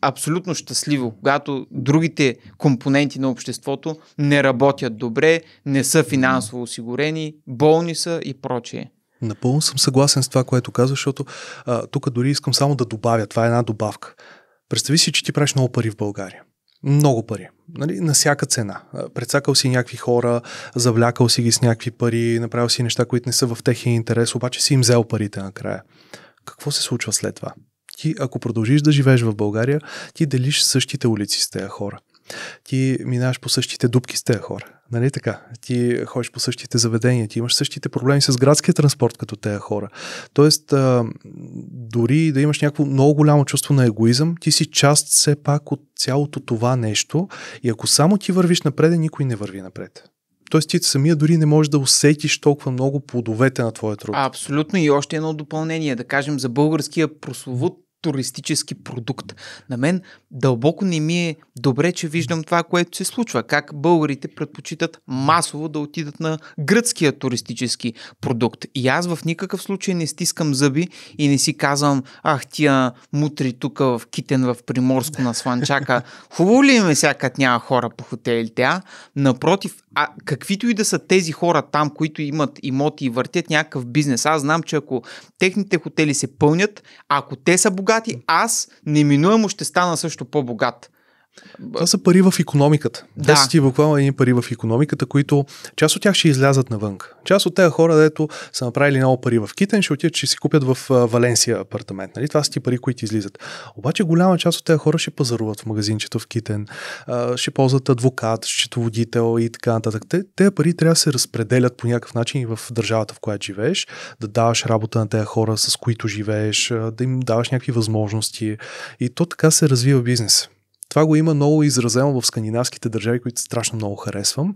абсолютно щастливо, когато другите компоненти на обществото не работят добре, не са финансово осигурени, болни са и прочее. Напълно съм съгласен с това, което казваш, защото а, тук дори искам само да добавя. Това е една добавка. Представи си, че ти правиш много пари в България. Много пари. Нали, на всяка цена. Предсакал си някакви хора, завлякал си ги с някакви пари, направил си неща, които не са в техния интерес, обаче си им взел парите накрая. Какво се случва след това? Ти, ако продължиш да живееш в България, ти делиш същите улици с тези хора. Ти минаваш по същите дубки с тези хора. Нали така? Ти ходиш по същите заведения, ти имаш същите проблеми с градския транспорт като тези хора. Тоест, а, дори да имаш някакво много голямо чувство на егоизъм, ти си част все пак от цялото това нещо и ако само ти вървиш напред, никой не върви напред. Тоест ти самия дори не можеш да усетиш толкова много плодовете на твоя труд. абсолютно и още едно допълнение, да кажем за българския прословут туристически продукт. На мен дълбоко не ми е добре, че виждам това, което се случва. Как българите предпочитат масово да отидат на гръцкия туристически продукт. И аз в никакъв случай не стискам зъби и не си казвам, ах тия мутри тук в Китен, в Приморско на Сванчака. (laughs) Хубаво ли им е сега, няма хора по хотелите, а? Напротив, а каквито и да са тези хора там, които имат имоти и въртят някакъв бизнес, аз знам, че ако техните хотели се пълнят, ако те са богати, аз неминуемо ще стана също по-богат. Това са пари в економиката. Да. Те са ти буквално едни пари в економиката, които част от тях ще излязат навън. Част от тези хора, дето са направили много пари в Китен, ще отидат, ще си купят в Валенсия апартамент. Нали? Това са ти пари, които излизат. Обаче голяма част от тези хора ще пазаруват в магазинчето в Китен, ще ползват адвокат, счетоводител и така нататък. Те, те пари трябва да се разпределят по някакъв начин и в държавата, в която живееш, да даваш работа на тези хора, с които живееш, да им даваш някакви възможности. И то така се развива бизнес. Това го има много изразено в скандинавските държави, които страшно много харесвам.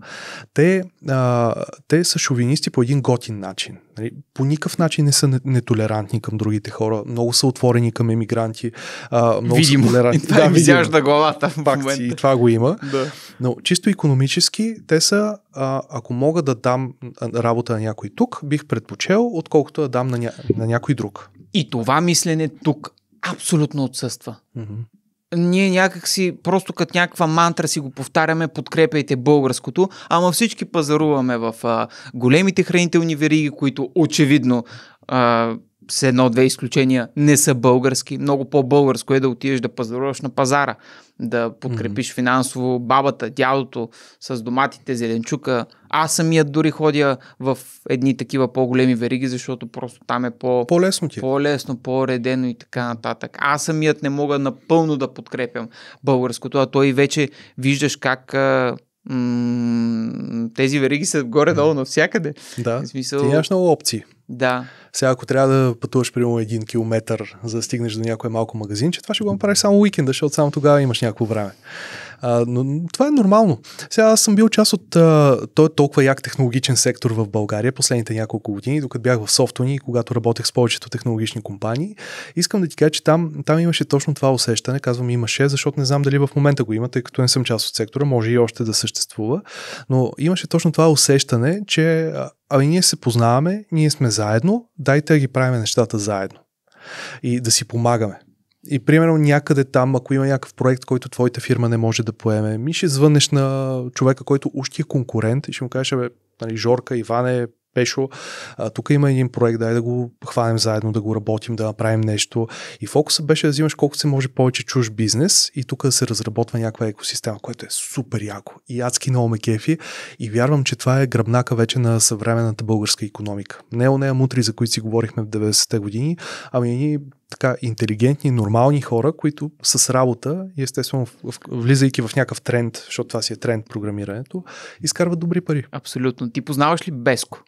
Те, а, те са шовинисти по един готин начин. Нали? По никакъв начин не са нетолерантни към другите хора. Много са отворени към емигранти. А, много видимо. са толерантни. (laughs) Да, видимо. главата. Факт, и това го има. Да. Но чисто економически те са, а, ако мога да дам работа на някой тук, бих предпочел, отколкото да дам на, ня... на някой друг. И това мислене тук абсолютно отсъства. Mm-hmm ние някакси просто като някаква мантра си го повтаряме, подкрепяйте българското, ама всички пазаруваме в а, големите хранителни вериги, които очевидно а, с едно-две изключения не са български. Много по-българско е да отидеш да пазаруваш на пазара, да подкрепиш mm-hmm. финансово бабата, дядото с доматите, зеленчука, аз самия дори ходя в едни такива по-големи вериги, защото просто там е по... по-лесно, ти. Е. по-лесно, по-редено и така нататък. Аз самият не мога напълно да подкрепям българското, а той вече виждаш как а, м- тези вериги са горе-долу навсякъде. Да, в смисъл... ти имаш много опции. Да. Сега, ако трябва да пътуваш примерно един километър, за да стигнеш до някое малко че това ще го направиш само уикенда, защото само тогава имаш някакво време. А, но това е нормално. Сега аз съм бил част от а, той е толкова як технологичен сектор в България последните няколко години, докато бях в софтуни и когато работех с повечето технологични компании. Искам да ти кажа, че там, там имаше точно това усещане. Казвам имаше, защото не знам дали в момента го има, тъй като не съм част от сектора, може и още да съществува. Но имаше точно това усещане, че ами ние се познаваме, ние сме заедно, дайте да ги правим нещата заедно и да си помагаме. И примерно някъде там, ако има някакъв проект, който твоята фирма не може да поеме, ми ще звънеш на човека, който уж ти е конкурент и ще му кажеш, бе, нали, Жорка, Иване, Пешо, а, тук има един проект, дай да го хванем заедно, да го работим, да направим нещо. И фокусът беше да взимаш колко се може повече чуж бизнес и тук да се разработва някаква екосистема, което е супер яко и адски много ме кефи. И вярвам, че това е гръбнака вече на съвременната българска економика. Не о нея мутри, за които си говорихме в 90-те години, ами ни така интелигентни, нормални хора, които с работа и естествено влизайки в някакъв тренд, защото това си е тренд програмирането, изкарват добри пари. Абсолютно. Ти познаваш ли Беско?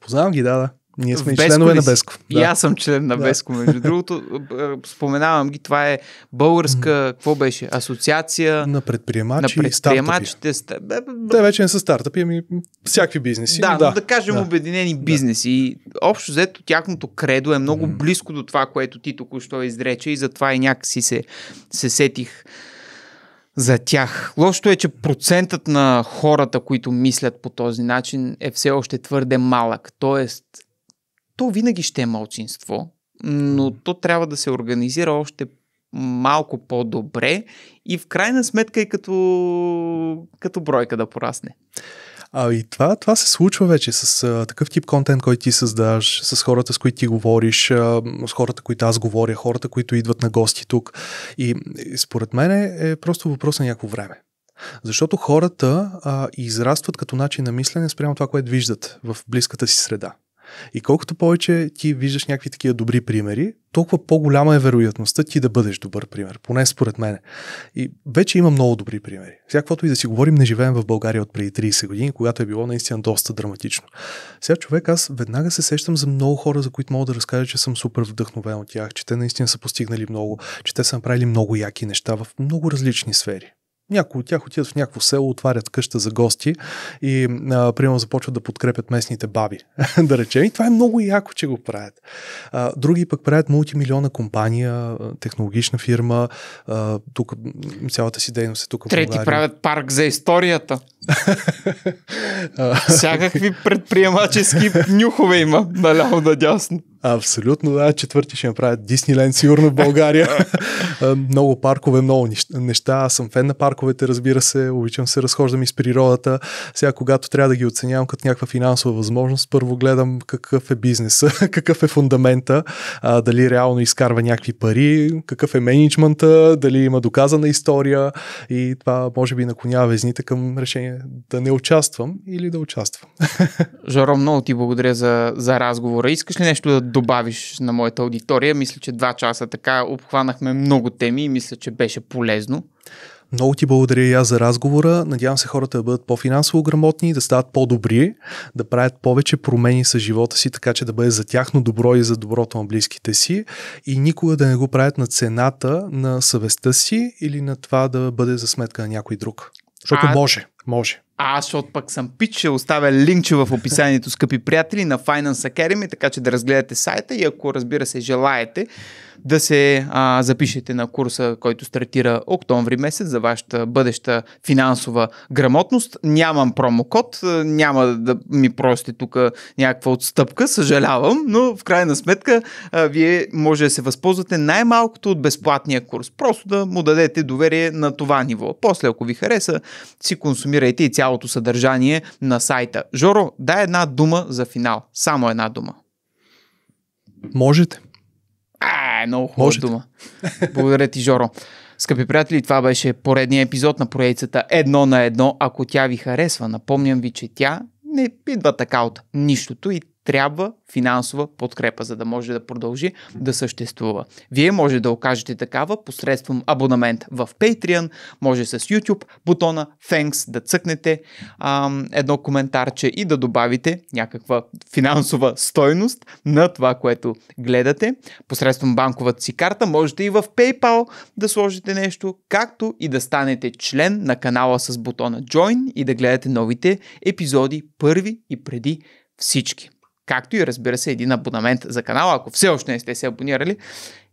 Познавам ги, да, да. Ние сме Беско членове на Беско. Да. И аз съм член на да. Беско, между другото. Споменавам ги, това е българска, какво беше, асоциация на предприемачи, и Стартъпи. Те вече не са стартъпи, ами всякакви бизнеси. Да, ами да, но да кажем да. обединени бизнеси. и Общо взето тяхното кредо е много близко до това, което ти току-що изрече и затова и някакси се, се сетих за тях. Лошото е, че процентът на хората, които мислят по този начин, е все още твърде малък. Тоест, то винаги ще е малцинство, но то трябва да се организира още малко по-добре и в крайна сметка и като, като бройка да порасне. А и това, това се случва вече с а, такъв тип контент, който ти създаваш, с хората, с които ти говориш, а, с хората, които аз говоря, хората, които идват на гости тук. И, и според мен е просто въпрос на някакво време. Защото хората а, израстват като начин на мислене спрямо това, което виждат в близката си среда. И колкото повече ти виждаш някакви такива добри примери, толкова по-голяма е вероятността ти да бъдеш добър пример, поне според мен. И вече има много добри примери. Сега, и да си говорим, не живеем в България от преди 30 години, когато е било наистина доста драматично. Сега, човек, аз веднага се сещам за много хора, за които мога да разкажа, че съм супер вдъхновен от тях, че те наистина са постигнали много, че те са направили много яки неща в много различни сфери някои от тях отиват в някакво село, отварят къща за гости и, а, примерно, започват да подкрепят местните баби, (laughs) да речем. И това е много яко, че го правят. А, други пък правят мултимилиона компания, технологична фирма, а, тук цялата си дейност е тук Трети в България. правят парк за историята. (laughs) Всякакви предприемачески нюхове има наляво надясно. Абсолютно, да. Четвърти ще направят Дисниленд, сигурно в България. (laughs) много паркове, много неща. Аз съм фен на парковете, разбира се. Обичам се, разхождам и с природата. Сега, когато трябва да ги оценявам като някаква финансова възможност, първо гледам какъв е бизнеса, (laughs) какъв е фундамента, а, дали реално изкарва някакви пари, какъв е менеджмента, дали има доказана история и това може би наклонява везните към решение да не участвам или да участвам. (laughs) Жоро, много ти благодаря за, за разговора. Искаш ли нещо да добавиш на моята аудитория. Мисля, че два часа така обхванахме много теми и мисля, че беше полезно. Много ти благодаря и аз за разговора. Надявам се хората да бъдат по-финансово грамотни, да стават по-добри, да правят повече промени с живота си, така че да бъде за тяхно добро и за доброто на близките си и никога да не го правят на цената на съвестта си или на това да бъде за сметка на някой друг. Защото а... може, може. А аз, защото пък съм пич, ще оставя линкче в описанието, скъпи приятели, на Finance Academy, така че да разгледате сайта и ако, разбира се, желаете да се а, запишете на курса, който стартира октомври месец за вашата бъдеща финансова грамотност. Нямам промокод, няма да ми просите тук някаква отстъпка, съжалявам, но в крайна сметка а, вие може да се възползвате най-малкото от безплатния курс. Просто да му дадете доверие на това ниво. После, ако ви хареса, си консумирайте и цял цялото съдържание на сайта. Жоро, дай една дума за финал. Само една дума. Можете. А, е много хубава Можете. дума. Благодаря ти, Жоро. Скъпи приятели, това беше поредният епизод на проекцията Едно на едно. Ако тя ви харесва, напомням ви, че тя не идва така от нищото и трябва финансова подкрепа, за да може да продължи да съществува. Вие може да окажете такава посредством абонамент в Patreon, може с YouTube бутона Thanks да цъкнете ам, едно коментарче и да добавите някаква финансова стойност на това, което гледате. Посредством банковата си карта можете и в PayPal да сложите нещо, както и да станете член на канала с бутона Join и да гледате новите епизоди първи и преди всички както и разбира се един абонамент за канала, ако все още не сте се абонирали,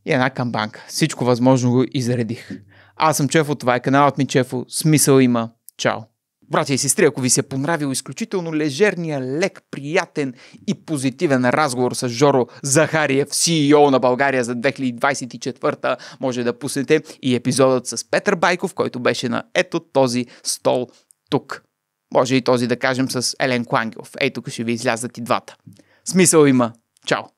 и една камбанка. Всичко възможно го изредих. Аз съм Чефо, това е каналът ми Чефо, смисъл има. Чао! Брати и сестри, ако ви се е понравил изключително лежерния, лек, приятен и позитивен разговор с Жоро Захариев, CEO на България за 2024, може да пуснете и епизодът с Петър Байков, който беше на ето този стол тук. Може и този да кажем с Елен Клангелов. Ей, тук ще ви излязат и двата. Смисъл има. Чао!